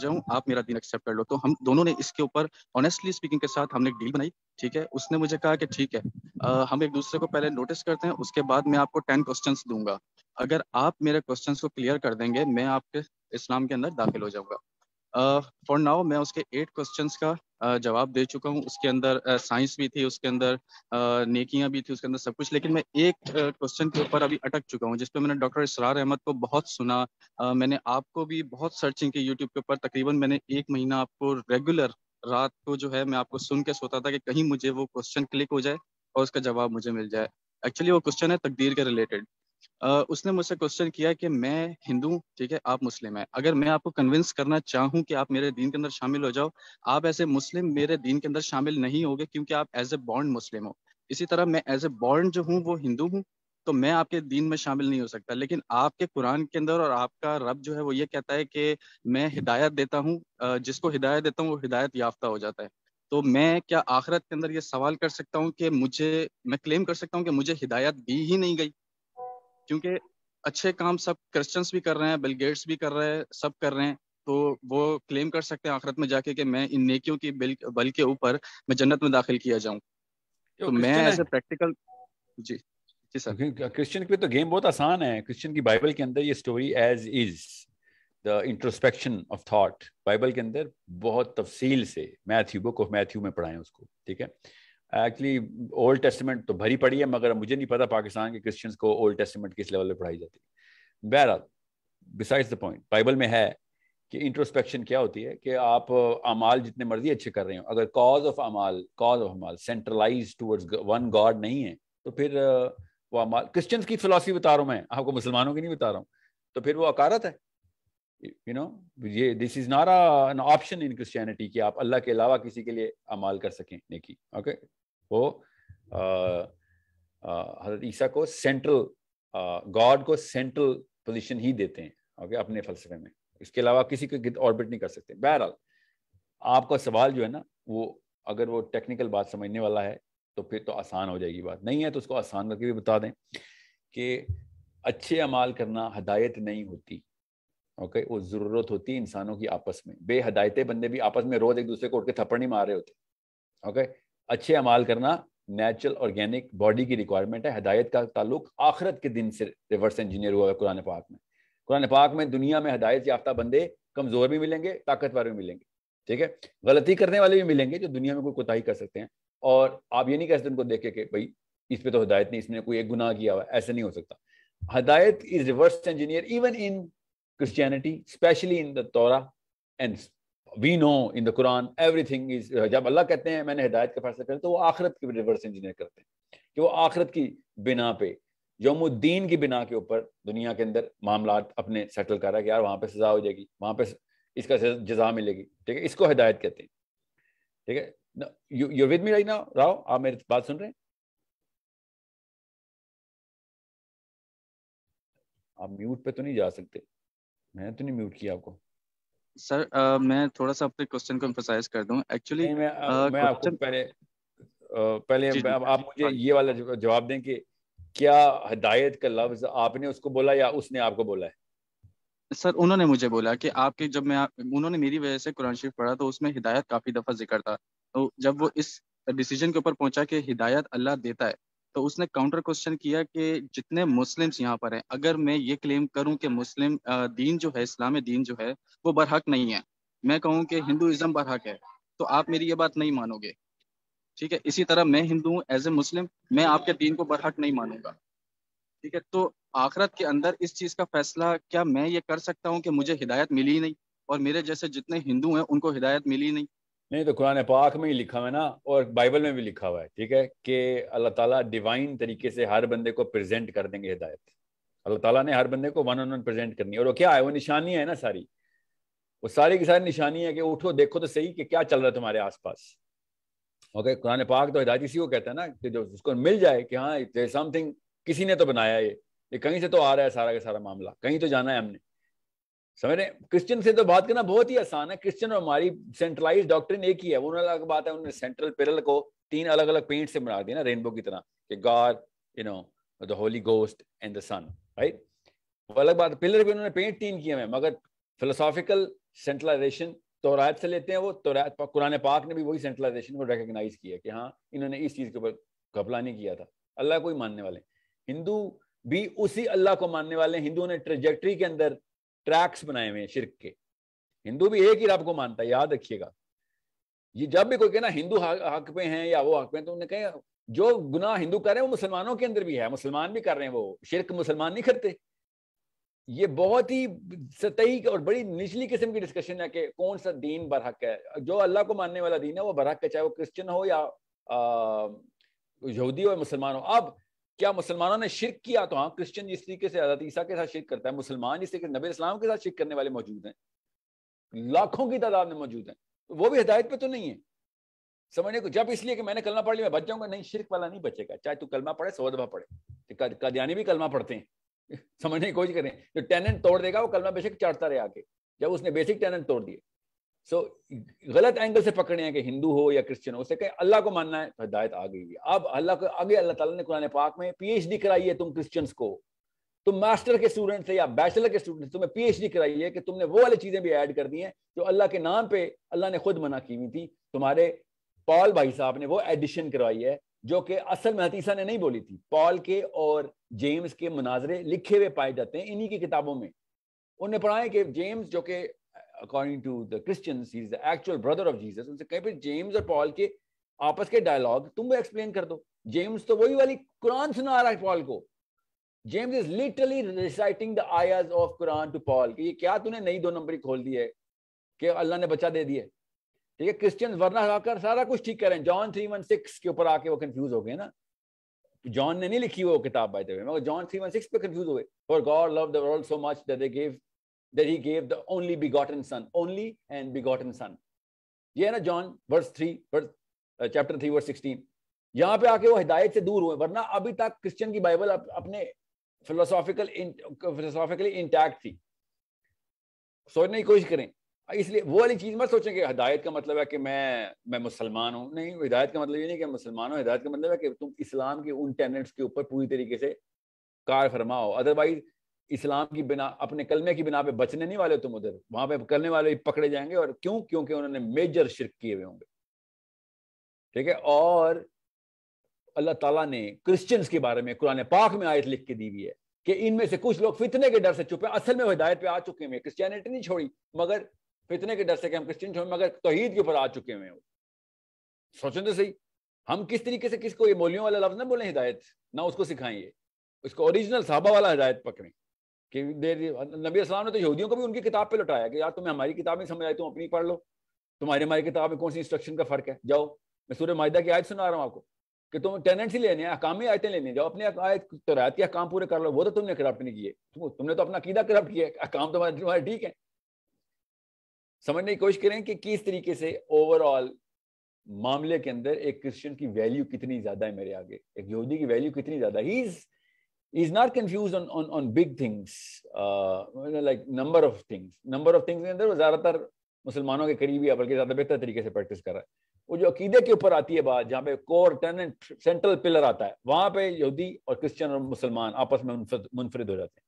जाऊं आप मेरा दिन एक्सेप्ट कर लो तो हम दोनों ने इसके ऊपर ऑनेस्टली स्पीकिंग के साथ हमने डील बनाई ठीक है उसने मुझे कहा कि ठीक है आ, हम एक दूसरे को पहले नोटिस करते हैं उसके बाद मैं आपको टेन क्वेश्चन दूंगा अगर आप मेरे क्वेश्चन को क्लियर कर देंगे मैं आपके इस्लाम के अंदर दाखिल हो जाऊंगा फॉर uh, नाउ मैं उसके एट क्वेश्चंस का uh, जवाब दे चुका हूँ उसके अंदर साइंस uh, भी थी उसके अंदर uh, नेकियां भी थी उसके अंदर सब कुछ लेकिन मैं एक क्वेश्चन uh, के ऊपर अभी अटक चुका हूँ जिसपे मैंने डॉक्टर इसरार अहमद को बहुत सुना uh, मैंने आपको भी बहुत सर्चिंग की यूट्यूब के ऊपर तकरीबन मैंने एक महीना आपको रेगुलर रात को जो है मैं आपको सुन के सोता था कि कहीं मुझे वो क्वेश्चन क्लिक हो जाए और उसका जवाब मुझे मिल जाए एक्चुअली वो क्वेश्चन है तकदीर के रिलेटेड उसने मुझसे क्वेश्चन किया कि मैं हिंदू ठीक है आप मुस्लिम है अगर मैं आपको कन्विंस करना चाहूँ कि आप मेरे दीन के अंदर शामिल हो जाओ आप ऐसे मुस्लिम मेरे दीन के अंदर शामिल नहीं होगे क्योंकि आप एज ए बॉन्ड मुस्लिम हो इसी तरह मैं एज ए बॉन्ड जो हूँ वो हिंदू हूँ तो मैं आपके दीन में शामिल नहीं हो सकता लेकिन आपके कुरान के अंदर और आपका रब जो है वो ये कहता है कि मैं हिदायत देता हूँ जिसको हिदायत देता हूँ वो हिदायत याफ्ता हो जाता है तो मैं क्या आखिरत के अंदर ये सवाल कर सकता हूँ कि मुझे मैं क्लेम कर सकता हूँ कि मुझे हिदायत दी ही नहीं गई क्योंकि अच्छे काम सब क्रिश्चियंस भी कर रहे हैं बिल गेट्स भी कर रहे हैं सब कर रहे हैं तो वो क्लेम कर सकते हैं आखिरत में जाके कि मैं इन नेकियों की बिल बल के ऊपर मैं जन्नत में दाखिल किया जाऊं तो, तो मैं एज ए प्रैक्टिकल जी जी सर क्रिश्चियन uh, के लिए तो गेम बहुत आसान है क्रिश्चियन की बाइबल के अंदर ये story as is the introspection of thought Bible के अंदर बहुत तफसील से मैथ्यू बुक ऑफ मैथ्यू में पढ़ाएं उसको ठीक है एक्चुअली ओल्ड टेस्टमेंट तो भरी पड़ी है मगर मुझे नहीं पता पाकिस्तान के क्रिश्चियंस को ओल्ड टेस्टमेंट किस लेवल पर पढ़ाई जाती है बहरहाल बिसाइड्स द पॉइंट बाइबल में है कि इंट्रोस्पेक्शन क्या होती है कि आप अमाल uh, जितने मर्जी अच्छे कर रहे हो अगर कॉज ऑफ अमाल कॉज ऑफ अमाल सेंट्रलाइज टूवर्ड्स वन गॉड नहीं है तो फिर uh, वो अमाल क्रिश्चियंस की फिलोसफी बता रहा हूँ मैं आपको मुसलमानों की नहीं बता रहा हूँ तो फिर वो अकारत है यू नो ये this is not an option in Christianity कि आप अल्लाह के अलावा किसी के लिए अमाल कर सकें नेकी ओके वो हजरत ईसा को सेंट्रल गॉड को सेंट्रल पोजीशन ही देते हैं ओके अपने फलसफे में इसके अलावा किसी को ऑर्बिट नहीं कर सकते बहरहाल आपका सवाल जो है ना वो अगर वो टेक्निकल बात समझने वाला है तो फिर तो आसान हो जाएगी बात नहीं है तो उसको आसान करके भी बता दें कि अच्छे अमाल करना हदायत नहीं होती ओके वो जरूरत होती है इंसानों की आपस में बेहदायते बंदे भी आपस में रोज एक दूसरे को उठ के थप्पड़ नहीं मार रहे होते ओके अच्छे अमाल करना नेचुरल ऑर्गेनिक बॉडी की रिक्वायरमेंट है हदायत का ताल्लुक आखरत के दिन से रिवर्स इंजीनियर हुआ है कुरान पाक में कुरान पाक में दुनिया में हदायत याफ्ता बंदे कमजोर भी मिलेंगे ताकतवर भी मिलेंगे ठीक है गलती करने वाले भी मिलेंगे जो दुनिया में कोई कोताही कर सकते हैं और आप ये नहीं कह सकते उनको देख के कि भाई इस पर तो हदायत नहीं इसने कोई एक गुनाह किया हुआ ऐसा नहीं हो सकता हदायत is reverse engineer even in Christianity, especially in the Torah, and we know in the Quran, everything is जब अल्लाह कहते हैं मैंने हिदायत का फैसला करें तो वो आखरत की रिवर्स इंजीनियर करते हैं कि वो आखरत की बिना पे यमुद्दीन की बिना के ऊपर दुनिया के अंदर मामला अपने सेटल करा कि यार वहाँ पे सजा हो जाएगी वहाँ पे इसका जजा मिलेगी ठीक है इसको हिदायत कहते हैं ठीक है you with me right now Rao आप मेरी बात सुन रहे हैं आप म्यूट पे तो नहीं जा सकते मैं तो नहीं म्यूट किया आपको सर uh, मैं थोड़ा सा अपने क्वेश्चन को एम्फोसाइज कर दूं एक्चुअली मैं, uh, मैं आपको पहले uh, पहले जी, आप, जी, आप मुझे हाँ। ये वाला जवाब दें कि क्या हदायत का लफ्ज आपने उसको बोला या उसने आपको बोला है सर उन्होंने मुझे बोला कि आपके जब मैं उन्होंने मेरी वजह से कुरान शरीफ पढ़ा तो उसमें हिदायत काफ़ी दफ़ा जिक्र था तो जब वो इस डिसीजन के ऊपर पहुंचा कि हिदायत अल्लाह देता है तो उसने काउंटर क्वेश्चन किया कि जितने मुस्लिम्स यहाँ पर हैं अगर मैं ये क्लेम करूं कि मुस्लिम दीन जो है इस्लाम दीन जो है वो बरहक नहीं है मैं कहूँ कि हिंदुज़म बरहक है तो आप मेरी ये बात नहीं मानोगे ठीक है इसी तरह मैं हिंदू हूँ एज ए मुस्लिम मैं आपके दीन को बरहक नहीं मानूंगा ठीक है तो आखरत के अंदर इस चीज़ का फैसला क्या मैं ये कर सकता हूँ कि मुझे हिदायत मिली नहीं और मेरे जैसे जितने हिंदू हैं उनको हिदायत मिली नहीं नहीं तो कुरान पाक में ही लिखा हुआ है ना और बाइबल में भी लिखा हुआ है ठीक है कि अल्लाह ताला डिवाइन तरीके से हर बंदे को प्रेजेंट कर देंगे हिदायत अल्लाह ताला ने हर बंदे को वन ऑन वन प्रेजेंट करनी है और वो क्या है वो निशानी है ना सारी वो सारी की सारी निशानी है कि उठो देखो तो सही कि क्या चल रहा है तुम्हारे पास ओके कुरान पाक तो हिदायत इसी को कहता है ना कि जो उसको मिल जाए कि हाँ समथिंग किसी ने तो बनाया ये ये कहीं से तो आ रहा है सारा का सारा मामला कहीं तो जाना है हमने समझ रहे क्रिश्चियन से तो बात करना बहुत ही आसान है क्रिश्चियन और हमारी सेंट्रलाइज डॉक्ट्रिन एक ही है वो अलग बात है उन्होंने सेंट्रल पिलर को तीन अलग अलग पेंट से बना दिया ना रेनबो की तरह कि God you know the holy ghost and the son right वो अलग बात पिलर भी उन्होंने पेंट तीन किया है मगर फिलोसॉफिकल सेंट्रलाइजेशन तो से लेते हैं वो तो कुरान पाक ने भी वही सेंट्रलाइजेशन को रिकोगनाइज किया कि हाँ इन्होंने इस चीज़ के ऊपर घपला नहीं किया था अल्लाह को ही मानने वाले हिंदू भी उसी अल्लाह को मानने वाले हिंदुओं ने ट्रेजेक्ट्री के अंदर ट्रैक्स बनाए हुए हैं शिरक के हिंदू भी एक ही रब को मानता है याद रखिएगा ये जब भी कोई कहना हिंदू हक पे हैं या वो हक पे हैं तो उन्हें कहे जो गुनाह हिंदू कर रहे हैं वो मुसलमानों के अंदर भी है मुसलमान भी कर रहे हैं वो शिरक मुसलमान नहीं करते ये बहुत ही सतही और बड़ी निचली किस्म की डिस्कशन है कि कौन सा दीन बरहक है जो अल्लाह को मानने वाला दीन है वो बरहक है चाहे वो क्रिश्चियन हो या यहूदी हो या मुसलमान हो अब क्या मुसलमानों ने शिरक किया तो हाँ क्रिश्चियन जिस तरीके से हजरत ईसा के साथ शिरक करता है मुसलमान जिस तरीके नबी इस्लाम के साथ शिरक करने वाले मौजूद हैं लाखों की तादाद में मौजूद हैं तो वो भी हदायत पे तो नहीं है समझने को जब इसलिए कि मैंने कलमा पढ़ लिया बच जाऊंगा नहीं शिरक वाला नहीं बचेगा चाहे तू कलमा पढ़े सौ दफा पढ़े तो कादयानी भी कलमा पढ़ते हैं <laughs> समझने की कोशिश करें जो टेनेंट तोड़ देगा वो कलमा बेशक चढ़ता रहे आके जब उसने बेसिक टेनेंट तोड़ दिए सो so, गलत एंगल से पकड़े हैं कि हिंदू हो या क्रिश्चियन हो उसे कहे अल्लाह को मानना है तो हिदायत आ गई है अब अल्लाह को आगे अल्लाह ताला ने कुरान पाक में पीएचडी कराई है तुम क्रिश्चियंस को तुम मास्टर के स्टूडेंट थे या बैचलर के स्टूडेंट से तुम्हें पीएचडी कराई है कि तुमने वो वाली चीजें भी ऐड कर दी हैं जो अल्लाह के नाम पे अल्लाह ने खुद मना की हुई थी तुम्हारे पॉल भाई साहब ने वो एडिशन करवाई है जो कि असल में हतीसा ने नहीं बोली थी पॉल के और जेम्स के मुनाजरे लिखे हुए पाए जाते हैं इन्हीं की किताबों में उन्हें पढ़ाए कि जेम्स जो कि according to the Christian is the actual brother of Jesus उनसे कहीं पे जेम्स और पॉल के आपस के डायलॉग तुम वो एक्सप्लेन कर दो जेम्स तो वही वाली कुरान सुना रहा है पॉल को James is literally reciting the आयाज ऑफ कुरान टू पॉल कि ये क्या तूने नई दो नंबरी खोल दी है कि अल्लाह ने बचा दे दिए ठीक है क्रिश्चियन वरना आकर सारा कुछ ठीक करें जॉन थ्री वन सिक्स के ऊपर आके वो कंफ्यूज हो गए ना जॉन ने नहीं लिखी वो किताब बाई द वे मगर जॉन 316 पे कंफ्यूज गए for God love the world so much that they give that he gave the only begotten son, only and begotten son. ये है ना John verse three verse chapter three verse sixteen यहाँ पे आके वो हिदायत से दूर हुए वरना अभी तक क्रिश्चियन की बाइबल अपने फिलोसॉफिकल फिलोसॉफिकली इंटैक्ट थी सोचने की कोशिश करें इसलिए वो वाली चीज़ मत सोचें कि हिदायत का मतलब है कि मैं मैं मुसलमान हूँ नहीं हिदायत का मतलब ये नहीं कि मुसलमान हूँ हिदायत का मतलब है कि तुम इस्लाम के उन टेनेंट्स के ऊपर पूरी तरीके से कार फरमाओ अदरवाइज इस्लाम की बिना अपने कलमे की बिना पे बचने नहीं वाले तुम उधर वहां पे करने वाले ही पकड़े जाएंगे और क्यों क्योंकि उन्होंने मेजर शिरक किए हुए होंगे ठीक है और अल्लाह ताला ने क्रिश्चियंस के बारे में कुरान पाक में आयत लिख के दी हुई है कि इनमें से कुछ लोग फितने के डर से छुपे असल में हिदायत पे आ चुके हुए क्रिश्चियनिटी नहीं छोड़ी मगर फितने के डर से कि हम क्रिश्चियन छोड़े मगर तोहहीद के ऊपर आ चुके हुए हैं सोचें तो सही हम किस तरीके से किसको ये मोलियों वाला लफ्ज ना बोले हिदायत ना उसको सिखाएंगे उसको ओरिजिनल साहबा वाला हिदायत पकड़ें कि देर नबी असलम ने तो यहूदियों को भी उनकी किताब पे लौटाया कि यार तुम्हें हमारी किताब नहीं समझ आई तुम अपनी पढ़ लो तुम्हारी हमारी किताब में कौन सी इंस्ट्रक्शन का फर्क है जाओ मैं सूर्य माहिदा की आयत सुना रहा हूँ आपको कि तुम टेनेंट्स ही लेने हैं आयतें लेने जाओ अपने आयत तो रायत के अकाम पूरे कर लो वो तो तुमने करप्ट नहीं किए तुमने तो अपना कीदा करप्ट किया हकाम तुम्हारे तुम्हारे ठीक है समझने की कोशिश करें कि किस तरीके से ओवरऑल मामले के अंदर एक क्रिश्चियन की वैल्यू कितनी ज्यादा है मेरे आगे एक यहूदी की वैल्यू कितनी ज्यादा he is is not confused on, on, on big things, uh, you know, like number of things. Number of things and there was other मुसलमानों के करीबी hi बल्कि zyada बेहतर तरीके से प्रैक्टिस कर रहा है वो जो अकीदे के ऊपर आती है baat jahan pe core tenant central pillar aata hai वहां pe यहूदी और christian और मुसलमान आपस में munfarid हो जाते हैं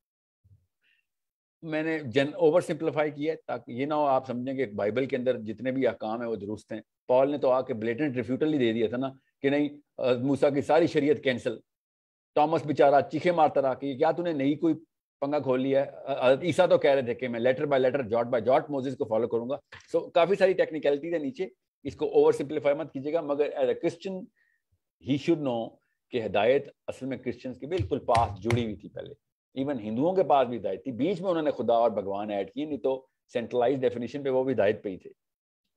मैंने जन ओवर सिंप्लीफाई किया ताकि ये ना हो आप समझें कि बाइबल के अंदर जितने भी अकाम है वो दुरुस्त हैं पॉल ने तो आके ब्लेटेंट रिफ्यूटल ही दे दिया था ना कि नहीं मूसा की सारी शरीयत कैंसिल टॉमस बेचारा चीखे मारता रहा कि क्या तूने नहीं कोई पंगा खोल लिया है ईसा तो कह रहे थे कि मैं letter by letter jot by jot Moses को फॉलो करूंगा सो so, काफी सारी टेक्निकलिटीज है नीचे इसको ओवर सिंप्लीफाई मत कीजिएगा मगर as a Christian he should know कि हिदायत असल में क्रिश्चियंस के बिल्कुल पास जुड़ी हुई थी पहले इवन हिंदुओं के पास भी हिदायत थी बीच में उन्होंने खुदा और भगवान ऐड की नहीं तो सेंट्रलाइज डेफिनेशन पे वो भी हिदायत पे ही थे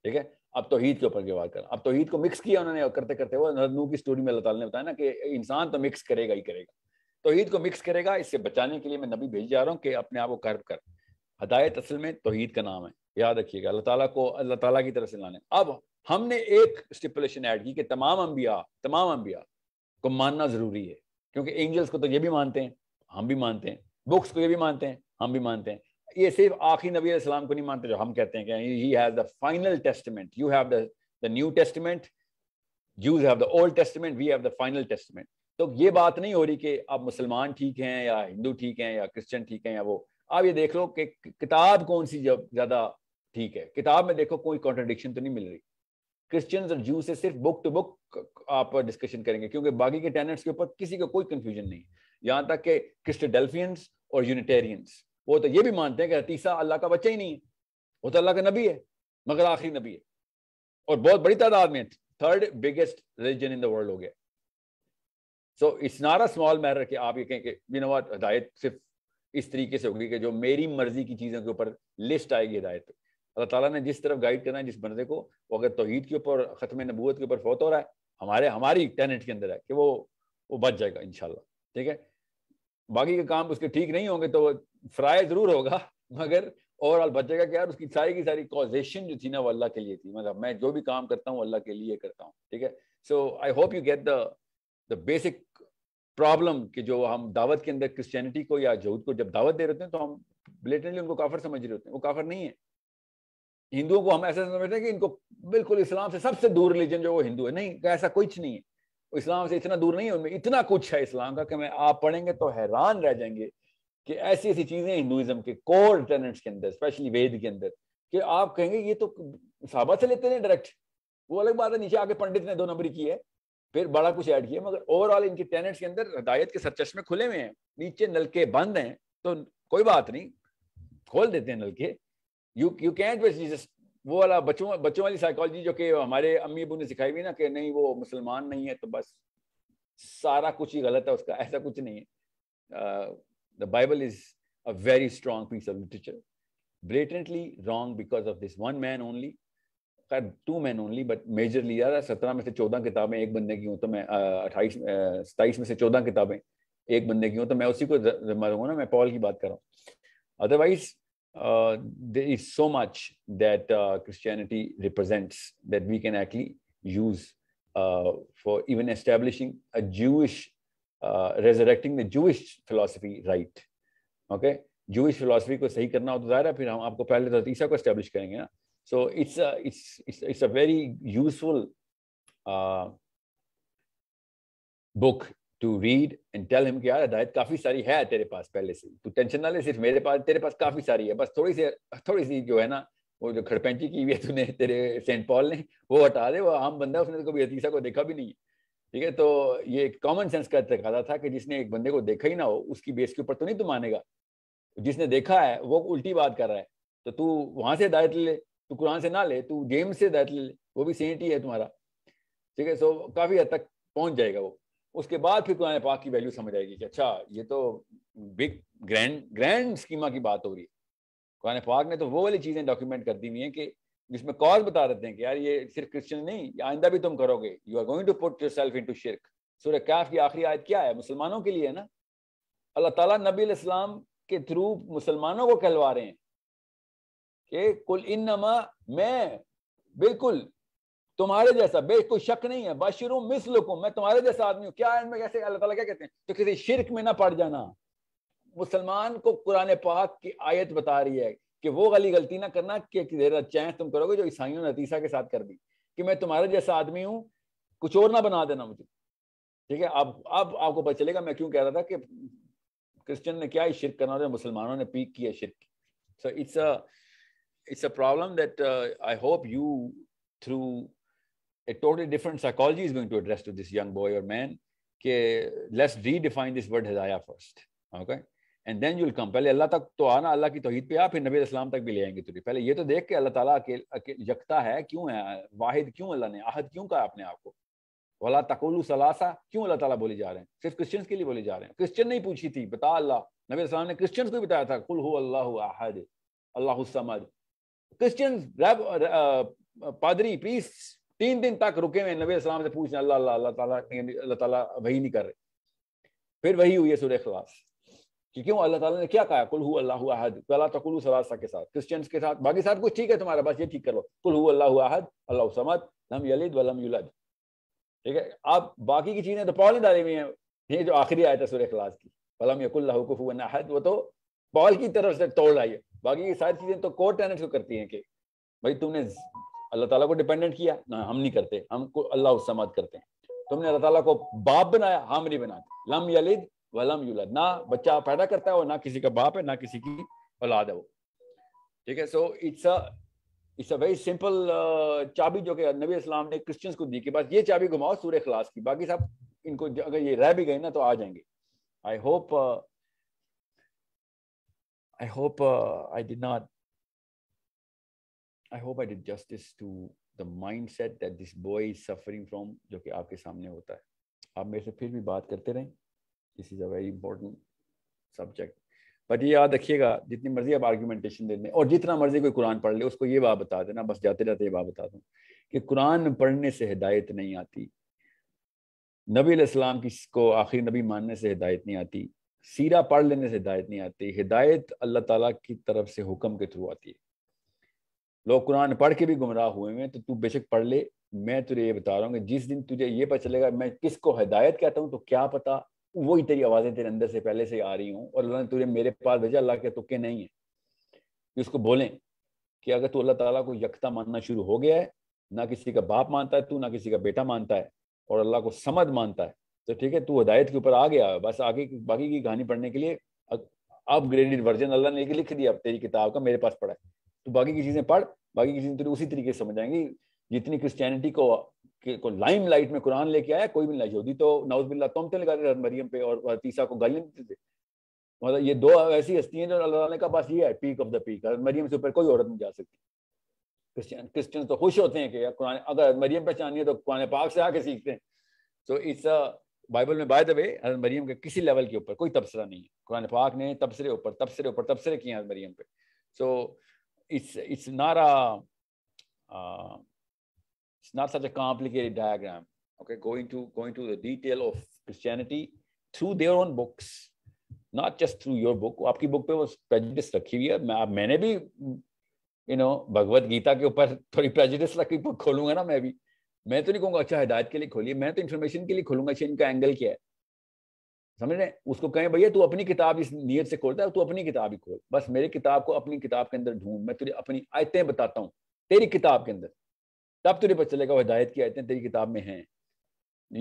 ठीक है अब तो के ऊपर की बात करें अब तो को मिक्स किया उन्होंने करते करते वो नू की स्टोरी में अल्लाह ने बताया ना कि इंसान तो मिक्स करेगा ही करेगा तोहीद को मिक्स करेगा इससे बचाने के लिए मैं नबी भेज जा रहा हूँ कि अपने आप को कर्ब कर हदायत असल में तोहीद का नाम है याद रखिएगा अल्लाह ताला को अल्लाह ताला की तरफ से लाने अब हमने एक स्टिपुलेशन ऐड की कि तमाम अम्बिया तमाम अम्बिया को मानना ज़रूरी है क्योंकि एंजल्स को तो ये भी मानते हैं हम भी मानते हैं बुक्स को ये भी मानते हैं हम भी मानते हैं ये सिर्फ आखिरी नबी सलाम को नहीं मानते जो हम कहते हैं कि he has the final testament you have the new testament Jews have the old testament we have the final testament तो ये बात नहीं हो रही कि आप मुसलमान ठीक हैं या हिंदू ठीक हैं या क्रिश्चियन ठीक हैं या वो आप ये देख लो कि किताब कौन सी जब ज़्यादा ठीक है किताब में देखो कोई कॉन्ट्रडिक्शन तो नहीं मिल रही क्रिश्चियंस और जू से सिर्फ बुक टू बुक आप डिस्कशन करेंगे क्योंकि बाकी के टेनेंट्स के ऊपर किसी का को कोई कंफ्यूजन नहीं यहाँ तक कि क्रिस्टोडेल्फियंस और यूनिटेरियंस वो तो ये भी मानते हैं कि हतीसा अल्लाह का बच्चा ही नहीं है वो तो अल्लाह का नबी है मगर आखिरी नबी है और बहुत बड़ी तादाद में third biggest religion in the world हो गया so it's not a small matter कि आप ये कहें कि बिना हदायत सिर्फ इस तरीके से होगी कि जो मेरी मर्जी की चीज़ों के ऊपर लिस्ट आएगी हदायत पर अल्लाह ताला ने जिस तरफ गाइड करना है जिस बंदे को वो अगर तोहहीद के ऊपर ख़त्म नबूत के ऊपर फोत हो रहा है हमारे हमारी टेनेंट के अंदर है कि वो वो बच जाएगा इन ठीक है बाकी के काम उसके ठीक नहीं होंगे तो वो फ्राई जरूर होगा <laughs> मगर ओवरऑल बचेगा क्या उसकी सारी की सारी कॉजेशन जो थी ना वो अल्लाह के लिए थी मतलब मैं जो भी काम करता हूँ अल्लाह के लिए करता हूँ ठीक है so I hope you get the the basic problem कि जो हम दावत के अंदर क्रिश्चियनिटी को या जहूद को जब दावत दे रहे होते हैं तो हम ब्लेटेंटली उनको काफर समझ रहे होते हैं वो काफर नहीं है हिंदुओं को हम ऐसा समझते हैं कि इनको बिल्कुल इस्लाम से सबसे दूर रिलीजन जो वो हिंदू है नहीं ऐसा कुछ नहीं है इस्लाम से इतना दूर नहीं है उनमें इतना कुछ है इस्लाम का कि मैं आप पढ़ेंगे तो हैरान रह जाएंगे कि ऐसी ऐसी चीज़ें हिंदुज़म के कोर टेनेंट्स के अंदर स्पेशली वेद के अंदर कि आप कहेंगे ये तो साबा से लेते हैं डायरेक्ट वो अलग बात है नीचे आके पंडित ने दो नंबर की है फिर बड़ा कुछ ऐड किया मगर ओवरऑल इनके टेनेंट्स के अंदर हदायत के सरचश्मे खुले हुए हैं नीचे नलके बंद हैं तो कोई बात नहीं खोल देते हैं नलके यू यू कैंट जस्ट वो वाला बच्चों बच्चों वाली साइकोलॉजी जो कि हमारे अम्मी अबू ने सिखाई हुई ना कि नहीं वो मुसलमान नहीं है तो बस सारा कुछ ही गलत है उसका ऐसा कुछ नहीं है the Bible is a very strong piece of literature blatantly wrong because of this one man only खैर two man only but majorly यार सत्रह में से चौदह किताबें एक बंदे की हूँ तो मैं अट्ठाईस सताईस में से चौदह किताबें एक बंदे की हूँ तो मैं उसी को मारूंगा ना मैं पॉल की बात कर रहा हूँ otherwise Uh, there is so much that uh, Christianity represents that we can actually use uh, for even establishing a Jewish, uh, resurrecting the Jewish philosophy right. Okay, Jewish philosophy को सही करना हो तो ज़ाहिर है फिर हम establish So it's a it's it's it's a very useful uh, book to read and tell him कि यार हदायत काफ़ी सारी है तेरे पास पहले से तू टेंशन ना ले सिर्फ मेरे पास तेरे पास काफ़ी सारी है बस थोड़ी सी थोड़ी सी जो है ना वो जो खड़पैंची की हुई है तूने तेरे सेंट पॉल ने वो हटा दे वो आम बंदा उसने तो कभी अतीसा को देखा भी नहीं है ठीक है तो ये एक कॉमन सेंस का तकाजा था कि जिसने एक बंदे को देखा ही ना हो उसकी बेस के ऊपर तो नहीं तू मानेगा जिसने देखा है वो उल्टी बात कर रहा है तो तू वहां से हिदायत ले तू कुरान से ना ले तू जेम्स से हिदायत ले वो भी सेंट ही है तुम्हारा ठीक है सो काफ़ी हद तक पहुंच जाएगा वो उसके बाद फिर कुरान पाक की वैल्यू समझ आएगी कि अच्छा ये तो बिग ग्रैंड ग्रैंड स्कीमा की बात हो रही है कुरान पाक ने तो वो वाली चीज़ें डॉक्यूमेंट कर दी हुई हैं कि जिसमें कॉज बता देते हैं कि यार ये सिर्फ क्रिश्चियन नहीं आइंदा भी तुम करोगे you are going to put yourself into शिरक सूर्य कैफ की आखिरी आयत क्या है मुसलमानों के लिए है ना अल्लाह ताला नबी इस्लाम के थ्रू मुसलमानों को कहलवा रहे हैं कि कुल इन मैं बिल्कुल तुम्हारे जैसा बे कोई शक नहीं है बशरू मिसल मैं तुम्हारे जैसा आदमी हूँ क्या इनमें कैसे अल्लाह ताला क्या कहते हैं तो किसी शिरक में ना पड़ जाना मुसलमान को कुरान पाक की आयत बता रही है कि वो गली गलती ना करना कि जरा तुम करोगे जो ईसाइयों ने नतीसा के साथ कर दी कि मैं तुम्हारे जैसा आदमी हूँ कुछ और ना बना देना मुझे ठीक है अब अब आपको पता चलेगा मैं क्यों कह रहा था कि क्रिश्चियन ने क्या शिरक करना और मुसलमानों ने पीक किया शिरक so it's it's a problem that I hope you through a totally different psychology is going to address to this young boy or man. Okay, let's redefine this word hidayah first. Okay. And then you'll come पहले अल्लाह तक तो आना अल्लाह की तोहहीद पे आ फिर नबी इस्लाम तक भी ले आएंगे तुझे पहले ये तो देख के अल्लाह ताला अकेल, अकेल यकता है क्यों है वाहिद क्यों अल्लाह ने आहद क्यों कहा अपने आप को वाला तकुल्लू सलासा क्यों अल्लाह ताला बोले जा रहे हैं सिर्फ क्रिश्चियंस के लिए बोले जा रहे हैं क्रिश्चियन नहीं पूछी थी बता अल्लाह नबी इस्लाम ने क्रिश्चियंस को भी बताया था कुल हो अल्लाह आहद अल्लाह समद क्रिश्चियंस पादरी प्रीस्ट तीन दिन तक रुके हुए नबी इस्लाम से पूछना अल्लाह अल्लाह अल्लाह ताला वही नहीं कर रहे फिर वही हुई है सुर खलास कि क्यों अल्लाह ताला ने क्या कहा कुल अल्लाह अहद कला तकुल सलासा के साथ क्रिश्चियंस के साथ बाकी साथ कुछ ठीक है तुम्हारा बस ये ठीक कर लो कुल अल्लाह अहद अल्लाह समद लम यलिद वलम यूलद ठीक है आप बाकी की चीजें तो पॉल ही डाली हुई हैं ये जो आखिरी आयत है सुर खलास की वलम वन अहद वो तो पॉल की तरफ से तोड़ आई है बाकी ये सारी चीजें तो कोर्ट टेनेंट को तो करती हैं कि भाई तुमने अल्लाह ताला को डिपेंडेंट किया ना हम नहीं करते हमको अल्लाह समाद करते हैं तुमने अल्लाह ताला को बाप बनाया हम नहीं बनाते लम यलिद व लम यूलद ना बच्चा पैदा करता है वो ना किसी का बाप है ना किसी की औलाद है वो ठीक है so it's a it's a very simple चाबी जो कि नबी इस्लाम ने क्रिश्चियंस को दी कि बस ये चाबी घुमाओ सूर्य खलास की बाकी सब इनको अगर ये रह भी गए ना तो आ जाएंगे I hope I hope I did not I hope I did justice to the mindset that this boy is suffering from जो कि आपके सामने होता है आप मेरे से फिर भी बात करते रहें this is a very important subject but ये याद रखिएगा जितनी मर्जी आप आर्ग्यूमेंटेशन दे और जितना मर्जी कोई कुरान पढ़ ले उसको ये बात बता देना बस जाते जाते ये बात बता दूँ कि कुरान पढ़ने से हिदायत नहीं आती नबी इस्लाम को आखिरी नबी मानने से हिदायत नहीं आती सीरा पढ़ लेने से हिदायत नहीं आती हिदायत अल्लाह ताला की तरफ से हुक्म के थ्रू आती है लोग कुरान पढ़ के भी गुमराह हुए हैं तो तू बेशक पढ़ ले मैं तुझे ये बता रहा हूँ कि जिस दिन तुझे ये पता चलेगा मैं किसको हिदायत कहता हूँ तो क्या पता वही तेरी आवाज़ें तेरे अंदर से पहले से आ रही हूँ और अल्लाह ने तुझे मेरे पास भेजा अल्लाह के तुक्के नहीं है कि उसको बोलें कि अगर तू अल्लाह ताला को यकता मानना शुरू हो गया है ना किसी का बाप मानता है तू ना किसी का बेटा मानता है और अल्लाह को समझ मानता है तो ठीक है तू हदायत के ऊपर आ गया बस आगे बाकी की कहानी पढ़ने के लिए अपग्रेडेड वर्जन अल्लाह ने लिख दिया अब तेरी किताब का मेरे पास पढ़ा है तो बाकी की चीजें पढ़ बाकी की चीजें तेरे उसी तरीके से समझ आएंगी जितनी क्रिस्टियनिटी को को लाइम लाइट में कुरान लेके आया कोई भी नहीं यहूदी तो नाउज बिल्ला तो, तो लगा रहे मरियम पे और तीसरा को गालियां देते थे मतलब ये दो ऐसी हस्ती हैं जो अल्लाह ने कहा बस ये है पीक ऑफ द पीक मरियम से ऊपर कोई औरत नहीं जा सकती क्रिश्चियन क्रिश्चियन तो खुश होते हैं कि कुरान अगर मरियम पहचानी है तो कुरान पाक से आके सीखते हैं तो इस बाइबल में बाय द वे हजरत मरियम के किसी लेवल के ऊपर कोई तबसरा नहीं है कुरान पाक ने तबसरे ऊपर तबसरे ऊपर तबसरे किए हैं हजरत मरियम पे so so, it's it's not a uh, it's not such a complicated diagram okay going to going to the detail of christianity through their own books not just through your book आपकी book पे वो prejudice रखी हुई है मैं मैंने भी you know भगवत गीता के ऊपर थोड़ी प्रेजिडिस रखी खोलूंगा ना मैं भी मैं तो नहीं कहूंगा अच्छा हिदायत के लिए खोलिए मैं तो इन्फॉर्मेशन के लिए खोलूंगा अच्छा इनका एंगल क्या है समझ रहे उसको कहें भैया तू अपनी किताब इस नीयत से खोलता है तू अपनी किताब ही खोल बस मेरी किताब को अपनी किताब के अंदर ढूंढ मैं तुझे अपनी आयतें बताता हूँ तेरी किताब के अंदर तब तुझे पता चलेगा वो हिदायत की आयतें तेरी किताब में हैं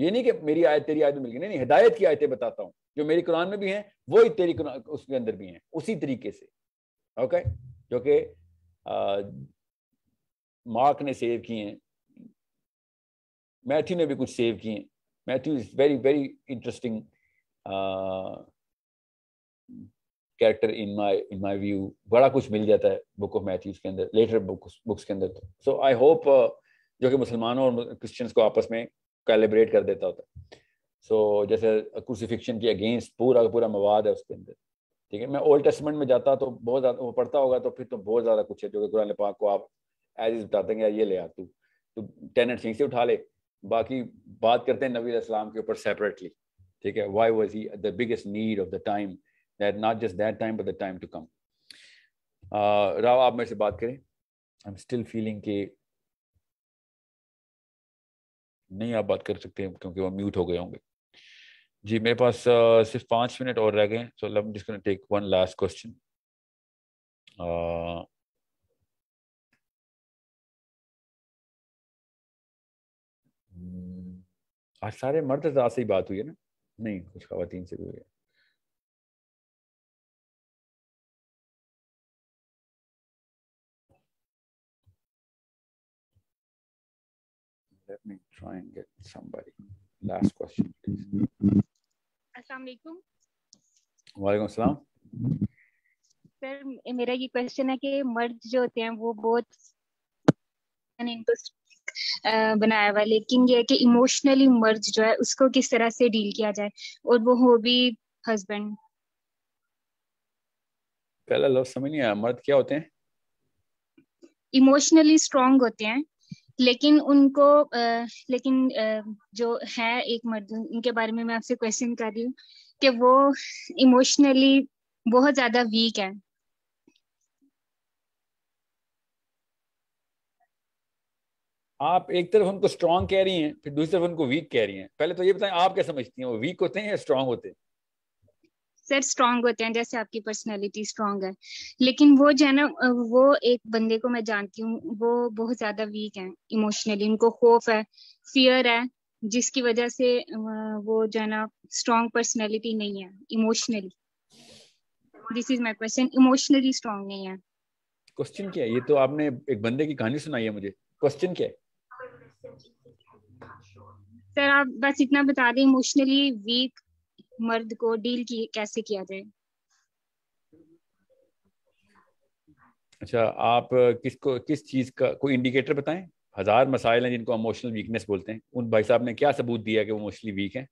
ये नहीं कि मेरी आयत तेरी आयत मिल गई नहीं नहीं हिदायत की आयतें बताता हूँ जो मेरी कुरान में भी हैं वही तेरी उसके अंदर भी हैं उसी तरीके से ओके जो कि मार्क ने सेव किए हैं मैथ्यू ने भी कुछ सेव किए हैं Matthew is very very interesting character in my in my view बड़ा कुछ मिल जाता है बुक ऑफ मैथ्यूज के अंदर लेटर बुक्स बुक्स के अंदर सो आई होप जो कि मुसलमानों और क्रिश्चियंस को आपस में कैलिब्रेट कर देता होता है सो so, जैसे फिक्शन की अगेंस्ट पूरा पूरा मवाद है उसके अंदर ठीक है मैं ओल्ड टेस्टमेंट में जाता तो बहुत ज़्यादा वो पढ़ता होगा तो फिर तो बहुत ज़्यादा कुछ है जो कि कुरान पाक को आप एज इज बताते हैं ये ले आ तू तो टेनट सिंह से उठा ले बाकी बात करते हैं नबी इस्लाम के ऊपर सेपरेटली ठीक है why was he the biggest need of the time that not just that time but the time to come Rao आप मेरे से बात करें आई एम स्टिल फीलिंग कि नहीं आप बात कर सकते क्योंकि वो म्यूट हो गए होंगे जी मेरे पास uh, सिर्फ पाँच मिनट और रह गए so love just take one last question आज सारे मर्द से ही बात हुई है ना नहीं कुछ खातन से भी हुई है let me try and get somebody. Last question, please. Assalamualaikum. वालेकुम अस्सलाम. सर मेरा ये क्वेश्चन है कि मर्द जो होते हैं वो बहुत इनको बनाया हुआ लेकिन ये कि इमोशनली मर्ज जो है उसको किस तरह से डील किया जाए और वो हो भी हस्बैंड पहला लव समझ नहीं आया मर्द क्या होते हैं इमोशनली स्ट्रांग होते हैं लेकिन उनको आ, लेकिन आ, जो है एक मर्द उनके बारे में मैं आपसे क्वेश्चन कर रही हूँ कि वो इमोशनली बहुत ज्यादा वीक है आप एक तरफ उनको स्ट्रांग कह रही हैं फिर दूसरी तरफ उनको वीक कह रही हैं पहले तो ये बताएं आप क्या समझती हैं वो वीक होते हैं या स्ट्रांग होते हैं सर स्ट्रांग होते हैं जैसे आपकी पर्सनालिटी स्ट्रांग है लेकिन वो जो है ना वो एक बंदे को मैं जानती हूँ वो बहुत ज्यादा वीक है इमोशनली उनको खौफ है फियर है जिसकी वजह से वो जो है ना स्ट्रांग पर्सनैलिटी नहीं है emotionally this is my question emotionally strong नहीं है क्वेश्चन क्या है ये तो आपने एक बंदे की कहानी सुनाई है मुझे क्वेश्चन क्या है सर आप बस इतना बता दें इमोशनली वीक मर्द को डील की, कैसे किया जाए अच्छा आप किसको किस चीज का कोई इंडिकेटर बताएं हजार मसाइल हैं जिनको इमोशनल वीकनेस बोलते हैं उन भाई साहब ने क्या सबूत दिया कि वो इमोशनली वीक हैं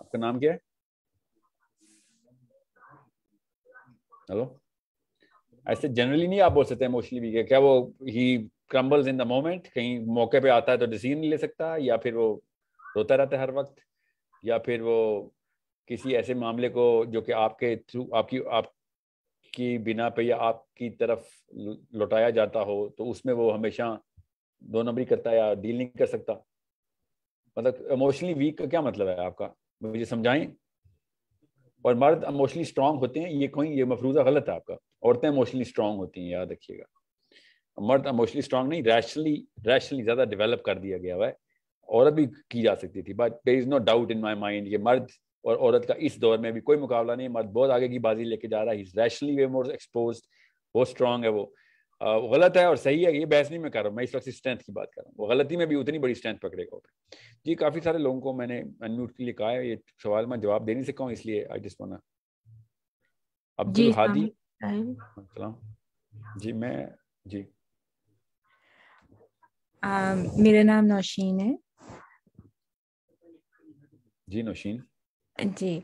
आपका नाम क्या है हेलो ऐसे जनरली नहीं आप बोल सकते इमोशनली वीक क्या वो he crumbles in the moment कहीं मौके पे आता है तो डिसीजन नहीं ले सकता या फिर वो रोता रहता है हर वक्त या फिर वो किसी ऐसे मामले को जो कि आपके थ्रू आपकी आपकी बिना पे या आपकी तरफ लौटाया जाता हो तो उसमें वो हमेशा दो नंबरी करता है या डील नहीं कर सकता मतलब इमोशनली वीक का क्या मतलब है आपका मुझे समझाएं और मर्द इमोशनली स्ट्रांग होते हैं ये कहीं ये मफरूजा गलत है आपका औरतें इमोशनली स्ट्रांग होती हैं याद रखिएगा मर्द इमोशनली स्ट्रांग नहीं रैशनली रैशनली ज़्यादा डेवलप कर दिया गया हुआ है औरत भी की जा सकती थी but there is no doubt in my mind ये मर्द और औरत का इस दौर में भी कोई मुकाबला नहीं मर्द बहुत आगे की बाजी लेके जा रहा है रैशनली वे मोर एक्सपोज बहुत स्ट्रांग है वो गलत है और सही है ये बहस नहीं मैं कर रहा हूँ मैं इस वक्त स्ट्रेंथ की बात कर रहा हूँ वो गलती में भी उतनी बड़ी स्ट्रेंथ पकड़ेगा ओपन जी काफ़ी सारे लोगों को मैंने अनम्यूट के लिए कहा है ये सवाल मैं जवाब दे नहीं सका हूँ इसलिए I just one Abdul Hadi हाँ, जी मैं जी मेरा नाम नौशीन है जी नौशीन जी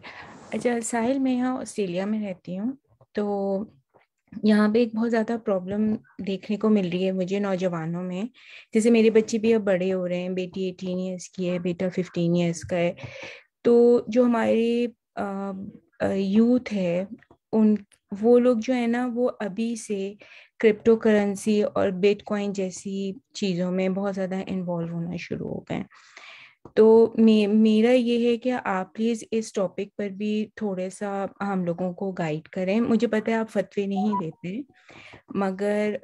अच्छा साहिल मैं यहाँ ऑस्ट्रेलिया में रहती हूँ तो यहाँ पे एक बहुत ज़्यादा प्रॉब्लम देखने को मिल रही है मुझे नौजवानों में जैसे मेरे बच्चे भी अब बड़े हो रहे हैं बेटी एटीन ईयर्स की है बेटा फिफ्टीन ईयर्स का है तो जो हमारे यूथ है उन वो लोग जो है ना वो अभी से क्रिप्टो करेंसी और बिटकॉइन जैसी चीज़ों में बहुत ज़्यादा इन्वॉल्व होना शुरू हो गए तो मे मेरा ये है कि आप प्लीज़ इस टॉपिक पर भी थोड़े सा हम लोगों को गाइड करें मुझे पता है आप फतवे नहीं देते मगर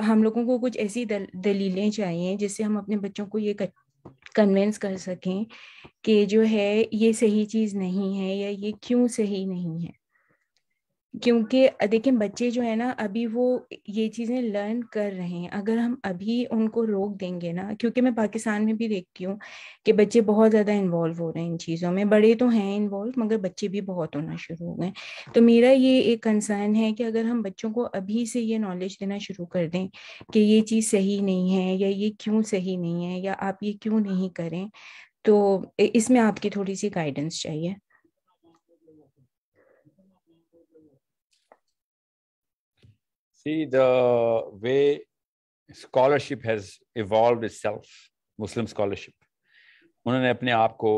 आ, हम लोगों को कुछ ऐसी दल, दलीलें चाहिए जिससे हम अपने बच्चों को ये कन्विंस कर सकें कि जो है ये सही चीज़ नहीं है या ये क्यों सही नहीं है क्योंकि देखिए बच्चे जो है ना अभी वो ये चीज़ें लर्न कर रहे हैं अगर हम अभी उनको रोक देंगे ना क्योंकि मैं पाकिस्तान में भी देखती हूँ कि बच्चे बहुत ज़्यादा इन्वॉल्व हो रहे हैं इन चीज़ों में बड़े तो हैं इन्वॉल्व मगर बच्चे भी बहुत होना शुरू हो गए तो मेरा ये एक कंसर्न है कि अगर हम बच्चों को अभी से ये नॉलेज देना शुरू कर दें कि ये चीज़ सही नहीं है या ये क्यों सही नहीं है या आप ये क्यों नहीं करें तो इसमें आपकी थोड़ी सी गाइडेंस चाहिए See the way scholarship has evolved itself, Muslim scholarship. उन्होंने अपने आप को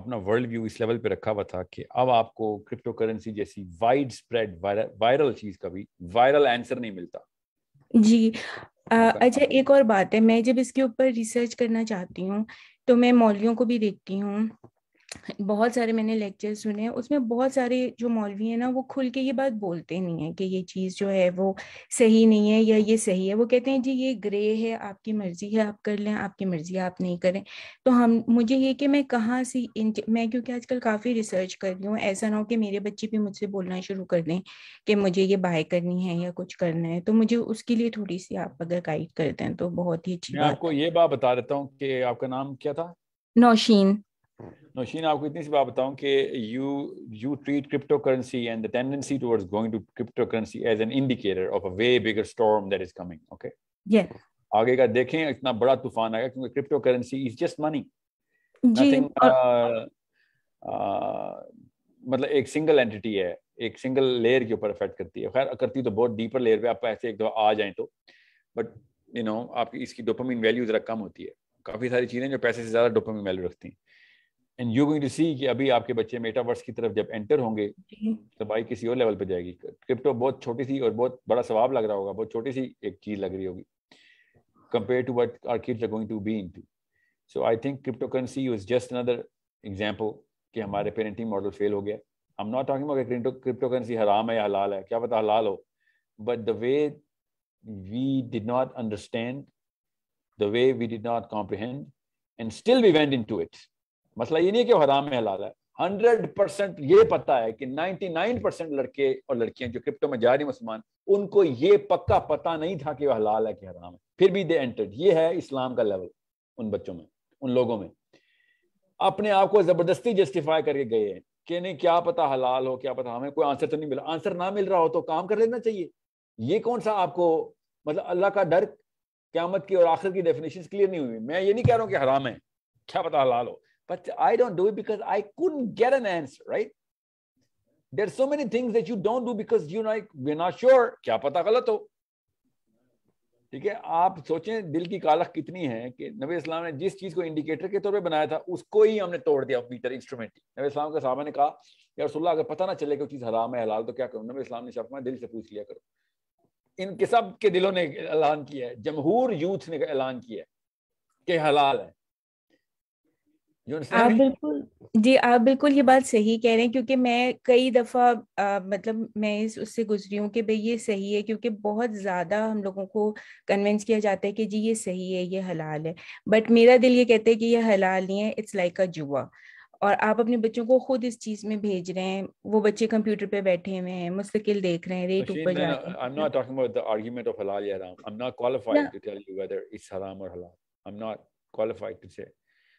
अपना वर्ल्ड व्यू इस लेवल पे रखा हुआ था कि अब आपको क्रिप्टो करेंसी जैसी वाइड स्प्रेड वायरल चीज का भी वायरल आंसर नहीं मिलता जी अच्छा एक और बात है मैं जब इसके ऊपर रिसर्च करना चाहती हूँ तो मैं मौलियों को भी देखती हूँ बहुत सारे मैंने लेक्चर सुने उसमें बहुत सारे जो मौलवी हैं ना वो खुल के ये बात बोलते नहीं है कि ये चीज़ जो है वो सही नहीं है या ये सही है वो कहते हैं जी ये ग्रे है आपकी मर्ज़ी है आप कर लें आपकी मर्ज़ी आप नहीं करें तो हम मुझे ये कि मैं कहाँ से इन मैं क्योंकि आजकल काफ़ी रिसर्च कर रही हूँ ऐसा ना हो कि मेरे बच्चे भी मुझसे बोलना शुरू कर दें कि मुझे ये बाय करनी है या कुछ करना है तो मुझे उसके लिए थोड़ी सी आप अगर गाइड कर दें तो बहुत ही अच्छी आपको ये बात बता देता हूँ कि आपका नाम क्या था नौशीन नौशीन आपको इतनी सी बात बताऊं कि treat cryptocurrency and the tendency towards going to cryptocurrency as an indicator of a way bigger storm that is coming okay yes आगे का देखें इतना बड़ा तूफान आएगा क्योंकि cryptocurrency is just money मतलब एक सिंगल एंटिटी है एक सिंगल लेयर के ऊपर अफेक्ट करती है खैर करती तो बहुत डीपर लेयर पे आप ऐसे एक दो आ जाए तो बट यू नो आपकी इसकी डोपामिन वैल्यू जरा कम होती है काफी सारी चीजें जो पैसे से ज्यादा डोपामिन वैल्यू रखती हैं and you going to see कि अभी आपके बच्चे मेटावर्स की तरफ जब एंटर होंगे तो भाई किसी और लेवल पे जाएगी क्रिप्टो बहुत छोटी सी और बहुत बड़ा स्वाब लग रहा होगा बहुत छोटी सी एक चीज लग रही होगी compare to what are kids going to be to so I think cryptocurrency is just another example कि हमारे पेरेंटिंग मॉडल फेल हो गया I am not talking about cryptocurrency हराम है या हलाल है क्या पता हलाल हो but the way we did not understand the way we did not comprehend and still we went to it मसला ये नहीं है कि वो हराम में हलाल है हंड्रेड परसेंट ये पता है कि नाइन्टी नाइन परसेंट लड़के और लड़कियां जो क्रिप्टो में जा रही मुसलमान उनको ये पक्का पता नहीं था कि वह हलाल है कि हराम है फिर भी दे एंटर्ड ये है इस्लाम का लेवल उन बच्चों में उन लोगों में अपने आप को जबरदस्ती जस्टिफाई करके गए हैं कि नहीं क्या पता हलाल हो क्या पता हमें कोई आंसर तो नहीं मिला आंसर ना मिल रहा हो तो काम कर लेना चाहिए ये कौन सा आपको मतलब अल्लाह का डर क्यामत की और आखिर की डेफिनेशन क्लियर नहीं हुई मैं ये नहीं कह रहा हूँ कि हराम है क्या पता हलाल हो But I don't do it because I couldn't get an answer, right? There's so many things that you don't do because you know, like we're not sure. क्या पता गलत हो ठीक है आप सोचें दिल की कालक कितनी है कि नबी इस्लाम ने जिस चीज को इंडिकेटर के तौर पे बनाया था उसको ही हमने तोड़ दिया मीटर इंस्ट्रूमेंट नबी इस्लाम के सामने ने कहा यार रसुल्ला अगर पता ना चले कि चीज़ हराम है हलाल तो क्या करूँ नबी इस्लाम ने शफमा दिल से पूछ लिया करो इनके सब के दिलों ने ऐलान किया है जमहूर यूथ ने ऐलान किया है कि हलाल है आप बिल्कुल जी आप बिल्कुल ये बात सही कह रहे हैं क्योंकि मैं कई दफ़ा मतलब मैं इस उससे गुजरी हूँ कि भाई ये सही है क्योंकि बहुत ज़्यादा हम लोगों को कन्विंस किया जाता है कि जी ये सही है ये हलाल है बट मेरा दिल ये कहता है कि ये हलाल नहीं है इट्स लाइक अ जुआ और आप अपने बच्चों को खुद इस चीज में भेज रहे हैं वो बच्चे कंप्यूटर पे बैठे हुए हैं मुस्तकिल देख रहे हैं रेट ऊपर जा रहे हैं I am not talking about the argument of हलाल या हराम I am not qualified to tell you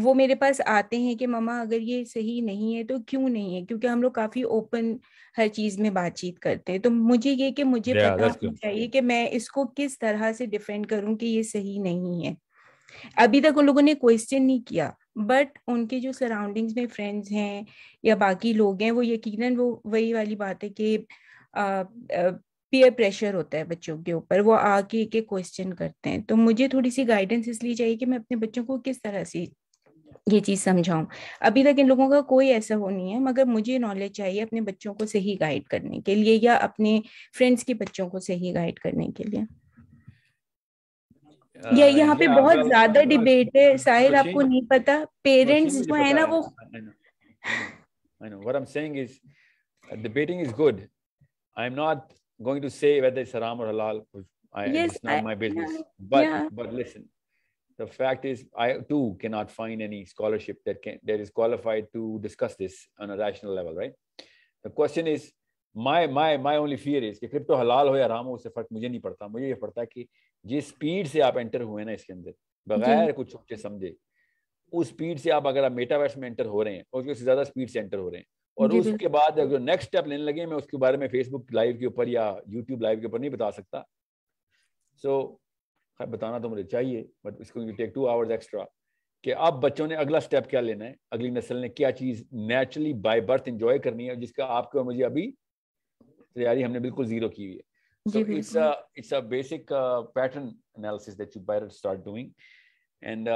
वो मेरे पास आते हैं कि मामा अगर ये सही नहीं है तो क्यों नहीं है क्योंकि हम लोग काफी ओपन हर चीज में बातचीत करते हैं तो मुझे ये कि मुझे yeah, पता होना चाहिए कि मैं इसको किस तरह से डिफेंड करूं कि ये सही नहीं है अभी तक उन लोगों ने क्वेश्चन नहीं किया बट उनके जो सराउंडिंग्स में फ्रेंड्स हैं या बाकी लोग हैं वो यकीनन वो वही वाली बात है कि पीयर प्रेशर होता है बच्चों के ऊपर वो आके के क्वेश्चन करते हैं तो मुझे थोड़ी सी गाइडेंस इसलिए चाहिए कि मैं अपने बच्चों को किस तरह से ये चीज समझाऊं अभी तक इन लोगों का कोई ऐसा हो नहीं है मगर मुझे नॉलेज चाहिए अपने बच्चों को सही गाइड करने के लिए या अपने फ्रेंड्स के बच्चों को सही गाइड करने के लिए या यहाँ पे बहुत ज्यादा डिबेट है साहिर आपको नहीं पता पेरेंट्स जो है ना वो I know what going to say whether it's haram or halal. I, yes, it's not I, my business. But yeah. but listen, the fact is i too cannot find any scholarship that can that is qualified to discuss this on a rational level right the question is my my my only fear is कि crypto हलाल हो या राम हो उससे फर्क मुझे नहीं पड़ता मुझे ये पड़ता ki jis speed से आप एंटर हुए ना इसके अंदर बगैर कुछ सोचे समझे उस स्पीड से आप अगर आप metaverse mein एंटर हो रहे हैं aur usse ज्यादा स्पीड से एंटर हो रहे हैं और उसके बाद अगर नेक्स्ट स्टेप लेने लगे मैं उसके बारे में फेसबुक लाइव के ऊपर या यूट्यूब लाइव के ऊपर नहीं बता सकता सो so, खैर बताना तो मुझे चाहिए बट इसको टेक टू आवर्स एक्स्ट्रा कि अब बच्चों ने अगला स्टेप क्या लेना है अगली नस्ल ने क्या चीज़ नेचुरली बाय बर्थ इंजॉय करनी है जिसका आपके और मुझे अभी तैयारी हमने बिल्कुल जीरो की हुई है so start doing and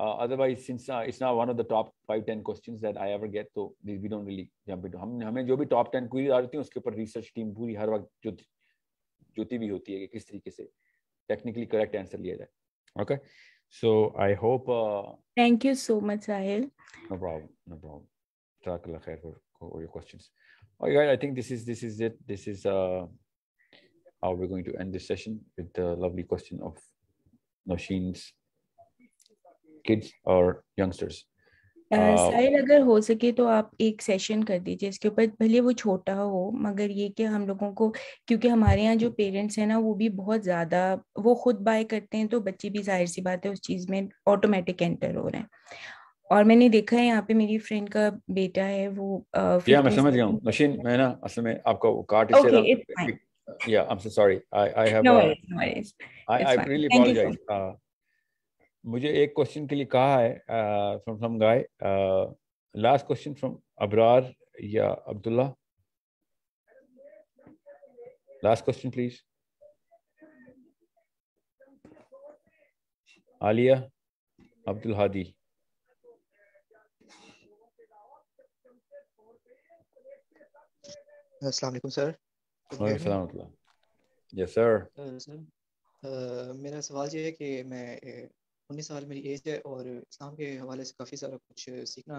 otherwise since it's not one of the top five ten question that I ever get तो we don't really jump into हम हमें जो भी टॉप टेन क्वीज आ रही है उसके ऊपर रिसर्च टीम पूरी हर वक्त ज्योति ज्योति भी होती है कि किस तरीके से टेक्निकली करेक्ट आंसर लिया जाए okay so I hope thank you so much Sahil no problem no problem jazakallah khair for, for your questions oh, all right i think this is this is it this is uh how we're going to end this session with the lovely question of Nosheen's kids or youngsters. Sahil uh, अगर हो सके तो आप एक session कर दीजिए इसके ऊपर भले वो छोटा हो मगर ये कि हम लोगों को क्योंकि हमारे यहाँ जो पेरेंट्स हैं ना वो भी बहुत ज़्यादा वो खुद बाय करते हैं तो बच्चे भी जाहिर सी बात है उस चीज़ में ऑटोमेटिक एंटर हो रहे हैं और मैंने देखा है यहाँ पे मेरी फ्रेंड का बेटा है वो या मैं समझ गया हूँ मशीन मैं ना असल में आपका कार्ट या I am sorry I have I I really apologise मुझे एक क्वेश्चन के लिए कहा है from some guy last question from Abrar या Abdullah last question please Aliya Abdul Hadi अस्सलाम वालेकुम सर वालेकुम यस सर मेरा सवाल ये है कि मैं उन्नीस साल मेरी एज है और इस्लाम के हवाले से काफ़ी सारा कुछ सीखना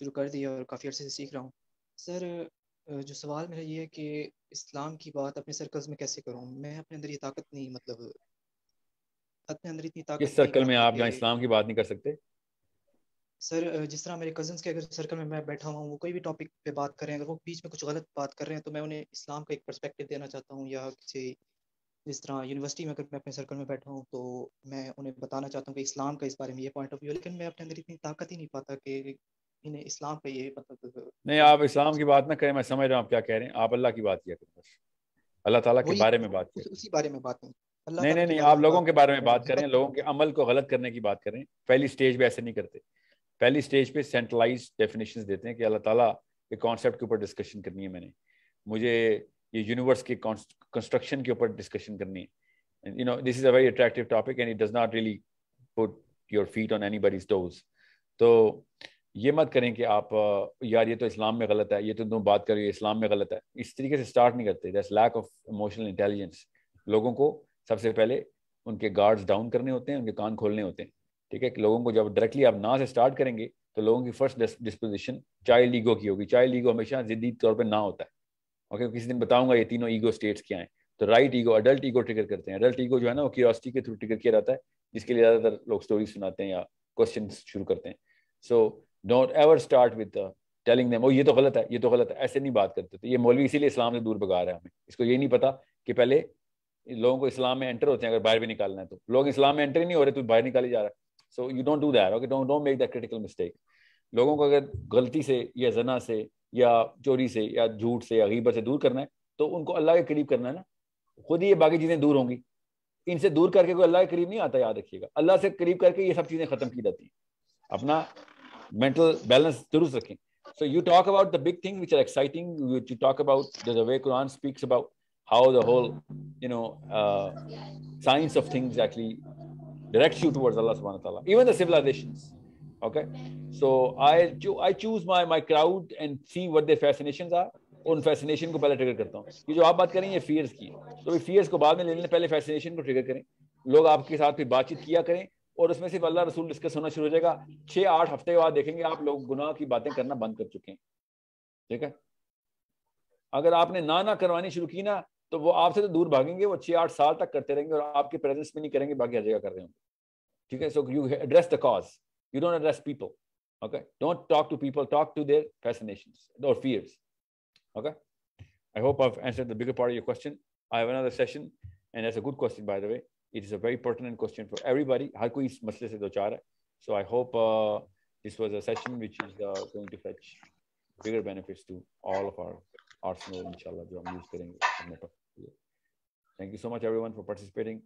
शुरू कर दिया और काफ़ी अर्से से सीख रहा हूँ सर जो सवाल मेरा ये है कि इस्लाम की बात अपने सर्कल्स में कैसे करूँ मैं अपने अंदर ये ताकत नहीं मतलब अपने अंदर इतनी ताकत किस सर्कल में आप इस्लाम की बात नहीं कर सकते सर जिस तरह मेरे कजन के अगर सर्कल में मैं बैठा हुआ हूँ वो कोई भी टॉपिक पे बात कर रहे हैं अगर वो बीच में कुछ गलत बात कर रहे हैं तो मैं उन्हें इस्लाम का एक परस्पेक्टिव देना चाहता हूँ या किसी जिस तरह यूनिवर्सिटी में अगर मैं अपने सर्कल में बैठा हूँ तो मैं उन्हें बताना चाहता हूँ कि इस्लाम का इस बारे में ये पॉइंट ऑफ व्यू लेकिन मैं अपने अंदर इतनी ताकत ही नहीं पाता कि इन्हें इस्लाम का ये मतलब नहीं आप इस्लाम की बात ना करें मैं समझ रहा हूँ आप क्या कह रहे हैं आप अल्लाह की बात किया करें बस अल्लाह ताला के बारे में बात करें उसी बारे में बात करें नहीं नहीं नहीं आप लोगों के बारे में बात करें लोगों के अमल को गलत करने की बात करें पहली स्टेज पे ऐसे नहीं करते पहली स्टेज पे सेंट्रलाइज डेफिनेशन देते हैं कि अल्लाह ताला के कॉन्सेप्ट के ऊपर डिस्कशन करनी है मैंने मुझे ये यूनिवर्स के कंस्ट्रक्शन के ऊपर डिस्कशन करनी है you know this is a very attractive topic and it does not really put your feet on anybody's toes तो ये मत करें कि आप uh, यार ये तो इस्लाम में गलत है ये तो तुम बात कर रही हो इस्लाम में गलत है इस तरीके से स्टार्ट नहीं करते that lack of emotional intelligence लोगों को सबसे पहले उनके गार्ड्स डाउन करने होते हैं उनके कान खोलने होते हैं ठीक है कि लोगों को जब डायरेक्टली आप ना से स्टार्ट करेंगे तो लोगों की फर्स्ट डिस्पोजिशन चाइल्ड ईगो की होगी चाइल्ड ईगो हमेशा जिद्दी तौर पर ना होता है ओके तो किसी दिन बताऊंगा ये तीनों ईगो स्टेट्स क्या हैं तो right ego adult ego trigger करते हैं अडल्ट ईगो जो है ना वो क्यूरोसिटी के थ्रू ट्रिगर किया जाता है जिसके लिए ज़्यादातर लोग स्टोरी सुनाते हैं या क्वेश्चन शुरू करते हैं so don't ever start with telling them oh ये तो गलत है ये तो गलत है ऐसे नहीं बात करते तो ये मौलवी इसीलिए इस्लाम से दूर भगा रहा है हमें इसको ये नहीं पता कि पहले लोगों को इस्लाम में एंटर होते हैं अगर बाहर भी निकालना है तो लोग इस्लाम में एंटर ही नहीं हो रहे तो बाहर निकाले जा रहा है so you don't do that okay don't don't make that critical mistake लोगों को अगर गलती से या जना से या चोरी से या झूठ से या गीबत से दूर करना है तो उनको अल्लाह के करीब करना है ना खुद ही ये बाकी चीज़ें दूर होंगी इनसे दूर करके कोई अल्लाह के करीब नहीं आता याद रखिएगा अल्लाह से करीब करके ये सब चीज़ें ख़त्म की जाती हैं अपना मेंटल बैलेंस दुरुस्त रखें so you talk about the big thing which are exciting which you talk about the way quran speaks about how the whole you know uh, science of things actually directs you towards allah subhanahu wa ta'ala even the civilizations okay so i cho- i choose my my crowd and see what their fascinations are उन fascination को पहले trigger करता हूँ कि जो आप बात करें ये फियर्स की तो फियर्स को बाद में ले लें पहले फैसिनेशन को ट्रिगर करें लोग आपके साथ फिर बातचीत किया करें और उसमें सिर्फ अल्लाह रसूल डिस्कस होना शुरू हो जाएगा छह आठ हफ्ते बाद देखेंगे आप लोग गुनाह की बातें करना बंद कर चुके हैं ठीक है अगर आपने ना ना करवानी शुरू की ना तो वो आपसे तो दूर भागेंगे वो छह आठ साल तक करते रहेंगे और आपके प्रेजेंस में नहीं करेंगे बाकी हर जगह कर रहे होंगे ठीक है so you address the cause You don't address people. Okay. Don't talk to people, talk to their fascinations or fears. Okay. I hope I've answered the bigger part of your question. I have another session, and that's a good question, by the way. It is a very pertinent question for everybody. हर कोई इस मसले से है. So I hope uh, this was a session which is uh, going to fetch bigger benefits to all of our arsenal, inshallah, Thank you so much, everyone, for participating.